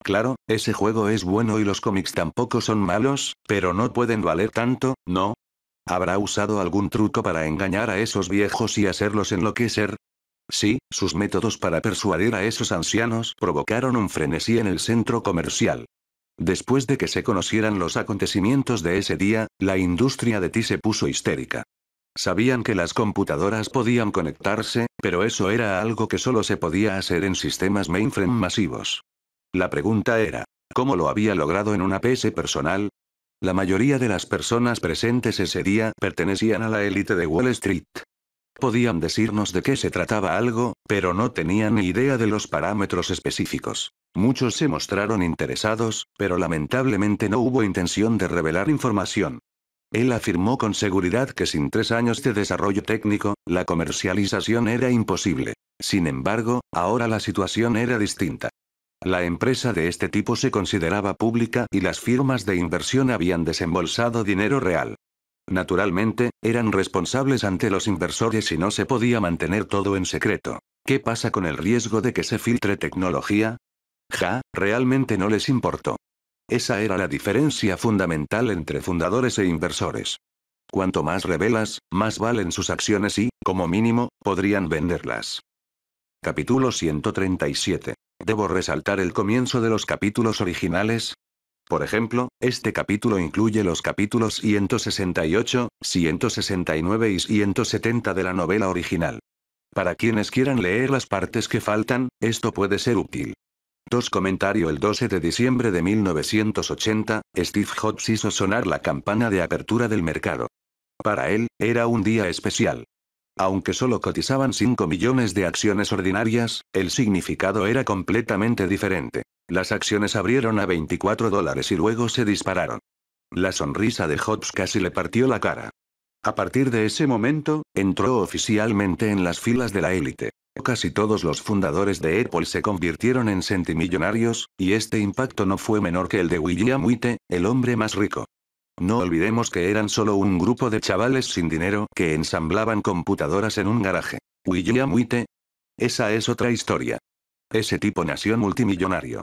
Claro, ese juego es bueno y los cómics tampoco son malos, pero no pueden valer tanto, ¿no? ¿Habrá usado algún truco para engañar a esos viejos y hacerlos enloquecer? Sí, sus métodos para persuadir a esos ancianos provocaron un frenesí en el centro comercial. Después de que se conocieran los acontecimientos de ese día, la industria de ti se puso histérica. Sabían que las computadoras podían conectarse, pero eso era algo que solo se podía hacer en sistemas mainframe masivos. La pregunta era, ¿cómo lo había logrado en una PC personal? La mayoría de las personas presentes ese día pertenecían a la élite de Wall Street. Podían decirnos de qué se trataba algo, pero no tenían ni idea de los parámetros específicos. Muchos se mostraron interesados, pero lamentablemente no hubo intención de revelar información. Él afirmó con seguridad que sin tres años de desarrollo técnico, la comercialización era imposible. Sin embargo, ahora la situación era distinta. La empresa de este tipo se consideraba pública y las firmas de inversión habían desembolsado dinero real. Naturalmente, eran responsables ante los inversores y no se podía mantener todo en secreto. ¿Qué pasa con el riesgo de que se filtre tecnología? Ja, realmente no les importó. Esa era la diferencia fundamental entre fundadores e inversores. Cuanto más revelas, más valen sus acciones y, como mínimo, podrían venderlas. Capítulo 137. Debo resaltar el comienzo de los capítulos originales. Por ejemplo, este capítulo incluye los capítulos 168, 169 y 170 de la novela original. Para quienes quieran leer las partes que faltan, esto puede ser útil. Dos Comentario El 12 de diciembre de 1980, Steve Jobs hizo sonar la campana de apertura del mercado. Para él, era un día especial. Aunque solo cotizaban 5 millones de acciones ordinarias, el significado era completamente diferente. Las acciones abrieron a 24 dólares y luego se dispararon. La sonrisa de Hobbs casi le partió la cara. A partir de ese momento, entró oficialmente en las filas de la élite. Casi todos los fundadores de Apple se convirtieron en centimillonarios, y este impacto no fue menor que el de William Witte, el hombre más rico. No olvidemos que eran solo un grupo de chavales sin dinero que ensamblaban computadoras en un garaje. William Witte. Esa es otra historia. Ese tipo nació multimillonario.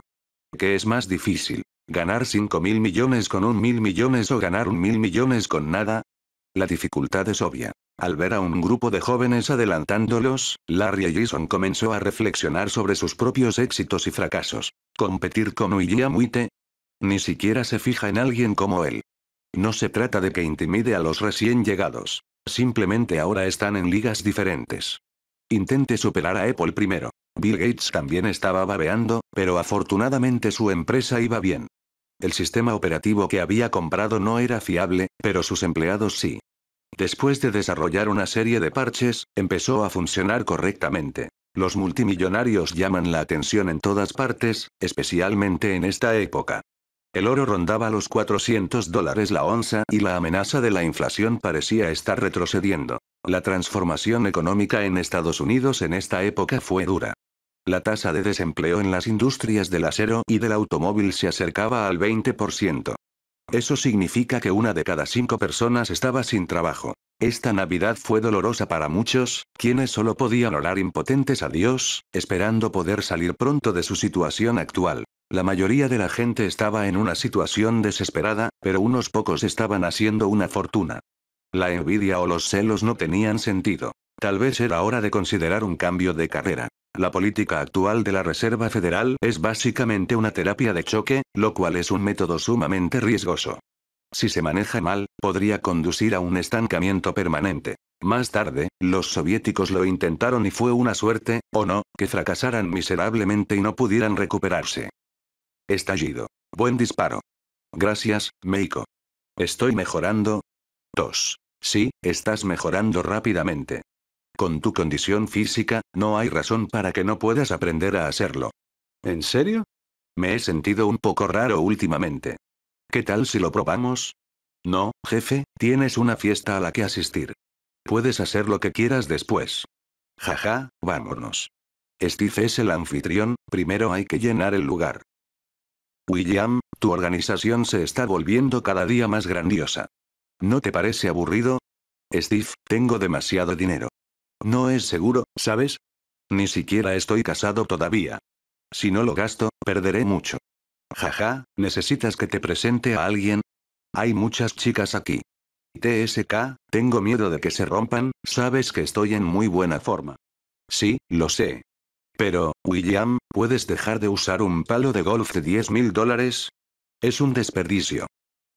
¿Qué es más difícil? ¿Ganar 5 mil millones con un mil millones o ganar un mil millones con nada? La dificultad es obvia. Al ver a un grupo de jóvenes adelantándolos, Larry Ellison comenzó a reflexionar sobre sus propios éxitos y fracasos. ¿Competir con William Witte? Ni siquiera se fija en alguien como él. No se trata de que intimide a los recién llegados. Simplemente ahora están en ligas diferentes. Intente superar a Apple primero. Bill Gates también estaba babeando, pero afortunadamente su empresa iba bien. El sistema operativo que había comprado no era fiable, pero sus empleados sí. Después de desarrollar una serie de parches, empezó a funcionar correctamente. Los multimillonarios llaman la atención en todas partes, especialmente en esta época. El oro rondaba los 400 dólares la onza y la amenaza de la inflación parecía estar retrocediendo. La transformación económica en Estados Unidos en esta época fue dura. La tasa de desempleo en las industrias del acero y del automóvil se acercaba al 20%. Eso significa que una de cada cinco personas estaba sin trabajo. Esta Navidad fue dolorosa para muchos, quienes solo podían orar impotentes a Dios, esperando poder salir pronto de su situación actual. La mayoría de la gente estaba en una situación desesperada, pero unos pocos estaban haciendo una fortuna. La envidia o los celos no tenían sentido. Tal vez era hora de considerar un cambio de carrera. La política actual de la Reserva Federal es básicamente una terapia de choque, lo cual es un método sumamente riesgoso. Si se maneja mal, podría conducir a un estancamiento permanente. Más tarde, los soviéticos lo intentaron y fue una suerte, o no, que fracasaran miserablemente y no pudieran recuperarse. Estallido. Buen disparo. Gracias, Meiko. Estoy mejorando. Tos. Sí, estás mejorando rápidamente. Con tu condición física, no hay razón para que no puedas aprender a hacerlo. ¿En serio? Me he sentido un poco raro últimamente. ¿Qué tal si lo probamos? No, jefe, tienes una fiesta a la que asistir. Puedes hacer lo que quieras después. Jaja, vámonos. Steve es el anfitrión, primero hay que llenar el lugar. William, tu organización se está volviendo cada día más grandiosa. ¿No te parece aburrido? Steve, tengo demasiado dinero. No es seguro, ¿sabes? Ni siquiera estoy casado todavía. Si no lo gasto, perderé mucho. Jaja, ¿necesitas que te presente a alguien? Hay muchas chicas aquí. TSK, tengo miedo de que se rompan, sabes que estoy en muy buena forma. Sí, lo sé. Pero, William, ¿puedes dejar de usar un palo de golf de 10 mil dólares? Es un desperdicio.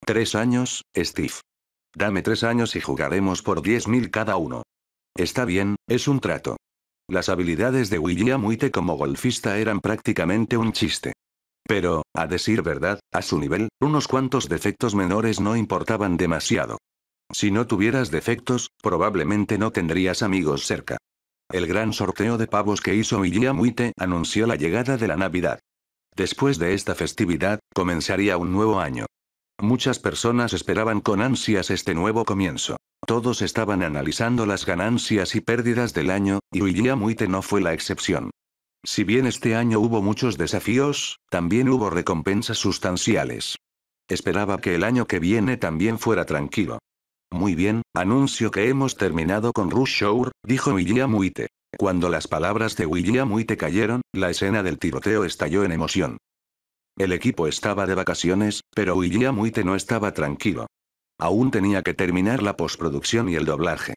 Tres años, Steve. Dame tres años y jugaremos por 10 mil cada uno. Está bien, es un trato. Las habilidades de William Witte como golfista eran prácticamente un chiste. Pero, a decir verdad, a su nivel, unos cuantos defectos menores no importaban demasiado. Si no tuvieras defectos, probablemente no tendrías amigos cerca. El gran sorteo de pavos que hizo William Muite anunció la llegada de la Navidad. Después de esta festividad, comenzaría un nuevo año. Muchas personas esperaban con ansias este nuevo comienzo. Todos estaban analizando las ganancias y pérdidas del año, y William Muite no fue la excepción. Si bien este año hubo muchos desafíos, también hubo recompensas sustanciales. Esperaba que el año que viene también fuera tranquilo. Muy bien, anuncio que hemos terminado con Rush Hour, dijo William Witte. Cuando las palabras de William Witte cayeron, la escena del tiroteo estalló en emoción. El equipo estaba de vacaciones, pero William Witte no estaba tranquilo. Aún tenía que terminar la postproducción y el doblaje.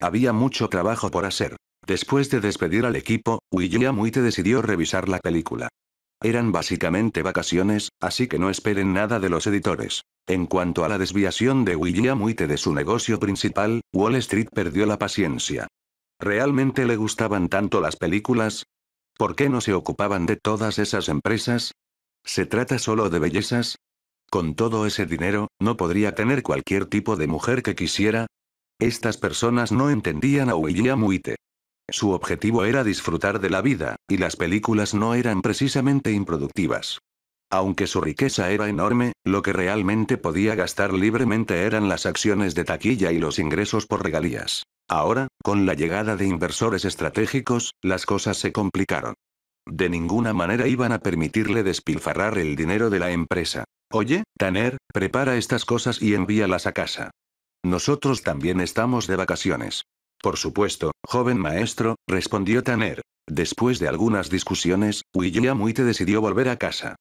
Había mucho trabajo por hacer. Después de despedir al equipo, Willamuite decidió revisar la película. Eran básicamente vacaciones, así que no esperen nada de los editores. En cuanto a la desviación de Willamuite de su negocio principal, Wall Street perdió la paciencia. ¿Realmente le gustaban tanto las películas? ¿Por qué no se ocupaban de todas esas empresas? ¿Se trata solo de bellezas? Con todo ese dinero, ¿no podría tener cualquier tipo de mujer que quisiera? Estas personas no entendían a William su objetivo era disfrutar de la vida, y las películas no eran precisamente improductivas. Aunque su riqueza era enorme, lo que realmente podía gastar libremente eran las acciones de taquilla y los ingresos por regalías. Ahora, con la llegada de inversores estratégicos, las cosas se complicaron. De ninguna manera iban a permitirle despilfarrar el dinero de la empresa. Oye, Tanner, prepara estas cosas y envíalas a casa. Nosotros también estamos de vacaciones. Por supuesto, joven maestro, respondió Tanner. Después de algunas discusiones, William te decidió volver a casa.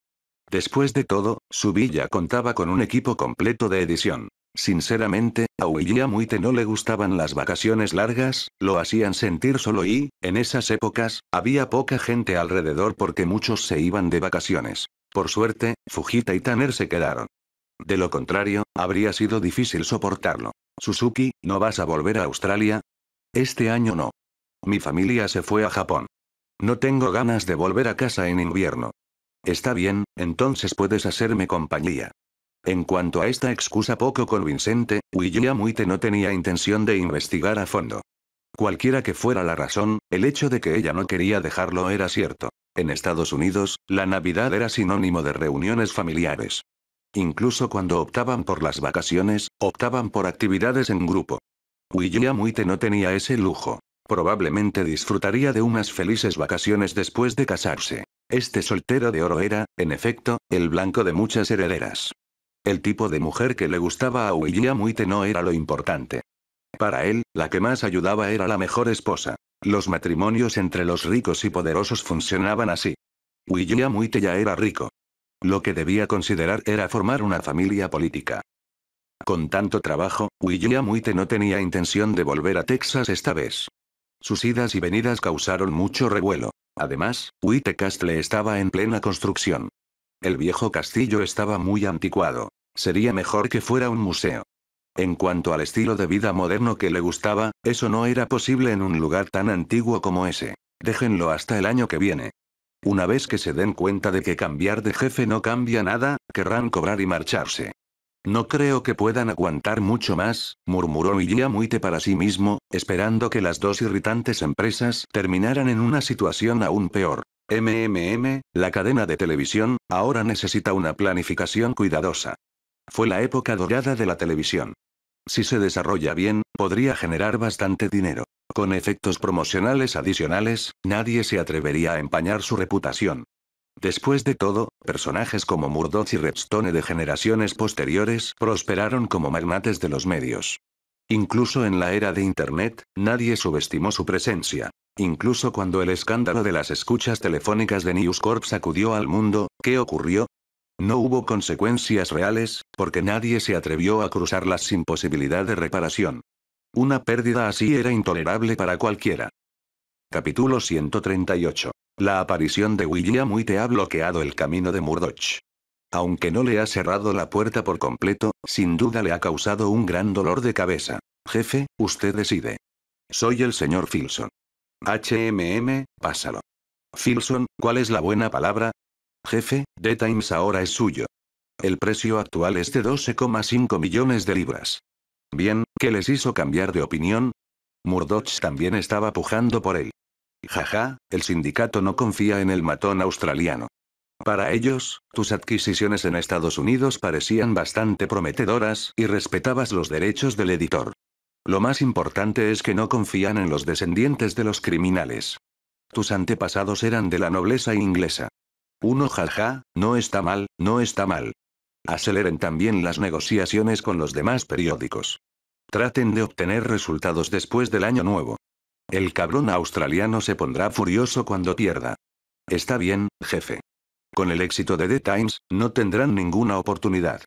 Después de todo, su villa contaba con un equipo completo de edición. Sinceramente, a William Witte no le gustaban las vacaciones largas, lo hacían sentir solo y, en esas épocas, había poca gente alrededor porque muchos se iban de vacaciones. Por suerte, Fujita y Tanner se quedaron. De lo contrario, habría sido difícil soportarlo. Suzuki, ¿no vas a volver a Australia? Este año no. Mi familia se fue a Japón. No tengo ganas de volver a casa en invierno. Está bien, entonces puedes hacerme compañía. En cuanto a esta excusa poco convincente, Muite no tenía intención de investigar a fondo. Cualquiera que fuera la razón, el hecho de que ella no quería dejarlo era cierto. En Estados Unidos, la Navidad era sinónimo de reuniones familiares. Incluso cuando optaban por las vacaciones, optaban por actividades en grupo. William Muite no tenía ese lujo. Probablemente disfrutaría de unas felices vacaciones después de casarse. Este soltero de oro era, en efecto, el blanco de muchas herederas. El tipo de mujer que le gustaba a William Muite no era lo importante. Para él, la que más ayudaba era la mejor esposa. Los matrimonios entre los ricos y poderosos funcionaban así. William Muite ya era rico. Lo que debía considerar era formar una familia política. Con tanto trabajo, William Muite no tenía intención de volver a Texas esta vez. Sus idas y venidas causaron mucho revuelo. Además, Witte Castle estaba en plena construcción. El viejo castillo estaba muy anticuado. Sería mejor que fuera un museo. En cuanto al estilo de vida moderno que le gustaba, eso no era posible en un lugar tan antiguo como ese. Déjenlo hasta el año que viene. Una vez que se den cuenta de que cambiar de jefe no cambia nada, querrán cobrar y marcharse. No creo que puedan aguantar mucho más, murmuró Muite para sí mismo, esperando que las dos irritantes empresas terminaran en una situación aún peor. MMM, la cadena de televisión, ahora necesita una planificación cuidadosa. Fue la época dorada de la televisión. Si se desarrolla bien, podría generar bastante dinero. Con efectos promocionales adicionales, nadie se atrevería a empañar su reputación. Después de todo, personajes como Murdoch y Redstone de generaciones posteriores prosperaron como magnates de los medios. Incluso en la era de Internet, nadie subestimó su presencia. Incluso cuando el escándalo de las escuchas telefónicas de News Corp sacudió al mundo, ¿qué ocurrió? No hubo consecuencias reales, porque nadie se atrevió a cruzarlas sin posibilidad de reparación. Una pérdida así era intolerable para cualquiera. Capítulo 138. La aparición de William te ha bloqueado el camino de Murdoch. Aunque no le ha cerrado la puerta por completo, sin duda le ha causado un gran dolor de cabeza. Jefe, usted decide. Soy el señor Filson. HMM, pásalo. Filson, ¿cuál es la buena palabra? Jefe, The Times ahora es suyo. El precio actual es de 12,5 millones de libras. Bien, ¿qué les hizo cambiar de opinión? Murdoch también estaba pujando por él. Jaja, el sindicato no confía en el matón australiano. Para ellos, tus adquisiciones en Estados Unidos parecían bastante prometedoras y respetabas los derechos del editor. Lo más importante es que no confían en los descendientes de los criminales. Tus antepasados eran de la nobleza inglesa. Uno jaja, no está mal, no está mal. Aceleren también las negociaciones con los demás periódicos. Traten de obtener resultados después del año nuevo. El cabrón australiano se pondrá furioso cuando pierda. Está bien, jefe. Con el éxito de The Times, no tendrán ninguna oportunidad.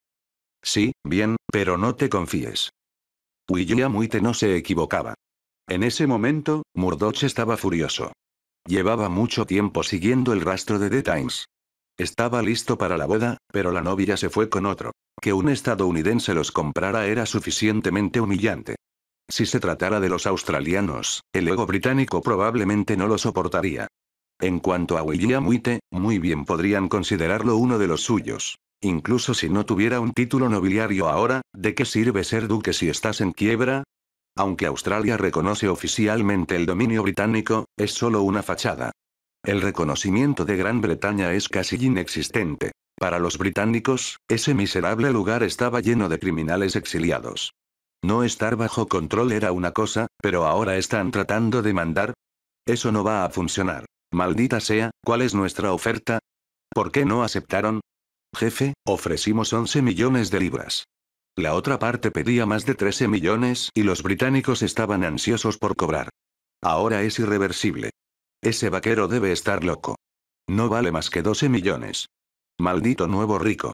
Sí, bien, pero no te confíes. William Muite no se equivocaba. En ese momento, Murdoch estaba furioso. Llevaba mucho tiempo siguiendo el rastro de The Times. Estaba listo para la boda, pero la novia se fue con otro. Que un estadounidense los comprara era suficientemente humillante. Si se tratara de los australianos, el ego británico probablemente no lo soportaría. En cuanto a William Witte, muy bien podrían considerarlo uno de los suyos. Incluso si no tuviera un título nobiliario ahora, ¿de qué sirve ser duque si estás en quiebra? Aunque Australia reconoce oficialmente el dominio británico, es solo una fachada. El reconocimiento de Gran Bretaña es casi inexistente. Para los británicos, ese miserable lugar estaba lleno de criminales exiliados. No estar bajo control era una cosa, pero ahora están tratando de mandar. Eso no va a funcionar. Maldita sea, ¿cuál es nuestra oferta? ¿Por qué no aceptaron? Jefe, ofrecimos 11 millones de libras. La otra parte pedía más de 13 millones y los británicos estaban ansiosos por cobrar. Ahora es irreversible. Ese vaquero debe estar loco. No vale más que 12 millones. Maldito nuevo rico.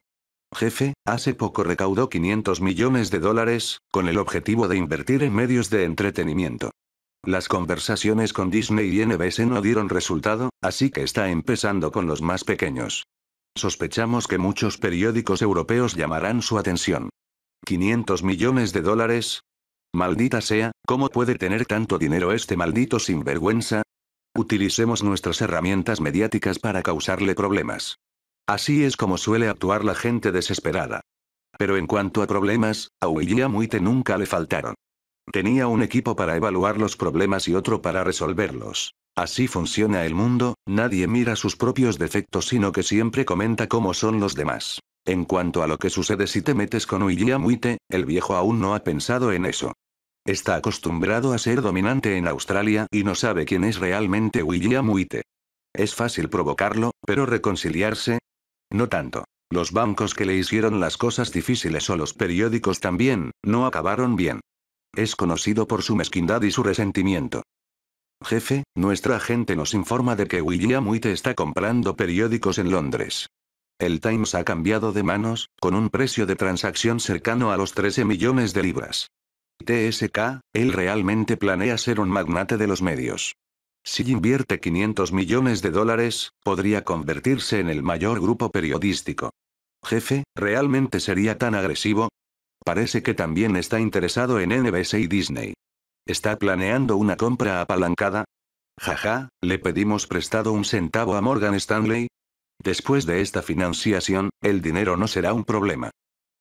Jefe, hace poco recaudó 500 millones de dólares, con el objetivo de invertir en medios de entretenimiento. Las conversaciones con Disney y NBC no dieron resultado, así que está empezando con los más pequeños. Sospechamos que muchos periódicos europeos llamarán su atención. 500 millones de dólares. Maldita sea, ¿cómo puede tener tanto dinero este maldito sinvergüenza? Utilicemos nuestras herramientas mediáticas para causarle problemas. Así es como suele actuar la gente desesperada. Pero en cuanto a problemas, a William Muite nunca le faltaron. Tenía un equipo para evaluar los problemas y otro para resolverlos. Así funciona el mundo, nadie mira sus propios defectos sino que siempre comenta cómo son los demás. En cuanto a lo que sucede si te metes con William Muite, el viejo aún no ha pensado en eso. Está acostumbrado a ser dominante en Australia y no sabe quién es realmente William Muite. Es fácil provocarlo, pero reconciliarse, no tanto. Los bancos que le hicieron las cosas difíciles o los periódicos también, no acabaron bien. Es conocido por su mezquindad y su resentimiento. Jefe, nuestra gente nos informa de que William White está comprando periódicos en Londres. El Times ha cambiado de manos, con un precio de transacción cercano a los 13 millones de libras. TSK, él realmente planea ser un magnate de los medios. Si invierte 500 millones de dólares, podría convertirse en el mayor grupo periodístico. Jefe, ¿realmente sería tan agresivo? Parece que también está interesado en NBC y Disney. ¿Está planeando una compra apalancada? Jaja, le pedimos prestado un centavo a Morgan Stanley. Después de esta financiación, el dinero no será un problema.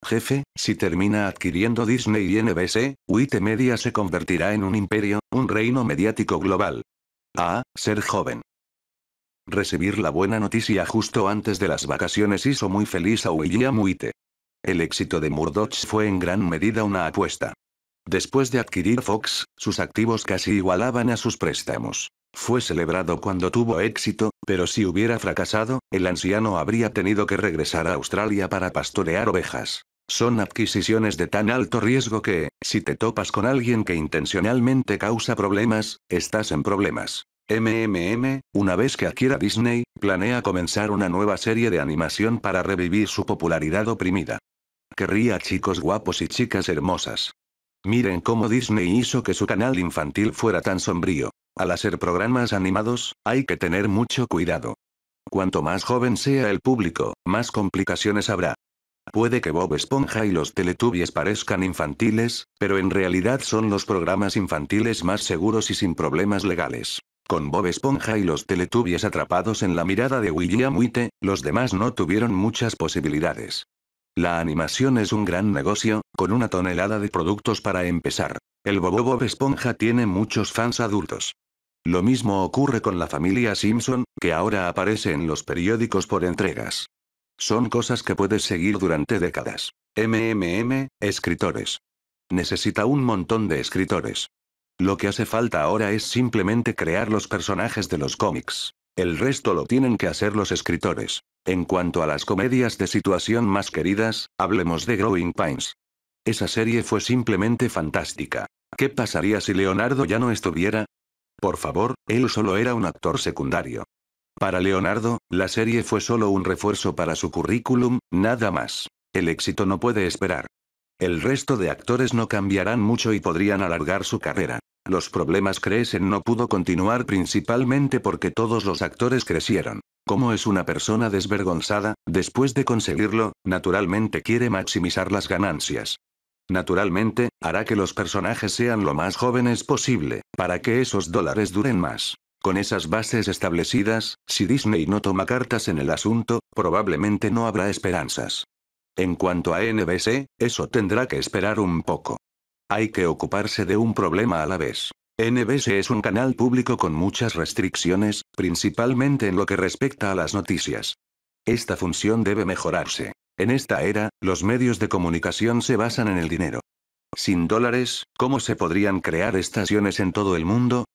Jefe, si termina adquiriendo Disney y NBC, Witte Media se convertirá en un imperio, un reino mediático global. A. ser joven. Recibir la buena noticia justo antes de las vacaciones hizo muy feliz a William Muite. El éxito de Murdoch fue en gran medida una apuesta. Después de adquirir Fox, sus activos casi igualaban a sus préstamos. Fue celebrado cuando tuvo éxito, pero si hubiera fracasado, el anciano habría tenido que regresar a Australia para pastorear ovejas. Son adquisiciones de tan alto riesgo que, si te topas con alguien que intencionalmente causa problemas, estás en problemas. MMM, una vez que adquiera Disney, planea comenzar una nueva serie de animación para revivir su popularidad oprimida. Querría chicos guapos y chicas hermosas. Miren cómo Disney hizo que su canal infantil fuera tan sombrío. Al hacer programas animados, hay que tener mucho cuidado. Cuanto más joven sea el público, más complicaciones habrá. Puede que Bob Esponja y los Teletubbies parezcan infantiles, pero en realidad son los programas infantiles más seguros y sin problemas legales. Con Bob Esponja y los Teletubbies atrapados en la mirada de William Witte, los demás no tuvieron muchas posibilidades. La animación es un gran negocio, con una tonelada de productos para empezar. El Bobo Bob Esponja tiene muchos fans adultos. Lo mismo ocurre con la familia Simpson, que ahora aparece en los periódicos por entregas. Son cosas que puedes seguir durante décadas. MMM, escritores. Necesita un montón de escritores. Lo que hace falta ahora es simplemente crear los personajes de los cómics. El resto lo tienen que hacer los escritores. En cuanto a las comedias de situación más queridas, hablemos de Growing Pines. Esa serie fue simplemente fantástica. ¿Qué pasaría si Leonardo ya no estuviera? Por favor, él solo era un actor secundario. Para Leonardo, la serie fue solo un refuerzo para su currículum, nada más. El éxito no puede esperar. El resto de actores no cambiarán mucho y podrían alargar su carrera. Los problemas crecen no pudo continuar principalmente porque todos los actores crecieron. Como es una persona desvergonzada, después de conseguirlo, naturalmente quiere maximizar las ganancias. Naturalmente, hará que los personajes sean lo más jóvenes posible, para que esos dólares duren más. Con esas bases establecidas, si Disney no toma cartas en el asunto, probablemente no habrá esperanzas. En cuanto a NBC, eso tendrá que esperar un poco. Hay que ocuparse de un problema a la vez. NBC es un canal público con muchas restricciones, principalmente en lo que respecta a las noticias. Esta función debe mejorarse. En esta era, los medios de comunicación se basan en el dinero. Sin dólares, ¿cómo se podrían crear estaciones en todo el mundo?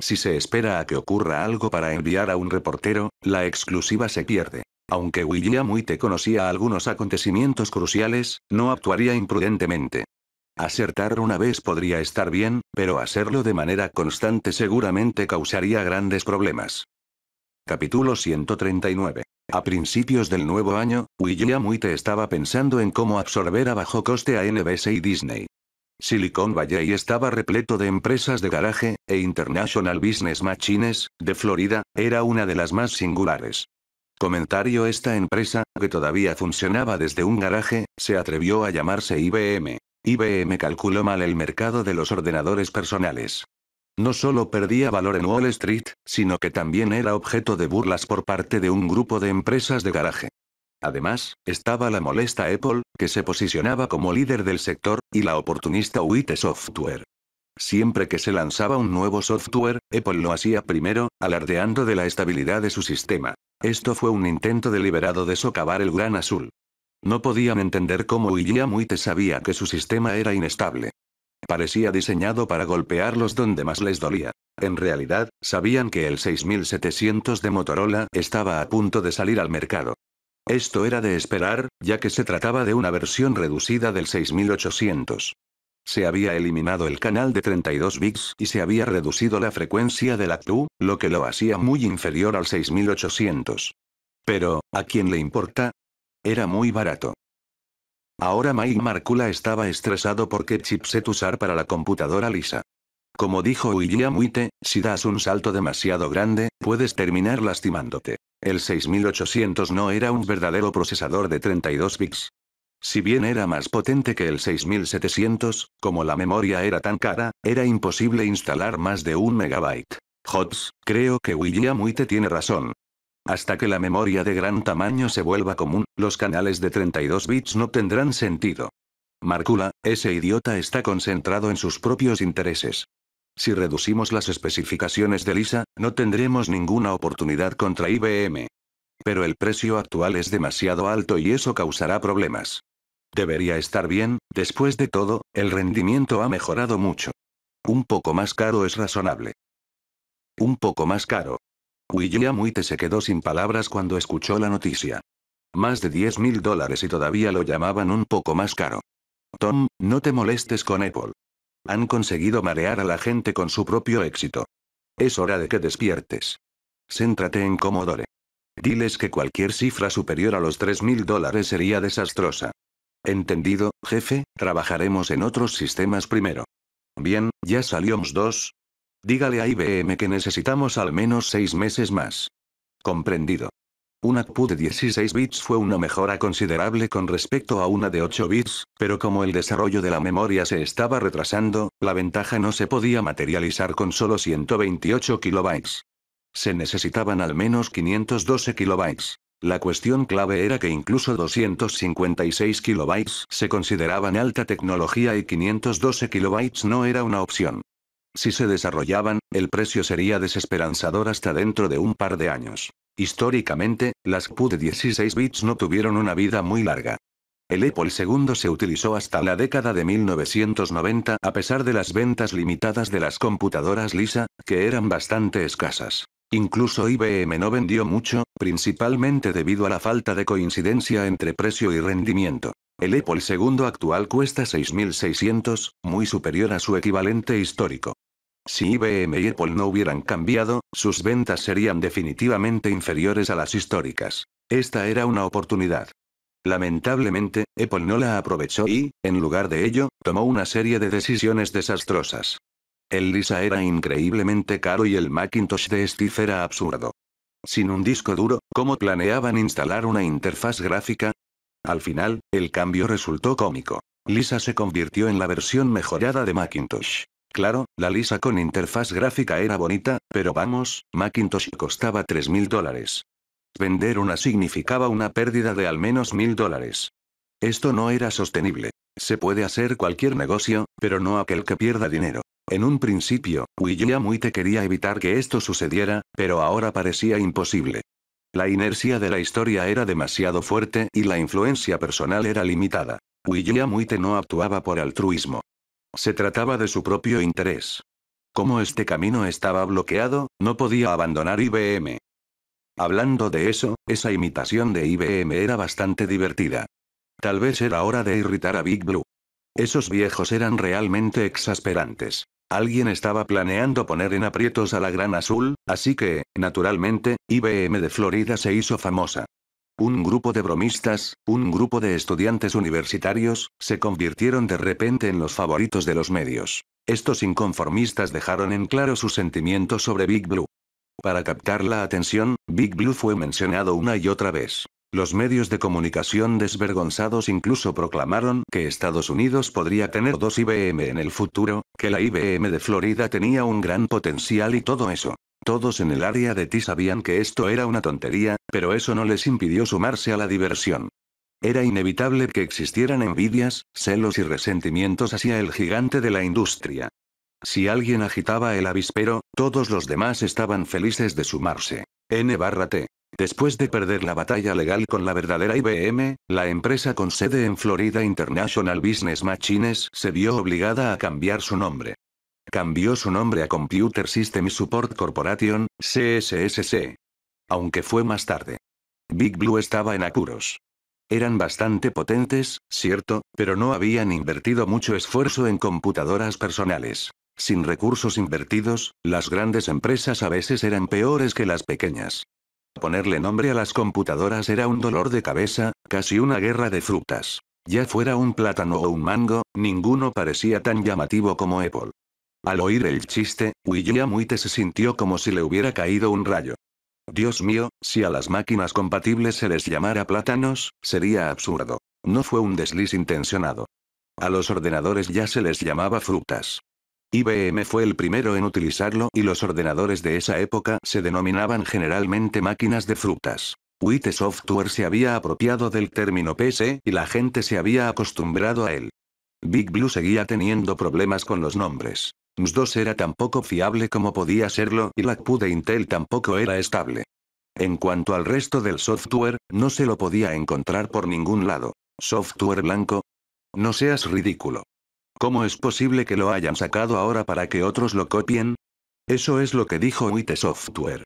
Si se espera a que ocurra algo para enviar a un reportero, la exclusiva se pierde. Aunque Te conocía algunos acontecimientos cruciales, no actuaría imprudentemente. Acertar una vez podría estar bien, pero hacerlo de manera constante seguramente causaría grandes problemas. Capítulo 139. A principios del nuevo año, Te estaba pensando en cómo absorber a bajo coste a NBC y Disney. Silicon Valley estaba repleto de empresas de garaje, e International Business Machines, de Florida, era una de las más singulares. Comentario Esta empresa, que todavía funcionaba desde un garaje, se atrevió a llamarse IBM. IBM calculó mal el mercado de los ordenadores personales. No solo perdía valor en Wall Street, sino que también era objeto de burlas por parte de un grupo de empresas de garaje. Además, estaba la molesta Apple, que se posicionaba como líder del sector, y la oportunista Witte Software. Siempre que se lanzaba un nuevo software, Apple lo hacía primero, alardeando de la estabilidad de su sistema. Esto fue un intento deliberado de socavar el gran azul. No podían entender cómo William Witte sabía que su sistema era inestable. Parecía diseñado para golpearlos donde más les dolía. En realidad, sabían que el 6700 de Motorola estaba a punto de salir al mercado. Esto era de esperar, ya que se trataba de una versión reducida del 6800. Se había eliminado el canal de 32 bits y se había reducido la frecuencia del ACTU, lo que lo hacía muy inferior al 6800. Pero, ¿a quién le importa? Era muy barato. Ahora Mike Marcula estaba estresado por qué chipset usar para la computadora lisa. Como dijo William Witte, si das un salto demasiado grande, puedes terminar lastimándote. El 6800 no era un verdadero procesador de 32 bits. Si bien era más potente que el 6700, como la memoria era tan cara, era imposible instalar más de un megabyte. Hobbs, creo que William Witte tiene razón. Hasta que la memoria de gran tamaño se vuelva común, los canales de 32 bits no tendrán sentido. Marcula, ese idiota está concentrado en sus propios intereses. Si reducimos las especificaciones de Lisa, no tendremos ninguna oportunidad contra IBM. Pero el precio actual es demasiado alto y eso causará problemas. Debería estar bien, después de todo, el rendimiento ha mejorado mucho. Un poco más caro es razonable. Un poco más caro. William Witte se quedó sin palabras cuando escuchó la noticia. Más de 10 mil dólares y todavía lo llamaban un poco más caro. Tom, no te molestes con Apple. Han conseguido marear a la gente con su propio éxito. Es hora de que despiertes. Céntrate en Comodore. Diles que cualquier cifra superior a los 3.000 dólares sería desastrosa. Entendido, jefe, trabajaremos en otros sistemas primero. Bien, ya salió 2. Dígale a IBM que necesitamos al menos seis meses más. Comprendido. Una PU de 16 bits fue una mejora considerable con respecto a una de 8 bits, pero como el desarrollo de la memoria se estaba retrasando, la ventaja no se podía materializar con solo 128 kilobytes. Se necesitaban al menos 512 kilobytes. La cuestión clave era que incluso 256 kilobytes se consideraban alta tecnología y 512 kilobytes no era una opción. Si se desarrollaban, el precio sería desesperanzador hasta dentro de un par de años. Históricamente, las PU de 16 bits no tuvieron una vida muy larga. El Apple II se utilizó hasta la década de 1990 a pesar de las ventas limitadas de las computadoras Lisa, que eran bastante escasas. Incluso IBM no vendió mucho, principalmente debido a la falta de coincidencia entre precio y rendimiento. El Apple II actual cuesta 6.600, muy superior a su equivalente histórico. Si IBM y Apple no hubieran cambiado, sus ventas serían definitivamente inferiores a las históricas. Esta era una oportunidad. Lamentablemente, Apple no la aprovechó y, en lugar de ello, tomó una serie de decisiones desastrosas. El Lisa era increíblemente caro y el Macintosh de Steve era absurdo. Sin un disco duro, ¿cómo planeaban instalar una interfaz gráfica? Al final, el cambio resultó cómico. Lisa se convirtió en la versión mejorada de Macintosh. Claro, la Lisa con interfaz gráfica era bonita, pero vamos, Macintosh costaba 3.000 dólares. Vender una significaba una pérdida de al menos 1.000 dólares. Esto no era sostenible. Se puede hacer cualquier negocio, pero no aquel que pierda dinero. En un principio, William quería evitar que esto sucediera, pero ahora parecía imposible. La inercia de la historia era demasiado fuerte y la influencia personal era limitada. William no actuaba por altruismo. Se trataba de su propio interés. Como este camino estaba bloqueado, no podía abandonar IBM. Hablando de eso, esa imitación de IBM era bastante divertida. Tal vez era hora de irritar a Big Blue. Esos viejos eran realmente exasperantes. Alguien estaba planeando poner en aprietos a la Gran Azul, así que, naturalmente, IBM de Florida se hizo famosa. Un grupo de bromistas, un grupo de estudiantes universitarios, se convirtieron de repente en los favoritos de los medios. Estos inconformistas dejaron en claro sus sentimientos sobre Big Blue. Para captar la atención, Big Blue fue mencionado una y otra vez. Los medios de comunicación desvergonzados incluso proclamaron que Estados Unidos podría tener dos IBM en el futuro, que la IBM de Florida tenía un gran potencial y todo eso. Todos en el área de ti sabían que esto era una tontería, pero eso no les impidió sumarse a la diversión. Era inevitable que existieran envidias, celos y resentimientos hacia el gigante de la industria. Si alguien agitaba el avispero, todos los demás estaban felices de sumarse. N barra T. Después de perder la batalla legal con la verdadera IBM, la empresa con sede en Florida International Business Machines se vio obligada a cambiar su nombre. Cambió su nombre a Computer System Support Corporation, CSSC. Aunque fue más tarde. Big Blue estaba en apuros. Eran bastante potentes, cierto, pero no habían invertido mucho esfuerzo en computadoras personales. Sin recursos invertidos, las grandes empresas a veces eran peores que las pequeñas. Ponerle nombre a las computadoras era un dolor de cabeza, casi una guerra de frutas. Ya fuera un plátano o un mango, ninguno parecía tan llamativo como Apple. Al oír el chiste, Witte se sintió como si le hubiera caído un rayo. Dios mío, si a las máquinas compatibles se les llamara plátanos, sería absurdo. No fue un desliz intencionado. A los ordenadores ya se les llamaba frutas. IBM fue el primero en utilizarlo y los ordenadores de esa época se denominaban generalmente máquinas de frutas. Wite Software se había apropiado del término PC y la gente se había acostumbrado a él. Big Blue seguía teniendo problemas con los nombres. MS2 era tan poco fiable como podía serlo y la Q de Intel tampoco era estable. En cuanto al resto del software, no se lo podía encontrar por ningún lado. ¿Software blanco? No seas ridículo. ¿Cómo es posible que lo hayan sacado ahora para que otros lo copien? Eso es lo que dijo UIT Software.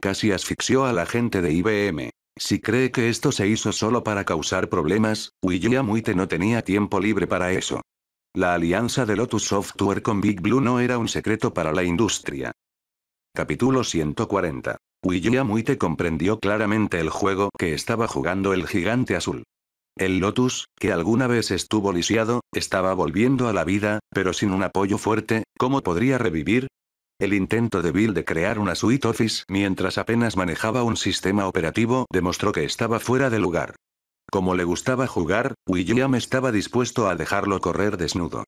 Casi asfixió a la gente de IBM. Si cree que esto se hizo solo para causar problemas, William Witte no tenía tiempo libre para eso. La alianza de Lotus Software con Big Blue no era un secreto para la industria. Capítulo 140. William Muite comprendió claramente el juego que estaba jugando el gigante azul. El Lotus, que alguna vez estuvo lisiado, estaba volviendo a la vida, pero sin un apoyo fuerte, ¿cómo podría revivir? El intento de Bill de crear una suite Office mientras apenas manejaba un sistema operativo demostró que estaba fuera de lugar. Como le gustaba jugar, William estaba dispuesto a dejarlo correr desnudo.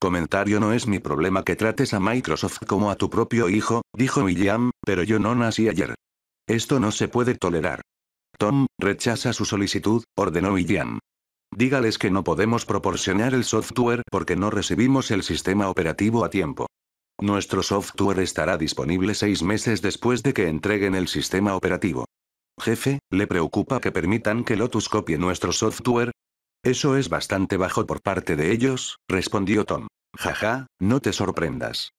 Comentario no es mi problema que trates a Microsoft como a tu propio hijo, dijo William, pero yo no nací ayer. Esto no se puede tolerar. Tom, rechaza su solicitud, ordenó William. Dígales que no podemos proporcionar el software porque no recibimos el sistema operativo a tiempo. Nuestro software estará disponible seis meses después de que entreguen el sistema operativo. Jefe, ¿le preocupa que permitan que Lotus copie nuestro software? Eso es bastante bajo por parte de ellos, respondió Tom. Jaja, no te sorprendas.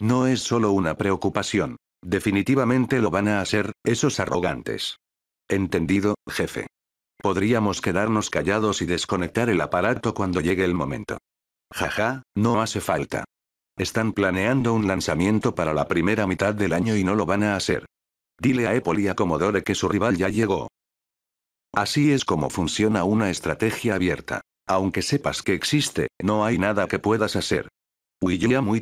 No es solo una preocupación. Definitivamente lo van a hacer, esos arrogantes. Entendido, jefe. Podríamos quedarnos callados y desconectar el aparato cuando llegue el momento. Jaja, no hace falta. Están planeando un lanzamiento para la primera mitad del año y no lo van a hacer. Dile a Epoli y a Commodore que su rival ya llegó. Así es como funciona una estrategia abierta. Aunque sepas que existe, no hay nada que puedas hacer.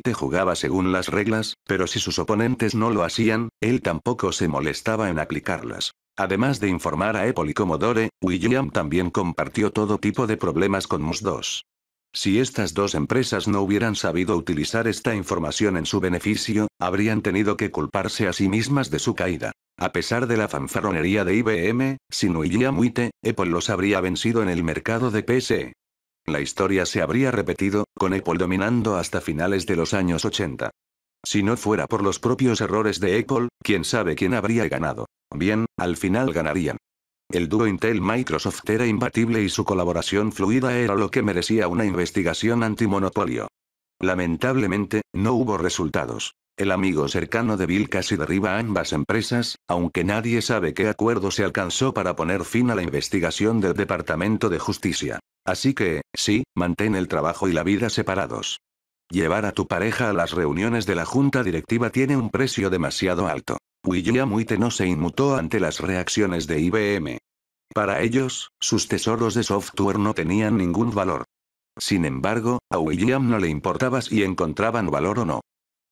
te jugaba según las reglas, pero si sus oponentes no lo hacían, él tampoco se molestaba en aplicarlas. Además de informar a Apple y Commodore, William también compartió todo tipo de problemas con MUS2. Si estas dos empresas no hubieran sabido utilizar esta información en su beneficio, habrían tenido que culparse a sí mismas de su caída. A pesar de la fanfarronería de IBM, no hubiera Muite, Apple los habría vencido en el mercado de PC. E. La historia se habría repetido, con Apple dominando hasta finales de los años 80. Si no fuera por los propios errores de Apple, quién sabe quién habría ganado. Bien, al final ganarían. El dúo Intel-Microsoft era imbatible y su colaboración fluida era lo que merecía una investigación antimonopolio. Lamentablemente, no hubo resultados. El amigo cercano de Bill casi derriba a ambas empresas, aunque nadie sabe qué acuerdo se alcanzó para poner fin a la investigación del Departamento de Justicia. Así que, sí, mantén el trabajo y la vida separados. Llevar a tu pareja a las reuniones de la junta directiva tiene un precio demasiado alto. William no se inmutó ante las reacciones de IBM. Para ellos, sus tesoros de software no tenían ningún valor. Sin embargo, a William no le importaba si encontraban valor o no.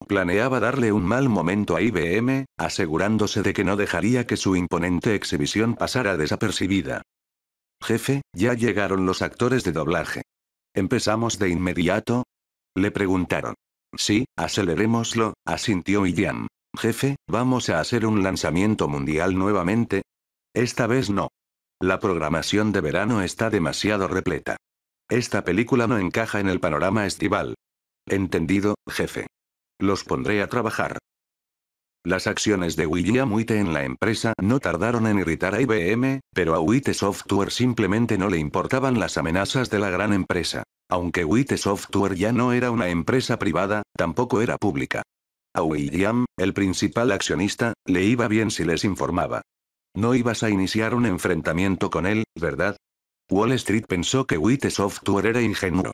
Planeaba darle un mal momento a IBM, asegurándose de que no dejaría que su imponente exhibición pasara desapercibida. Jefe, ya llegaron los actores de doblaje. ¿Empezamos de inmediato? Le preguntaron. Sí, acelerémoslo, asintió William. Jefe, ¿vamos a hacer un lanzamiento mundial nuevamente? Esta vez no. La programación de verano está demasiado repleta. Esta película no encaja en el panorama estival. Entendido, jefe. Los pondré a trabajar. Las acciones de William Witte en la empresa no tardaron en irritar a IBM, pero a Witte Software simplemente no le importaban las amenazas de la gran empresa. Aunque Witte Software ya no era una empresa privada, tampoco era pública. William, el principal accionista, le iba bien si les informaba. No ibas a iniciar un enfrentamiento con él, ¿verdad? Wall Street pensó que Witte Software era ingenuo.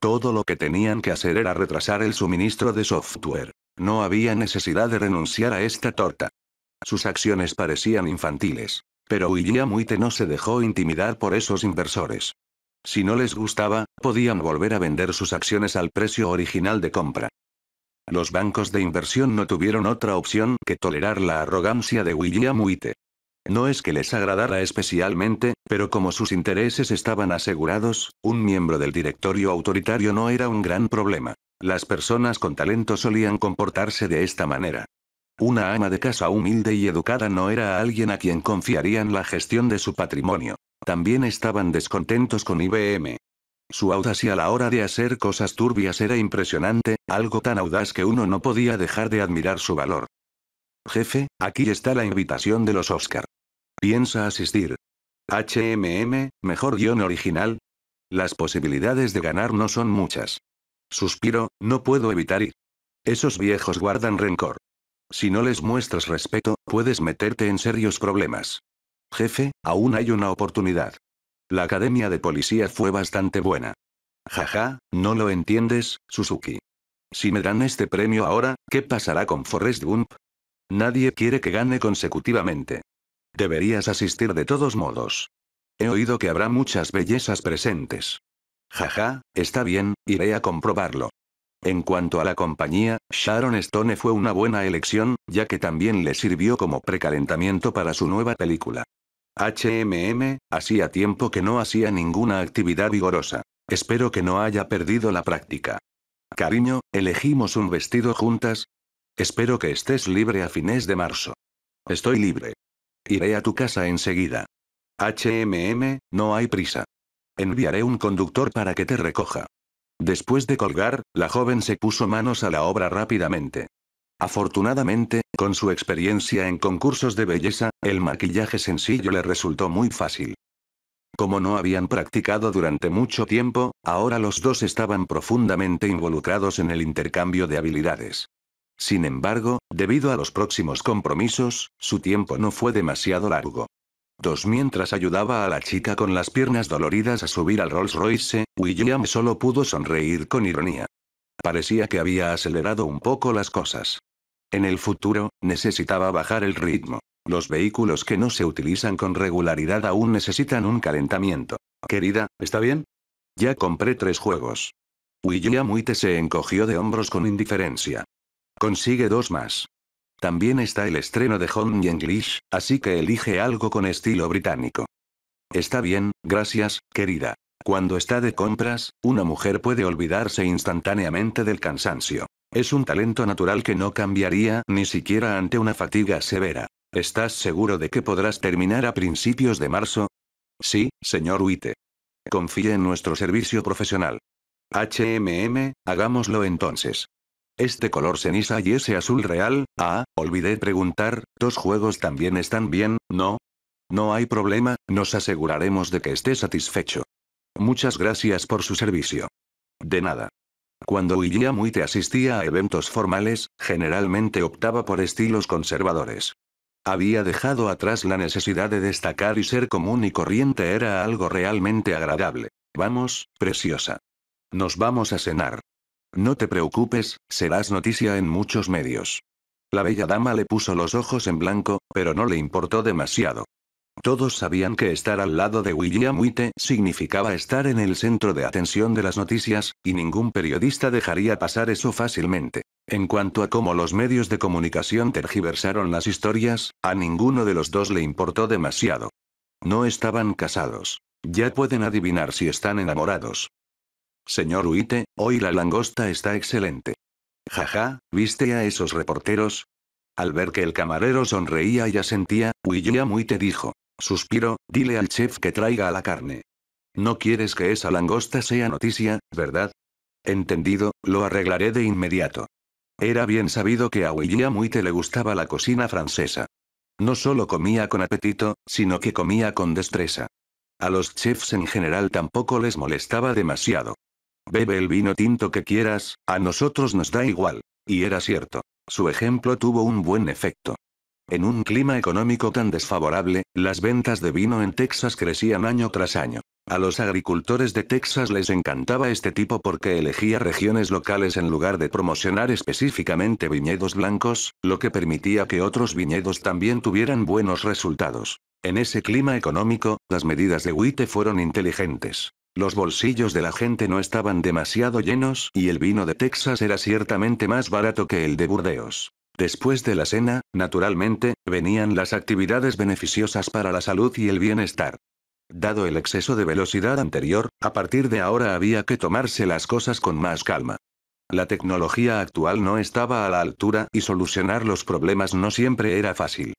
Todo lo que tenían que hacer era retrasar el suministro de software. No había necesidad de renunciar a esta torta. Sus acciones parecían infantiles. Pero William Witte no se dejó intimidar por esos inversores. Si no les gustaba, podían volver a vender sus acciones al precio original de compra los bancos de inversión no tuvieron otra opción que tolerar la arrogancia de William Witte. No es que les agradara especialmente, pero como sus intereses estaban asegurados, un miembro del directorio autoritario no era un gran problema. Las personas con talento solían comportarse de esta manera. Una ama de casa humilde y educada no era alguien a quien confiarían la gestión de su patrimonio. También estaban descontentos con IBM. Su audacia a la hora de hacer cosas turbias era impresionante, algo tan audaz que uno no podía dejar de admirar su valor. Jefe, aquí está la invitación de los Oscar. Piensa asistir. HMM, mejor guión original. Las posibilidades de ganar no son muchas. Suspiro, no puedo evitar ir. Esos viejos guardan rencor. Si no les muestras respeto, puedes meterte en serios problemas. Jefe, aún hay una oportunidad. La academia de policía fue bastante buena. Jaja, no lo entiendes, Suzuki. Si me dan este premio ahora, ¿qué pasará con Forrest Gump? Nadie quiere que gane consecutivamente. Deberías asistir de todos modos. He oído que habrá muchas bellezas presentes. Jaja, está bien, iré a comprobarlo. En cuanto a la compañía, Sharon Stone fue una buena elección, ya que también le sirvió como precalentamiento para su nueva película. HMM, hacía tiempo que no hacía ninguna actividad vigorosa. Espero que no haya perdido la práctica. Cariño, elegimos un vestido juntas. Espero que estés libre a fines de marzo. Estoy libre. Iré a tu casa enseguida. HMM, no hay prisa. Enviaré un conductor para que te recoja. Después de colgar, la joven se puso manos a la obra rápidamente. Afortunadamente, con su experiencia en concursos de belleza, el maquillaje sencillo le resultó muy fácil. Como no habían practicado durante mucho tiempo, ahora los dos estaban profundamente involucrados en el intercambio de habilidades. Sin embargo, debido a los próximos compromisos, su tiempo no fue demasiado largo. Dos mientras ayudaba a la chica con las piernas doloridas a subir al Rolls Royce, William solo pudo sonreír con ironía. Parecía que había acelerado un poco las cosas. En el futuro, necesitaba bajar el ritmo. Los vehículos que no se utilizan con regularidad aún necesitan un calentamiento. Querida, ¿está bien? Ya compré tres juegos. Muite se encogió de hombros con indiferencia. Consigue dos más. También está el estreno de Home English, así que elige algo con estilo británico. Está bien, gracias, querida. Cuando está de compras, una mujer puede olvidarse instantáneamente del cansancio. Es un talento natural que no cambiaría ni siquiera ante una fatiga severa. ¿Estás seguro de que podrás terminar a principios de marzo? Sí, señor Witte. Confíe en nuestro servicio profesional. HMM, hagámoslo entonces. Este color ceniza y ese azul real, ah, olvidé preguntar, Dos juegos también están bien, no? No hay problema, nos aseguraremos de que esté satisfecho. Muchas gracias por su servicio. De nada. Cuando te asistía a eventos formales, generalmente optaba por estilos conservadores. Había dejado atrás la necesidad de destacar y ser común y corriente era algo realmente agradable. Vamos, preciosa. Nos vamos a cenar. No te preocupes, serás noticia en muchos medios. La bella dama le puso los ojos en blanco, pero no le importó demasiado. Todos sabían que estar al lado de William Witte significaba estar en el centro de atención de las noticias, y ningún periodista dejaría pasar eso fácilmente. En cuanto a cómo los medios de comunicación tergiversaron las historias, a ninguno de los dos le importó demasiado. No estaban casados. Ya pueden adivinar si están enamorados. Señor Witte, hoy la langosta está excelente. Jaja, ¿viste a esos reporteros? Al ver que el camarero sonreía y asentía, William Witte dijo. Suspiro, dile al chef que traiga la carne. No quieres que esa langosta sea noticia, ¿verdad? Entendido, lo arreglaré de inmediato. Era bien sabido que a William te le gustaba la cocina francesa. No solo comía con apetito, sino que comía con destreza. A los chefs en general tampoco les molestaba demasiado. Bebe el vino tinto que quieras, a nosotros nos da igual. Y era cierto. Su ejemplo tuvo un buen efecto. En un clima económico tan desfavorable, las ventas de vino en Texas crecían año tras año. A los agricultores de Texas les encantaba este tipo porque elegía regiones locales en lugar de promocionar específicamente viñedos blancos, lo que permitía que otros viñedos también tuvieran buenos resultados. En ese clima económico, las medidas de Witte fueron inteligentes. Los bolsillos de la gente no estaban demasiado llenos y el vino de Texas era ciertamente más barato que el de Burdeos. Después de la cena, naturalmente, venían las actividades beneficiosas para la salud y el bienestar. Dado el exceso de velocidad anterior, a partir de ahora había que tomarse las cosas con más calma. La tecnología actual no estaba a la altura y solucionar los problemas no siempre era fácil.